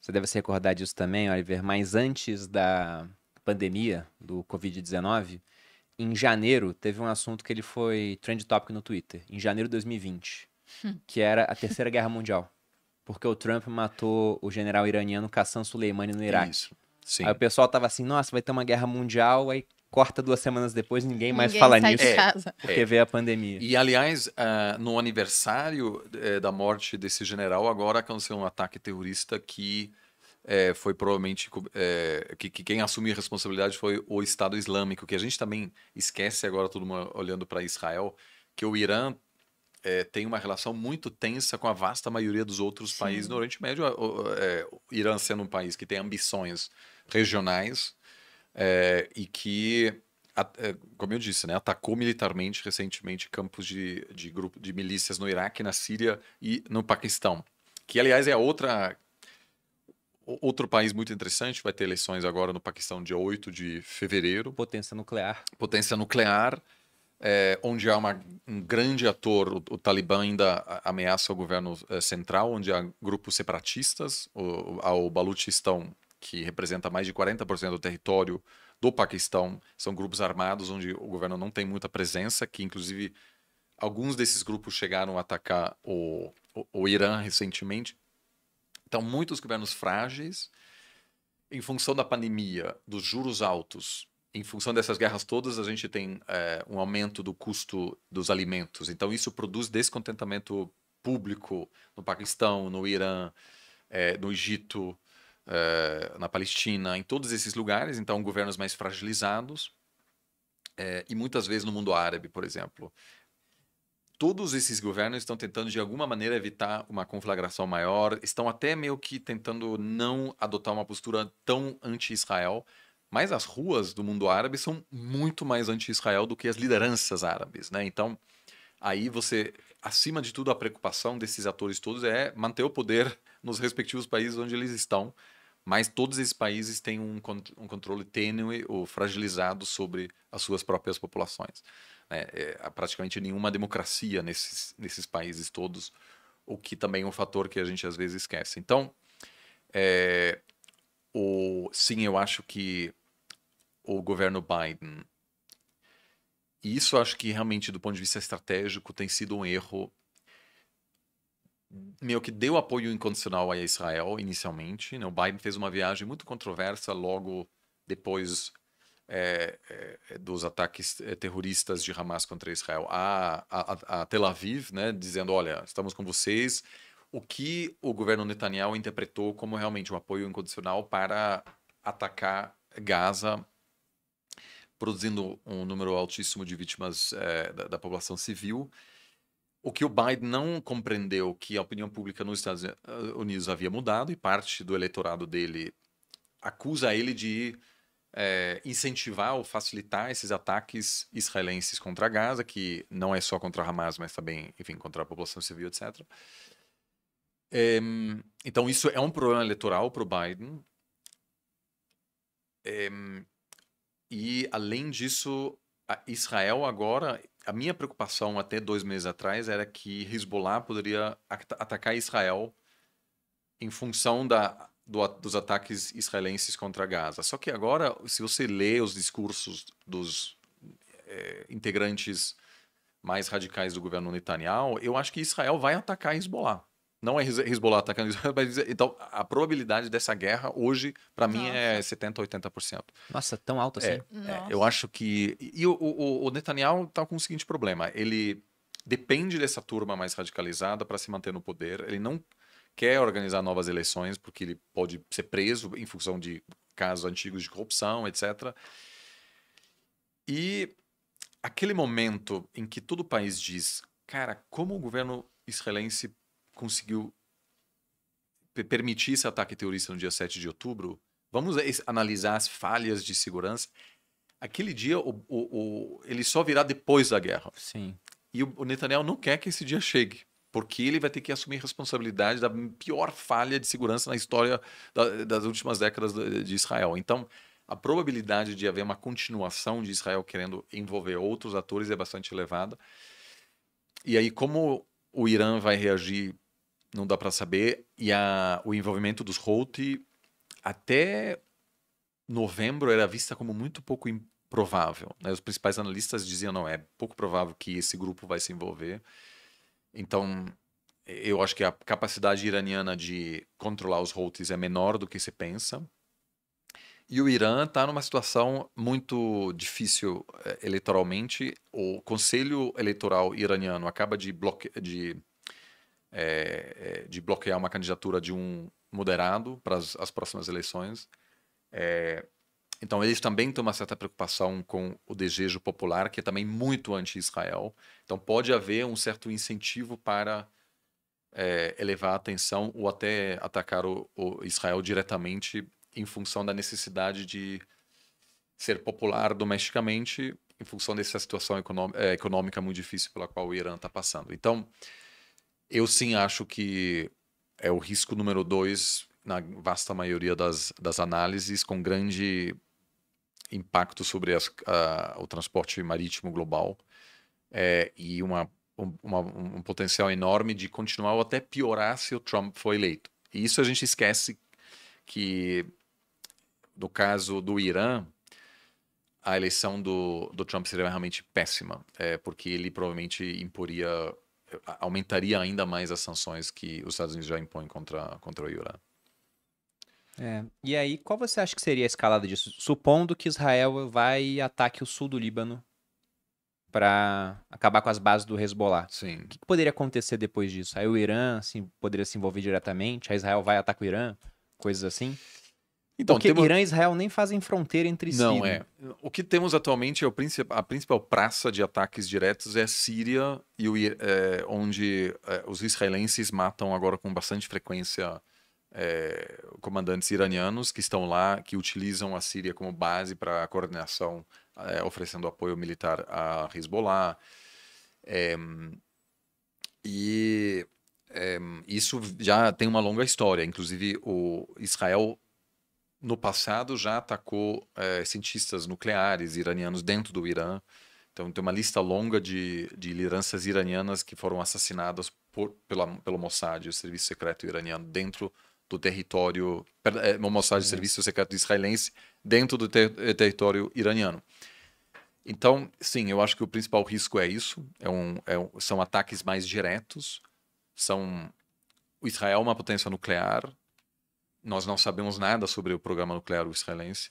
Você deve se recordar disso também, Oliver, mas antes da pandemia do Covid-19, em janeiro teve um assunto que ele foi trend topic no Twitter, em janeiro de 2020, hum. que era a Terceira Guerra Mundial. Porque o Trump matou o general iraniano Qasem Soleimani no Iraque. Isso. Sim. Aí o pessoal tava assim, nossa, vai ter uma guerra mundial, aí corta duas semanas depois, ninguém, ninguém mais fala nisso. porque é. veio a pandemia. E, aliás, uh, no aniversário uh, da morte desse general, agora aconteceu um ataque terrorista que eh, foi provavelmente. Que, que, quem assumiu a responsabilidade foi o Estado Islâmico, que a gente também esquece agora, todo mundo olhando para Israel, que o Irã é, tem uma relação muito tensa com a vasta maioria dos outros Sim. países no Oriente Médio. É, Irã sendo um país que tem ambições regionais é, e que, a, eh, como eu disse, né, atacou militarmente recentemente campos de, de, grupo, de milícias no Iraque, na Síria e no Paquistão. Que, aliás, é outra Outro país muito interessante, vai ter eleições agora no Paquistão dia 8 de fevereiro. Potência nuclear. Potência nuclear é, onde há uma, um grande ator, o, o, Talibã ainda ameaça o governo é, central, onde há grupos separatistas, o, há o que representa mais de 40% do território do Paquistão, são grupos armados onde o governo não tem muita presença, que inclusive alguns desses grupos chegaram a atacar o, o, o Irã recentemente. Então, muitos governos frágeis, em função da pandemia, dos juros altos, em função dessas guerras todas, a gente tem é, um aumento do custo dos alimentos. Então, isso produz descontentamento público no Paquistão, no Irã, é, no Egito, é, na Palestina, em todos esses lugares. Então, governos mais fragilizados. e muitas vezes no mundo árabe, por exemplo. Todos esses governos estão tentando, de alguma maneira, evitar uma conflagração maior, estão até meio que tentando não adotar uma postura tão anti-Israel mas as ruas do mundo árabe são muito mais anti-Israel do que as lideranças árabes, né? Então, aí você, acima de tudo, a preocupação desses atores todos é manter o poder nos respectivos países onde eles estão. Mas todos esses países têm um, um controle tênue ou fragilizado sobre as suas próprias populações. Né? É, praticamente nenhuma democracia nesses, nesses países todos, o que também é um fator que a gente às vezes esquece. Então, é, o, sim, eu acho que o governo Biden. E isso acho que realmente, do ponto de vista estratégico, tem sido um erro. Meio que deu apoio incondicional a Israel inicialmente. Né? O Biden fez uma viagem muito controversa logo depois é, é, dos ataques eh, terroristas de Hamas contra Israel a, a, a Tel Aviv, né? dizendo: olha, estamos com vocês. O que o governo Netanyahu interpretou como realmente um apoio incondicional para atacar Gaza produzindo um número altíssimo de vítimas é, da, da, população civil. O que o Biden não compreendeu que a opinião pública nos Estados Unidos havia mudado e parte do eleitorado dele acusa ele de é, incentivar ou facilitar esses ataques israelenses contra Gaza, que não é só contra Hamas, mas também, enfim, contra a população civil, etc. É, então isso é um problema eleitoral para o Biden. É, e, além disso, Israel agora. A minha preocupação até dois meses atrás era que Hezbollah poderia at atacar Israel em função da, do, dos ataques israelenses contra Gaza. Só que agora, se você lê os discursos dos é, integrantes mais radicais do governo Netanyahu, eu acho que Israel vai atacar Hezbollah não é Hezbollah atacando Israel, mas então a probabilidade dessa guerra hoje, para mim, tá é 70%, 80%. Nossa, tão alta assim? É, é, eu acho que. E o, o, o Netanyahu está com o seguinte problema: ele depende dessa turma mais radicalizada para se manter no poder, ele não quer organizar novas eleições, porque ele pode ser preso em função de casos antigos de corrupção, etc. E aquele momento em que todo o país diz, cara, como o governo israelense conseguiu permitir esse ataque terrorista no dia 7 de outubro, vamos analisar as falhas de segurança. Aquele dia, o, o, o, ele só virá depois da guerra. Sim. E o, o Netanyahu não quer que esse dia chegue, porque ele vai ter que assumir responsabilidade da pior falha de segurança na história da, das últimas décadas de Israel. Então, a probabilidade de haver uma continuação de Israel querendo envolver outros atores é bastante elevada. E aí, como o Irã vai reagir não dá para saber. E a, o envolvimento dos Holt até novembro era vista como muito pouco improvável. Né? Os principais analistas diziam não é pouco provável que esse grupo vai se envolver. Então eu acho que a capacidade iraniana de controlar os Houthis é menor do que se pensa. E o Irã está numa situação muito difícil eh, eleitoralmente. O Conselho Eleitoral Iraniano acaba de, de é, é, de bloquear uma candidatura de um moderado para as, as próximas eleições. É, então, eles também têm uma certa preocupação com o desejo popular, que é também muito anti-Israel. Então, pode haver um certo incentivo para é, elevar a atenção ou até atacar o, o Israel diretamente em função da necessidade de ser popular domesticamente, em função dessa situação é, econômica muito difícil pela qual o Irã está passando. Então, eu sim acho que é o risco número dois na vasta maioria das, das análises, com grande impacto sobre as, a, o transporte marítimo global é, e uma, uma, um potencial enorme de continuar ou até piorar se o Trump for eleito. E isso a gente esquece que, no caso do Irã, a eleição do, do Trump seria realmente péssima, é, porque ele provavelmente imporia aumentaria ainda mais as sanções que os Estados Unidos já impõem contra, contra o Irã. É. E aí, qual você acha que seria a escalada disso? Supondo que Israel vai e ataque o sul do Líbano para acabar com as bases do Hezbollah. Sim. O que, poderia acontecer depois disso? Aí o Irã assim, poderia se envolver diretamente? A Israel vai atacar o Irã? Coisas assim? Então, Porque temos... Irã e Israel nem fazem fronteira entre Não, si. Não, né? é. O que temos atualmente é o princip... a principal praça de ataques diretos é a Síria, e o... é, onde é, os israelenses matam agora com bastante frequência é, comandantes iranianos que estão lá, que utilizam a Síria como base para a coordenação, é, oferecendo apoio militar a Hezbollah. É, e é, isso já tem uma longa história. Inclusive, o Israel no passado já atacou é, cientistas nucleares iranianos dentro do Irã. Então tem uma lista longa de, de lideranças iranianas que foram assassinadas por, pela, pelo Mossad, o serviço secreto iraniano, dentro do território. É, Mossad, o serviço secreto israelense, dentro do ter, eh, território iraniano. Então, sim, eu acho que o principal risco é isso: é um, é um, são ataques mais diretos, são. Israel é uma potência nuclear, nós não sabemos nada sobre o programa nuclear israelense.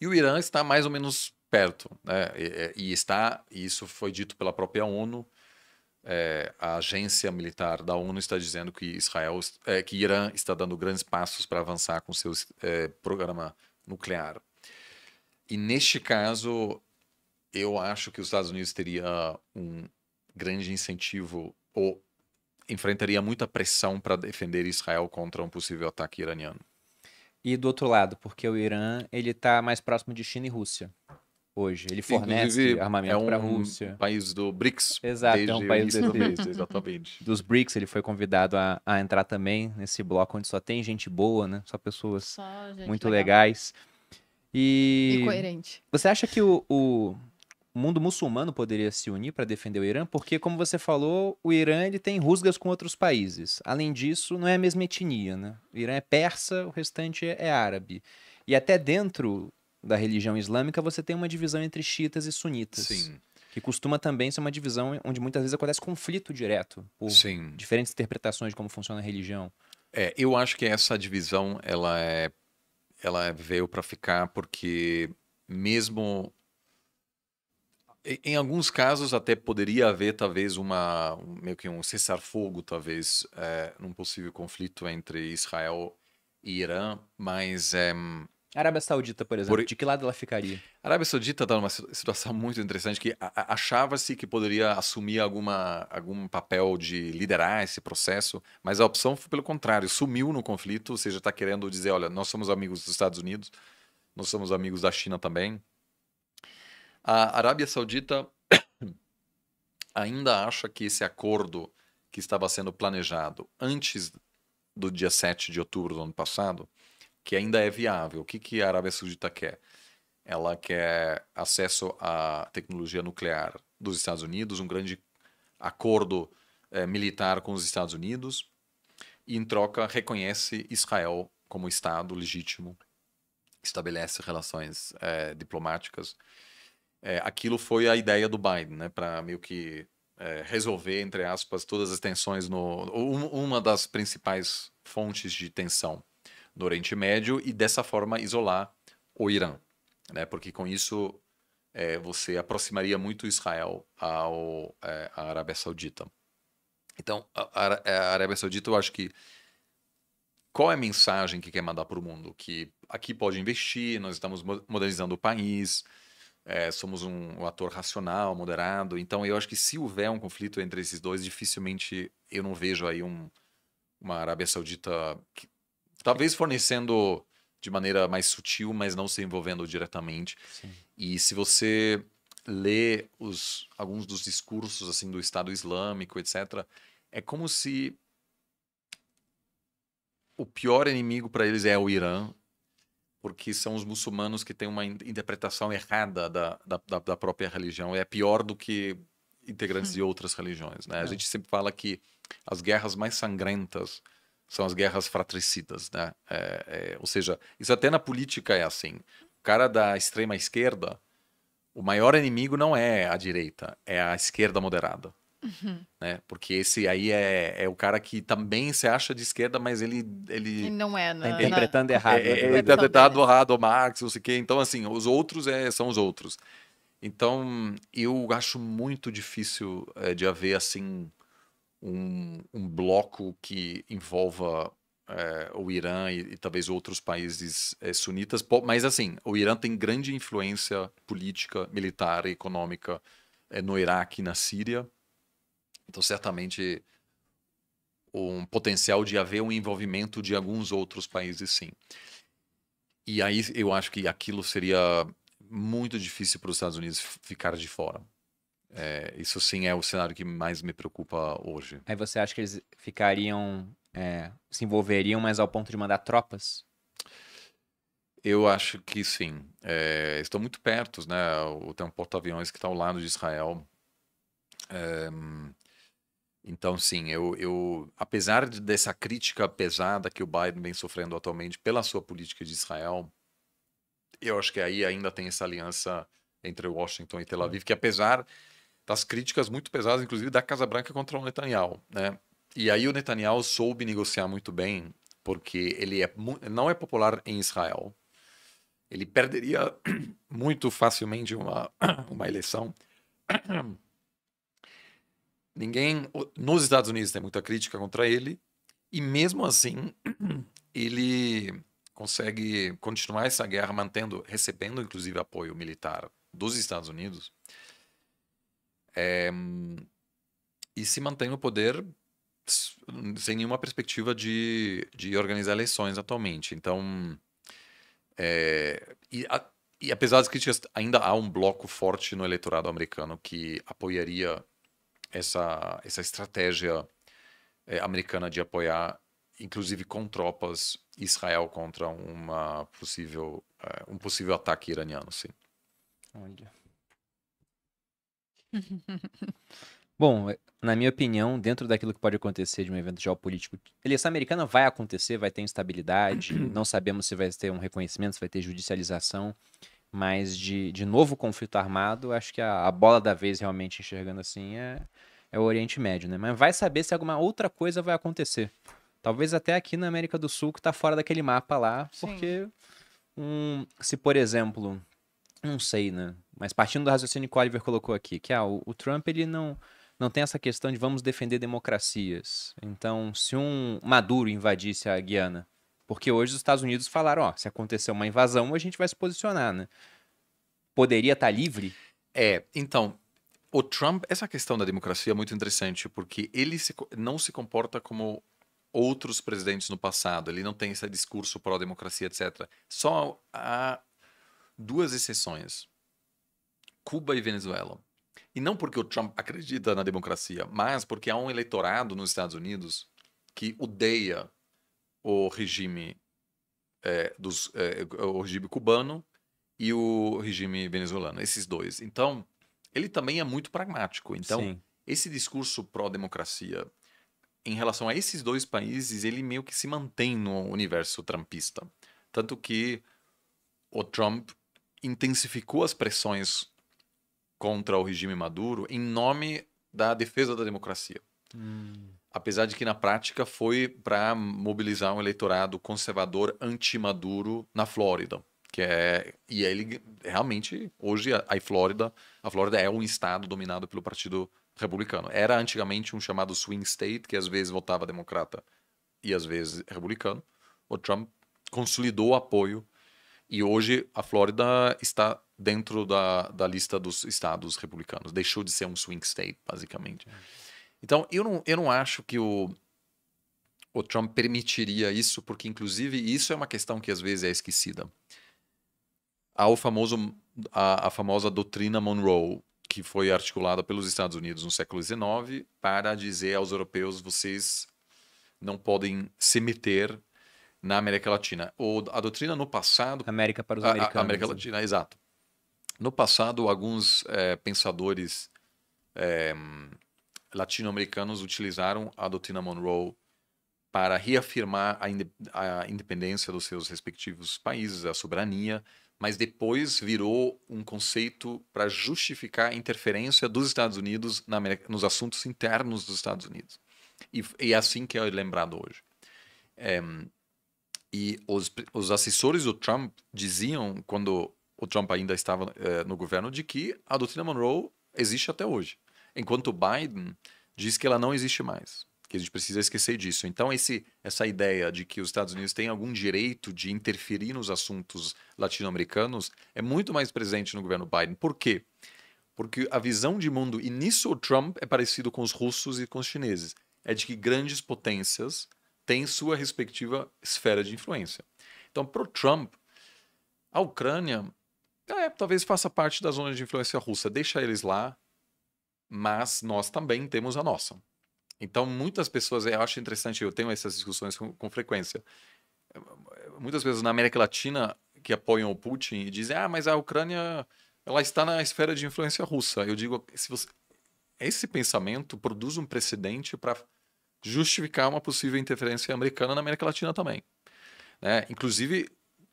E o Irã está mais ou menos perto, né? E, é, e está, e isso foi dito pela própria ONU, é, a agência militar da ONU está dizendo que Israel, é, que Irã está dando grandes passos para avançar com seu é, programa nuclear. E neste caso, eu acho que os Estados Unidos teria um grande incentivo ou enfrentaria muita pressão para defender Israel contra um possível ataque iraniano. E do outro lado, porque o Irã ele está mais próximo de China e Rússia hoje. Ele fornece Inclusive, é armamento para a Rússia. país do BRICS. Exato, é um país do BRICS, exatamente. Dos BRICS, ele foi convidado a, a, entrar também nesse bloco onde só tem gente boa, né? Só pessoas só muito legal. legais. E... e coerente. Você acha que o, o mundo muçulmano poderia se unir para defender o Irã, porque, como você falou, o Irã ele tem rusgas com outros países. Além disso, não é a mesma etnia, né? O Irã é persa, o restante é, é árabe. E até dentro da religião islâmica você tem uma divisão entre xiitas e sunitas. Sim. Que costuma também ser uma divisão onde muitas vezes acontece conflito direto por Sim. diferentes interpretações de como funciona a religião. É, eu acho que essa divisão ela é ela veio para ficar porque mesmo em alguns casos até poderia haver talvez uma meio que um cessar-fogo talvez é, num possível conflito entre Israel e Irã, mas é, Arábia Saudita, por exemplo, por... de que lado ela ficaria? A Arábia Saudita está numa situação muito interessante que achava-se que poderia assumir alguma, algum papel de liderar esse processo, mas a opção foi pelo contrário, sumiu no conflito, ou seja, está querendo dizer, olha, nós somos amigos dos Estados Unidos, nós somos amigos da China também, a Arábia Saudita ainda acha que esse acordo que estava sendo planejado antes do dia 7 de outubro do ano passado, que ainda é viável. O que, que a Arábia Saudita quer? Ela quer acesso à tecnologia nuclear dos Estados Unidos, um grande acordo eh, militar com os Estados Unidos, e em troca reconhece Israel como Estado legítimo, estabelece relações eh, diplomáticas é, aquilo foi a ideia do Biden, né, para meio que é, resolver, entre aspas, todas as tensões no. Um, uma das principais fontes de tensão no Oriente Médio e dessa forma isolar o Irã, né, porque com isso é, você aproximaria muito Israel ao, é, à Arábia Saudita. Então, a, a Arábia Saudita, eu acho que qual é a mensagem que quer mandar para o mundo? Que aqui pode investir, nós estamos modernizando o país, é, somos um, um, ator racional, moderado. Então, eu acho que se houver um conflito entre esses dois, dificilmente eu não vejo aí um, uma Arábia Saudita que, talvez fornecendo de maneira mais sutil, mas não se envolvendo diretamente. Sim. E se você lê os, alguns dos discursos assim do Estado Islâmico, etc., é como se o pior inimigo para eles é o Irã porque são os muçulmanos que têm uma interpretação errada da, da, da própria religião. É pior do que integrantes de hum. outras religiões. Né? É. A gente sempre fala que as guerras mais sangrentas são as guerras fratricidas. Né? É, é, ou seja, isso até na política é assim. O cara da extrema esquerda, o maior inimigo não é a direita, é a esquerda moderada. Uhum. Né? Porque esse aí é, é o cara que também se acha de esquerda, mas ele. Ele não é, tá não. É. Tá interpretando errado. É, é, né? tá tá interpretado errado o Marx, não sei o quê. Então, assim, os outros é, são os outros. Então, eu acho muito difícil é, de haver, assim, um, um bloco que envolva é, o Irã e, e, talvez outros países é, sunitas. Mas, assim, o Irã tem grande influência política, militar e econômica no Iraque e na Síria. Então, certamente, um potencial de haver um envolvimento de alguns outros países, sim. E aí eu acho que aquilo seria muito difícil para os Estados Unidos ficar de fora. É, isso sim é o cenário que mais me preocupa hoje. Aí você acha que eles ficariam, é, se envolveriam, mas ao ponto de mandar tropas? Eu acho que sim. É, estão muito perto, né? Tem um porta-aviões que está ao lado de Israel. É, então, sim, eu, eu, apesar dessa crítica pesada que o Biden vem sofrendo atualmente pela sua política de Israel, eu acho que aí ainda tem essa aliança entre Washington e Tel Aviv, que apesar das críticas muito pesadas, inclusive da Casa Branca contra o Netanyahu, né? E aí o Netanyahu soube negociar muito bem, porque ele é, não é popular em Israel. Ele perderia muito facilmente uma, uma eleição. Ninguém. Nos Estados Unidos tem muita crítica contra ele, e mesmo assim, ele consegue continuar essa guerra mantendo, recebendo inclusive apoio militar dos Estados Unidos, é, e se mantém no poder sem nenhuma perspectiva de, de organizar eleições atualmente. Então, é, e, a, e apesar das críticas, ainda há um bloco forte no eleitorado americano que apoiaria essa, essa estratégia é, americana de apoiar, inclusive com tropas, Israel contra uma possível, é, um possível ataque iraniano, sim. Olha. Bom, na minha opinião, dentro daquilo que pode acontecer de um evento geopolítico, a eleição americana vai acontecer, vai ter instabilidade, não sabemos se vai ter um reconhecimento, se vai ter judicialização. Mas de, de novo conflito armado, acho que a, a bola da vez realmente enxergando assim é, é o Oriente Médio, né? Mas vai saber se alguma outra coisa vai acontecer. Talvez até aqui na América do Sul, que tá fora daquele mapa lá, porque um, se, por exemplo, não sei, né? Mas partindo do raciocínio que o Oliver colocou aqui, que ah, o, o Trump ele não, não tem essa questão de vamos defender democracias. Então, se um Maduro invadisse a Guiana, porque hoje os Estados Unidos falaram, ó, se acontecer uma invasão, a gente vai se posicionar, né? Poderia estar tá livre? É, então, o Trump, essa questão da democracia é muito interessante, porque ele se, não se comporta como outros presidentes no passado, ele não tem esse discurso pró-democracia, etc. Só há duas exceções, Cuba e Venezuela. E não porque o Trump acredita na democracia, mas porque há um eleitorado nos Estados Unidos que odeia o regime é, dos, é, o regime cubano e o regime venezuelano, esses dois. Então, ele também é muito pragmático. Então, Sim. esse discurso pró-democracia em relação a esses dois países, ele meio que se mantém no universo trumpista. Tanto que o Trump intensificou as pressões contra o regime Maduro em nome da defesa da democracia. Hum apesar de que na prática foi para mobilizar um eleitorado conservador anti-Maduro na Flórida, que é e ele realmente hoje a, a Flórida, a Flórida é um estado dominado pelo Partido Republicano. Era antigamente um chamado swing state que às vezes votava democrata e às vezes republicano. O Trump consolidou o apoio e hoje a Flórida está dentro da, da lista dos estados republicanos. Deixou de ser um swing state, basicamente. É. Então, eu não, eu não acho que o, o Trump permitiria isso, porque, inclusive, isso é uma questão que às vezes é esquecida. Há o famoso, a, a famosa doutrina Monroe, que foi articulada pelos Estados Unidos no século XIX para dizer aos europeus: vocês não podem se meter na América Latina. Ou a doutrina no passado. América para os americanos. A, a América né? Latina, exato. No passado, alguns é, pensadores é, latino-americanos utilizaram a doutrina Monroe para reafirmar a, a independência dos seus respectivos países, a soberania, mas depois virou um conceito para justificar a interferência dos Estados Unidos América, nos assuntos internos dos Estados Unidos. E, e é assim que é lembrado hoje. É, e os, os, assessores do Trump diziam, quando o Trump ainda estava é, no governo, de que a doutrina Monroe existe até hoje. Enquanto Biden diz que ela não existe mais, que a gente precisa esquecer disso. Então, esse, essa ideia de que os Estados Unidos têm algum direito de interferir nos assuntos latino-americanos é muito mais presente no governo Biden. Por quê? Porque a visão de mundo, e nisso o Trump é parecido com os russos e com os chineses, é de que grandes potências têm sua respectiva esfera de influência. Então, para o Trump, a Ucrânia é, talvez faça parte da zona de influência russa, deixa eles lá, mas nós também temos a nossa. Então, muitas pessoas, eu acho interessante, eu tenho essas discussões com, com frequência. Muitas pessoas na América Latina que apoiam o Putin dizem: ah, mas a Ucrânia ela está na esfera de influência russa. Eu digo, se você... esse pensamento produz um precedente para justificar uma possível interferência americana na América Latina também. Né? Inclusive,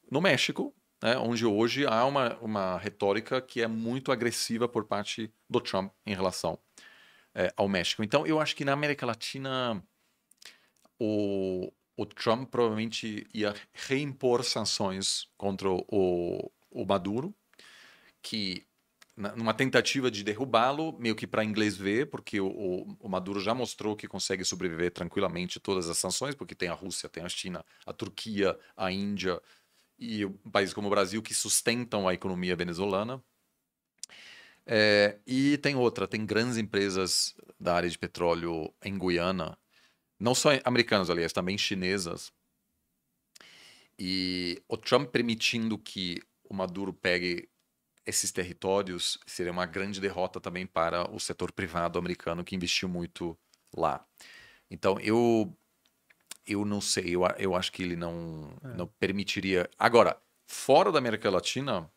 no México, né, onde hoje há uma, uma retórica que é muito agressiva por parte do Trump em relação é, ao México. Então, eu acho que na América Latina, o, o Trump provavelmente ia reimpor sanções contra o, o Maduro, que numa tentativa de derrubá-lo, meio que para inglês ver, porque o, o, o, Maduro já mostrou que consegue sobreviver tranquilamente todas as sanções, porque tem a Rússia, tem a China, a Turquia, a Índia, e um países como o Brasil que sustentam a economia venezuelana. É, e tem outra, tem grandes empresas da área de petróleo em Guiana, não só americanas, aliás, também chinesas. E o Trump permitindo que o Maduro pegue esses territórios seria uma grande derrota também para o setor privado americano que investiu muito lá. Então, eu eu não sei, eu, eu acho que ele não, é. não permitiria. Agora, fora da América Latina.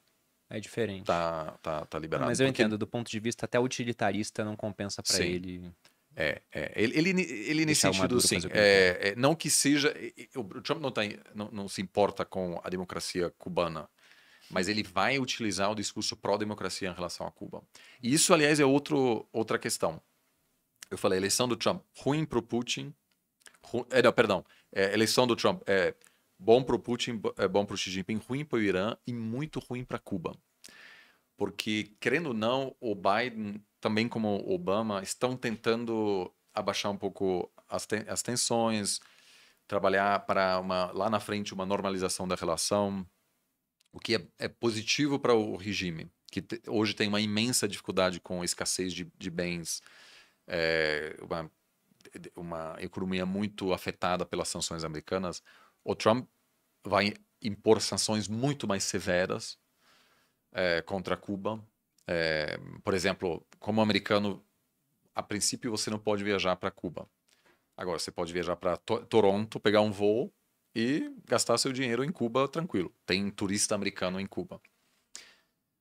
É diferente. Tá, tá, tá liberado. Não, mas eu porque... entendo, do ponto de vista até utilitarista, não compensa para ele. É, é, ele, ele, ele nesse sentido, sim. É, é, não que seja. O Trump não, tá, não, não se importa com a democracia cubana, mas ele vai utilizar o discurso pró-democracia em relação a Cuba. E isso, aliás, é outro, outra questão. Eu falei, a eleição do Trump ruim para o Putin, é, não, perdão. É, eleição do Trump. É bom para o Putin, é bom para o Xi Jinping, ruim para o Irã e muito ruim para Cuba. Porque, querendo ou não, o Biden, também como o Obama, estão tentando abaixar um pouco as, ten as tensões, trabalhar para uma, lá na frente uma normalização da relação, o que é, é positivo para o regime, que te, hoje tem uma imensa dificuldade com a escassez de, de bens, é, uma uma economia muito afetada pelas sanções americanas, o Trump vai impor sanções muito mais severas é, contra Cuba. É, por exemplo, como americano, a princípio você não pode viajar para Cuba. Agora, você pode viajar para to Toronto, pegar um voo e gastar seu dinheiro em Cuba tranquilo. Tem turista americano em Cuba.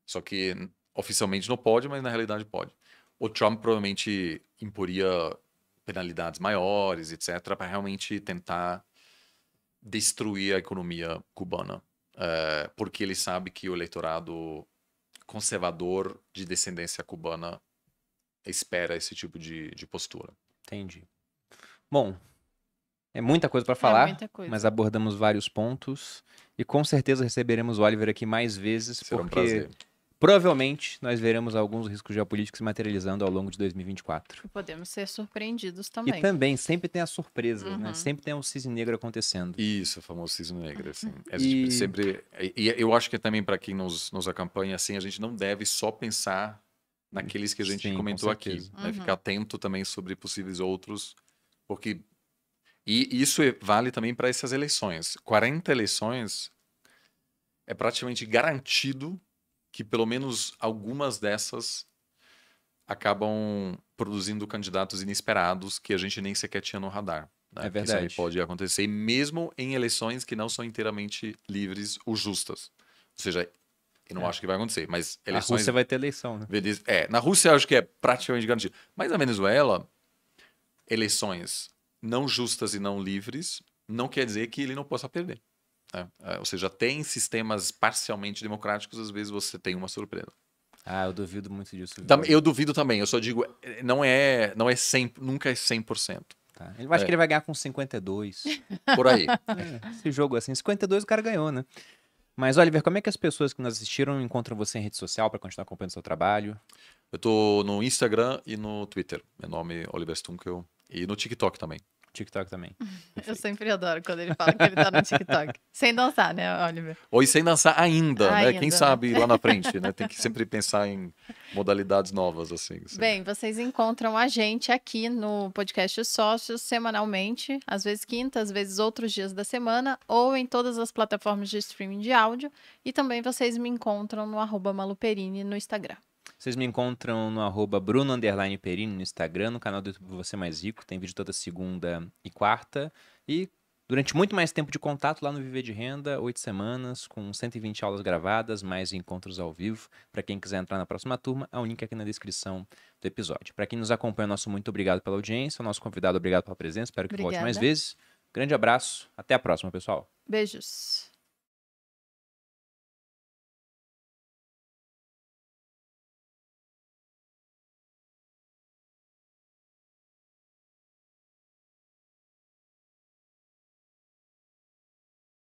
Só que oficialmente não pode, mas na realidade pode. O Trump provavelmente imporia penalidades maiores, etc., para realmente tentar destruir a economia cubana. É, porque ele sabe que o eleitorado conservador de descendência cubana espera esse tipo de, de postura. Entendi. Bom, é muita coisa para é falar, é coisa. mas abordamos vários pontos e com certeza receberemos o Oliver aqui mais vezes, Será porque um Provavelmente nós veremos alguns riscos geopolíticos se materializando ao longo de 2024. Podemos ser surpreendidos também. E também, sempre tem a surpresa, né? uhum. né? Sempre tem um cisne negro acontecendo. Isso, o famoso cisne negro, assim. É, e... sempre, e eu acho que é também para quem nos, nos acompanha, assim, a gente não deve só pensar naqueles que a gente Sim, comentou aqui. Né? Uhum. Ficar atento também sobre possíveis outros, porque... E isso é, vale também para essas eleições. 40 eleições é praticamente garantido que pelo menos algumas dessas acabam produzindo candidatos inesperados que a gente nem sequer tinha no radar. Né? É verdade. Isso pode acontecer, mesmo em eleições que não são inteiramente livres ou justas. Ou seja, eu não é. acho que vai acontecer, mas eleições... Na Rússia vai ter eleição, né? É, na Rússia eu acho que é praticamente garantido. Mas na Venezuela, eleições não justas e não livres não quer dizer que ele não possa perder. Né? Ah, ou seja, até em sistemas parcialmente democráticos, às vezes você tem uma surpresa. Ah, eu duvido muito disso. eu duvido também, eu só digo, não é, não é 100, nunca é 100%. Tá. Ele acha é. que ele vai ganhar com 52. Por aí. É, esse jogo assim, 52 o cara ganhou, né? Mas, Oliver, como é que as pessoas que nos assistiram encontram você em rede social para continuar acompanhando o seu trabalho? Eu tô no Instagram e no Twitter. Meu nome é Oliver Stunkel. E no TikTok também. TikTok também. Eu sempre adoro quando ele fala que ele tá no TikTok. sem dançar, né, Oliver? Ou sem dançar ainda, ainda, né? Quem sabe lá na frente, né? Tem que sempre pensar em modalidades novas, assim, assim. Bem, vocês encontram a gente aqui no podcast Sócios semanalmente, às vezes quinta, às vezes outros dias da semana, ou em todas as plataformas de streaming de áudio. E também vocês me encontram no arroba maluperini no Instagram. Vocês me encontram no arroba Bruno Underline Perini no Instagram, no canal do YouTube Você é Mais Rico, tem vídeo toda segunda e quarta. E durante muito mais tempo de contato lá no Viver de Renda, oito semanas, com 120 aulas gravadas, mais encontros ao vivo. Para quem quiser entrar na próxima turma, há um link aqui na descrição do episódio. Para quem nos acompanha, nosso muito obrigado pela audiência, o nosso convidado, obrigado pela presença, espero que Obrigada. volte mais vezes. Grande abraço, até a próxima, pessoal. Beijos.